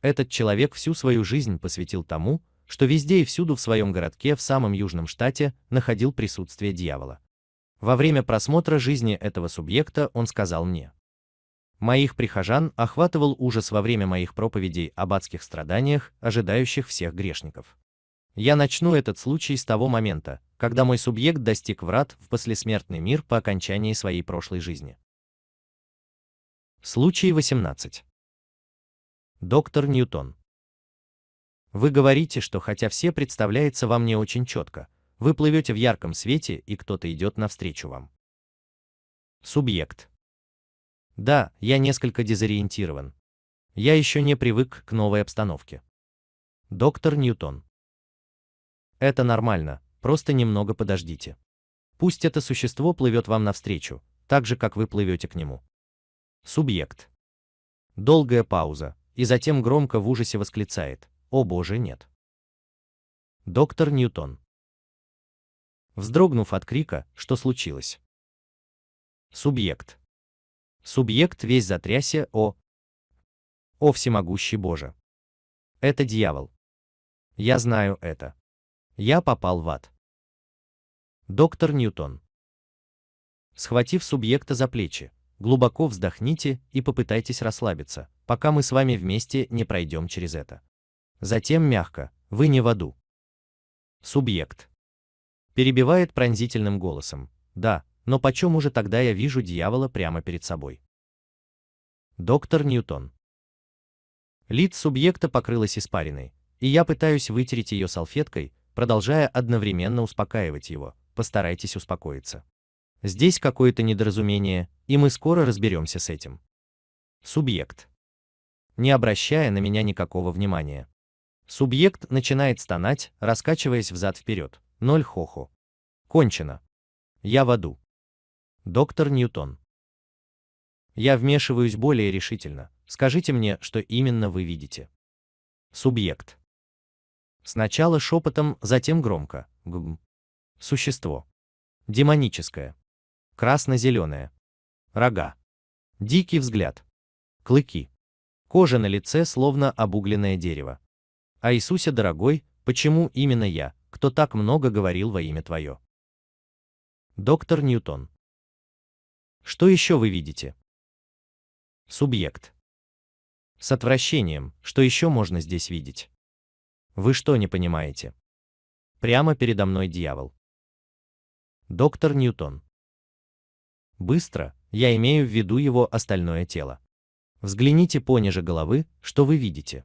Этот человек всю свою жизнь посвятил тому, что везде и всюду в своем городке в самом южном штате находил присутствие дьявола. Во время просмотра жизни этого субъекта он сказал мне. Моих прихожан охватывал ужас во время моих проповедей об адских страданиях, ожидающих всех грешников. Я начну этот случай с того момента, когда мой субъект достиг врат в послесмертный мир по окончании своей прошлой жизни. Случай 18. Доктор Ньютон. Вы говорите, что хотя все представляется вам не очень четко, вы плывете в ярком свете и кто-то идет навстречу вам. Субъект. Да, я несколько дезориентирован. Я еще не привык к новой обстановке. Доктор Ньютон. Это нормально, Просто немного подождите. Пусть это существо плывет вам навстречу, так же, как вы плывете к нему. Субъект. Долгая пауза, и затем громко в ужасе восклицает «О боже, нет!». Доктор Ньютон. Вздрогнув от крика, что случилось? Субъект. Субъект весь затрясся «О! О всемогущий Боже!». Это дьявол. Я знаю это. Я попал в ад. Доктор Ньютон. Схватив субъекта за плечи, глубоко вздохните и попытайтесь расслабиться, пока мы с вами вместе не пройдем через это. Затем мягко, вы не в аду. Субъект. Перебивает пронзительным голосом. Да, но почем уже тогда я вижу дьявола прямо перед собой? Доктор Ньютон. Лид субъекта покрылась испариной, и я пытаюсь вытереть ее салфеткой, продолжая одновременно успокаивать его. Постарайтесь успокоиться. Здесь какое-то недоразумение, и мы скоро разберемся с этим. Субъект. Не обращая на меня никакого внимания. Субъект начинает стонать, раскачиваясь взад-вперед. Ноль хоху. Кончено. Я в аду. Доктор Ньютон. Я вмешиваюсь более решительно. Скажите мне, что именно вы видите. Субъект. Сначала шепотом, затем громко. Гм. Существо. Демоническое. Красно-зеленое. Рога. Дикий взгляд. Клыки. Кожа на лице словно обугленное дерево. А Иисусе дорогой, почему именно я, кто так много говорил во имя Твое? Доктор Ньютон. Что еще вы видите? Субъект. С отвращением, что еще можно здесь видеть? Вы что не понимаете? Прямо передо мной дьявол. Доктор Ньютон. Быстро, я имею в виду его остальное тело. Взгляните пониже головы, что вы видите.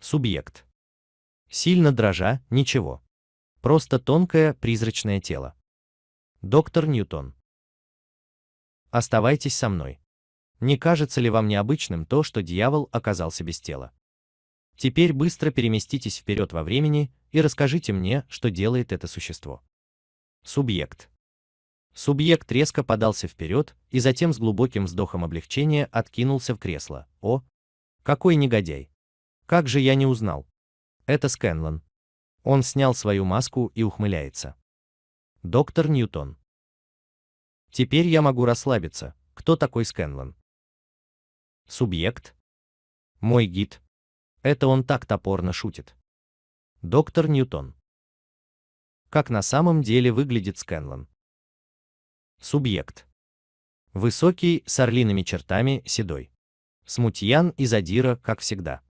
Субъект. Сильно дрожа, ничего. Просто тонкое, призрачное тело. Доктор Ньютон. Оставайтесь со мной. Не кажется ли вам необычным то, что дьявол оказался без тела? Теперь быстро переместитесь вперед во времени и расскажите мне, что делает это существо. Субъект. Субъект резко подался вперед и затем с глубоким вздохом облегчения откинулся в кресло. О, какой негодяй! Как же я не узнал? Это Скэнлон. Он снял свою маску и ухмыляется. Доктор Ньютон. Теперь я могу расслабиться. Кто такой Скэнлон? Субъект. Мой гид, это он так топорно шутит. Доктор Ньютон. Как на самом деле выглядит Скэнлон? Субъект. Высокий, с орлиными чертами, седой. Смутьян и задира, как всегда.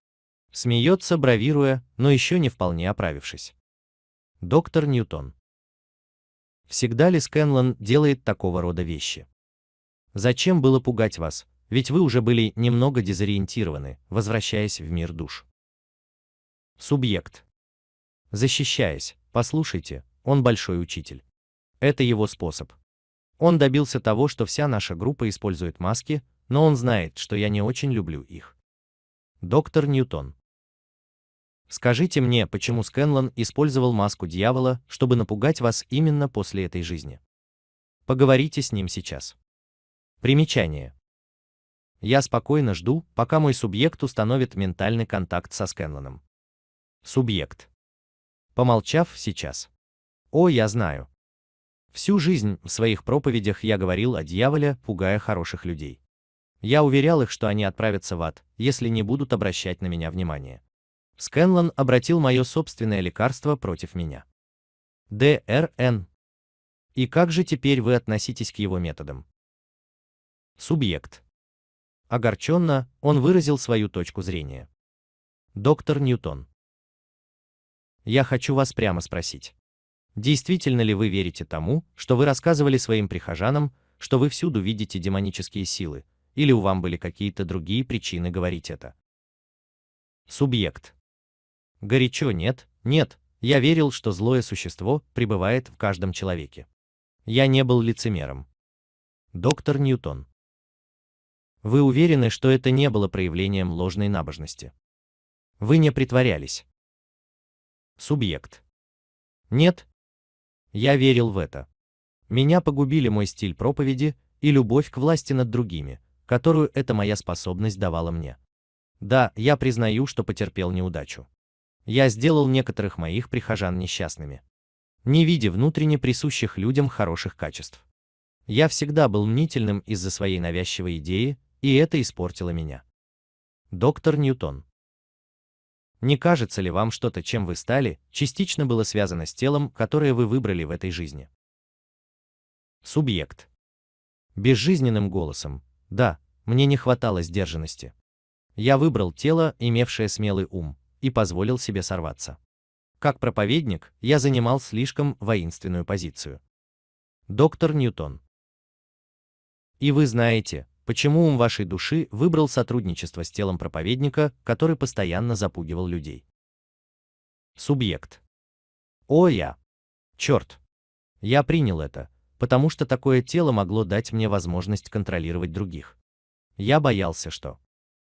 Смеется, бравируя, но еще не вполне оправившись. Доктор Ньютон. Всегда ли Скэнлон делает такого рода вещи? Зачем было пугать вас, ведь вы уже были немного дезориентированы, возвращаясь в мир душ. Субъект. Защищаясь, послушайте, он большой учитель. Это его способ. Он добился того, что вся наша группа использует маски, но он знает, что я не очень люблю их. Доктор Ньютон. Скажите мне, почему Скенлан использовал маску дьявола, чтобы напугать вас именно после этой жизни? Поговорите с ним сейчас. Примечание. Я спокойно жду, пока мой субъект установит ментальный контакт со Скэнлоном. Субъект. Помолчав, сейчас. О, я знаю. Всю жизнь в своих проповедях я говорил о дьяволе, пугая хороших людей. Я уверял их, что они отправятся в ад, если не будут обращать на меня внимание. Скэнлон обратил мое собственное лекарство против меня. ДРН. И как же теперь вы относитесь к его методам? Субъект. Огорченно он выразил свою точку зрения. Доктор Ньютон. Я хочу вас прямо спросить. Действительно ли вы верите тому, что вы рассказывали своим прихожанам, что вы всюду видите демонические силы, или у вам были какие-то другие причины говорить это? Субъект. Горячо нет, нет, я верил, что злое существо пребывает в каждом человеке. Я не был лицемером. Доктор Ньютон. Вы уверены, что это не было проявлением ложной набожности? Вы не притворялись. Субъект. Нет. Я верил в это. Меня погубили мой стиль проповеди и любовь к власти над другими, которую эта моя способность давала мне. Да, я признаю, что потерпел неудачу. Я сделал некоторых моих прихожан несчастными, не видя внутренне присущих людям хороших качеств. Я всегда был мнительным из-за своей навязчивой идеи, и это испортило меня. Доктор Ньютон. Не кажется ли вам что-то, чем вы стали, частично было связано с телом, которое вы выбрали в этой жизни? Субъект. Безжизненным голосом. Да, мне не хватало сдержанности. Я выбрал тело, имевшее смелый ум, и позволил себе сорваться. Как проповедник, я занимал слишком воинственную позицию. Доктор Ньютон. И вы знаете, Почему ум вашей души выбрал сотрудничество с телом проповедника, который постоянно запугивал людей? Субъект. О, я. Черт. Я принял это, потому что такое тело могло дать мне возможность контролировать других. Я боялся, что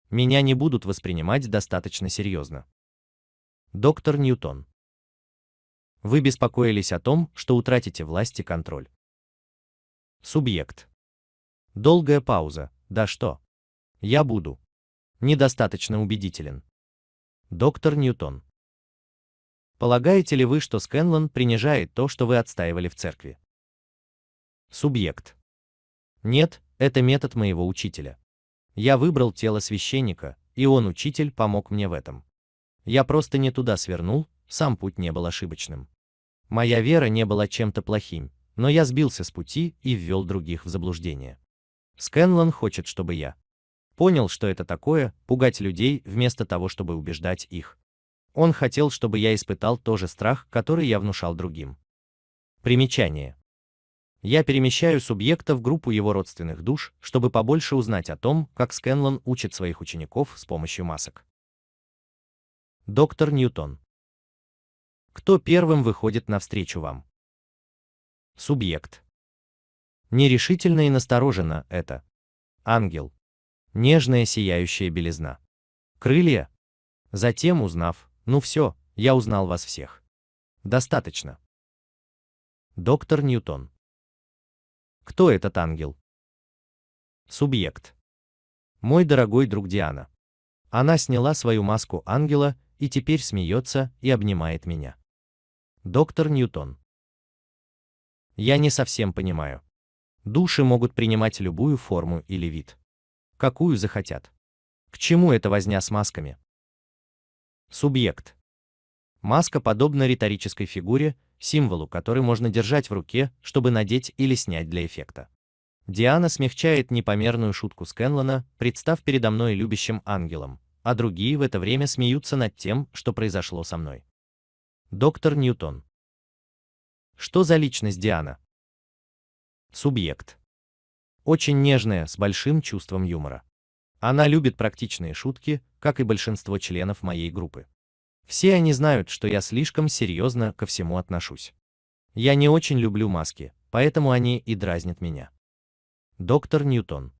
меня не будут воспринимать достаточно серьезно. Доктор Ньютон. Вы беспокоились о том, что утратите власть и контроль. Субъект. Долгая пауза. Да что? Я буду. Недостаточно убедителен. Доктор Ньютон. Полагаете ли вы, что Скэнлон принижает то, что вы отстаивали в церкви? Субъект. Нет, это метод моего учителя. Я выбрал тело священника, и он, учитель, помог мне в этом. Я просто не туда свернул, сам путь не был ошибочным. Моя вера не была чем-то плохим, но я сбился с пути и ввел других в заблуждение. Скэнлон хочет, чтобы я понял, что это такое, пугать людей, вместо того, чтобы убеждать их. Он хотел, чтобы я испытал тоже страх, который я внушал другим. Примечание. Я перемещаю субъекта в группу его родственных душ, чтобы побольше узнать о том, как Скэнлон учит своих учеников с помощью масок. Доктор Ньютон. Кто первым выходит навстречу вам? Субъект. Нерешительно и настороженно это. Ангел. Нежная сияющая белизна. Крылья. Затем узнав, ну все, я узнал вас всех. Достаточно. Доктор Ньютон. Кто этот ангел? Субъект. Мой дорогой друг Диана. Она сняла свою маску ангела и теперь смеется и обнимает меня. Доктор Ньютон. Я не совсем понимаю. Души могут принимать любую форму или вид. Какую захотят. К чему эта возня с масками? Субъект. Маска подобна риторической фигуре, символу, который можно держать в руке, чтобы надеть или снять для эффекта. Диана смягчает непомерную шутку Скэнлона, представ передо мной любящим ангелом, а другие в это время смеются над тем, что произошло со мной. Доктор Ньютон. Что за личность Диана? Субъект. Очень нежная, с большим чувством юмора. Она любит практичные шутки, как и большинство членов моей группы. Все они знают, что я слишком серьезно ко всему отношусь. Я не очень люблю маски, поэтому они и дразнят меня. Доктор Ньютон.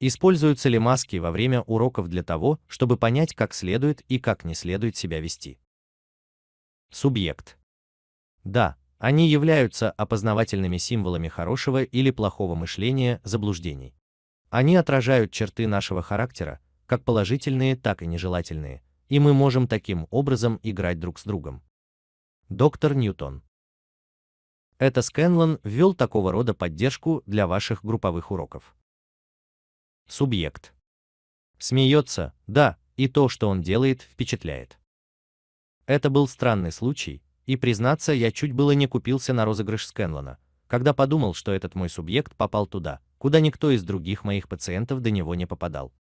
Используются ли маски во время уроков для того, чтобы понять, как следует и как не следует себя вести? Субъект. Да, они являются опознавательными символами хорошего или плохого мышления, заблуждений. Они отражают черты нашего характера, как положительные, так и нежелательные, и мы можем таким образом играть друг с другом. Доктор Ньютон. Это Скэнлон ввел такого рода поддержку для ваших групповых уроков. Субъект. Смеется, да, и то, что он делает, впечатляет. Это был странный случай, и признаться, я чуть было не купился на розыгрыш Скэнлона, когда подумал, что этот мой субъект попал туда, куда никто из других моих пациентов до него не попадал.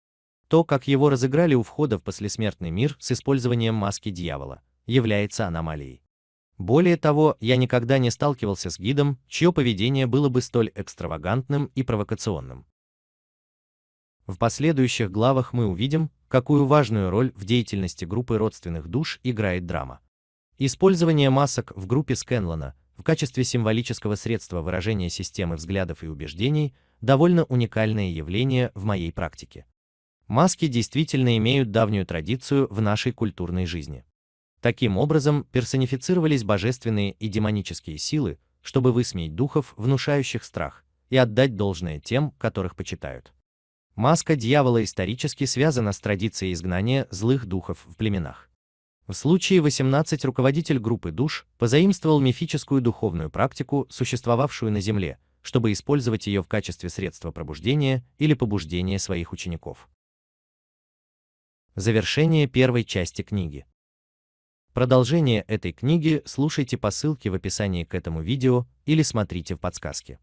То, как его разыграли у входа в послесмертный мир с использованием маски дьявола, является аномалией. Более того, я никогда не сталкивался с гидом, чье поведение было бы столь экстравагантным и провокационным. В последующих главах мы увидим, какую важную роль в деятельности группы родственных душ играет драма. Использование масок в группе Скэнлона в качестве символического средства выражения системы взглядов и убеждений довольно уникальное явление в моей практике. Маски действительно имеют давнюю традицию в нашей культурной жизни. Таким образом персонифицировались божественные и демонические силы, чтобы высмеять духов, внушающих страх, и отдать должное тем, которых почитают. Маска дьявола исторически связана с традицией изгнания злых духов в племенах. В случае 18 руководитель группы душ позаимствовал мифическую духовную практику, существовавшую на Земле, чтобы использовать ее в качестве средства пробуждения или побуждения своих учеников. Завершение первой части книги. Продолжение этой книги слушайте по ссылке в описании к этому видео или смотрите в подсказке.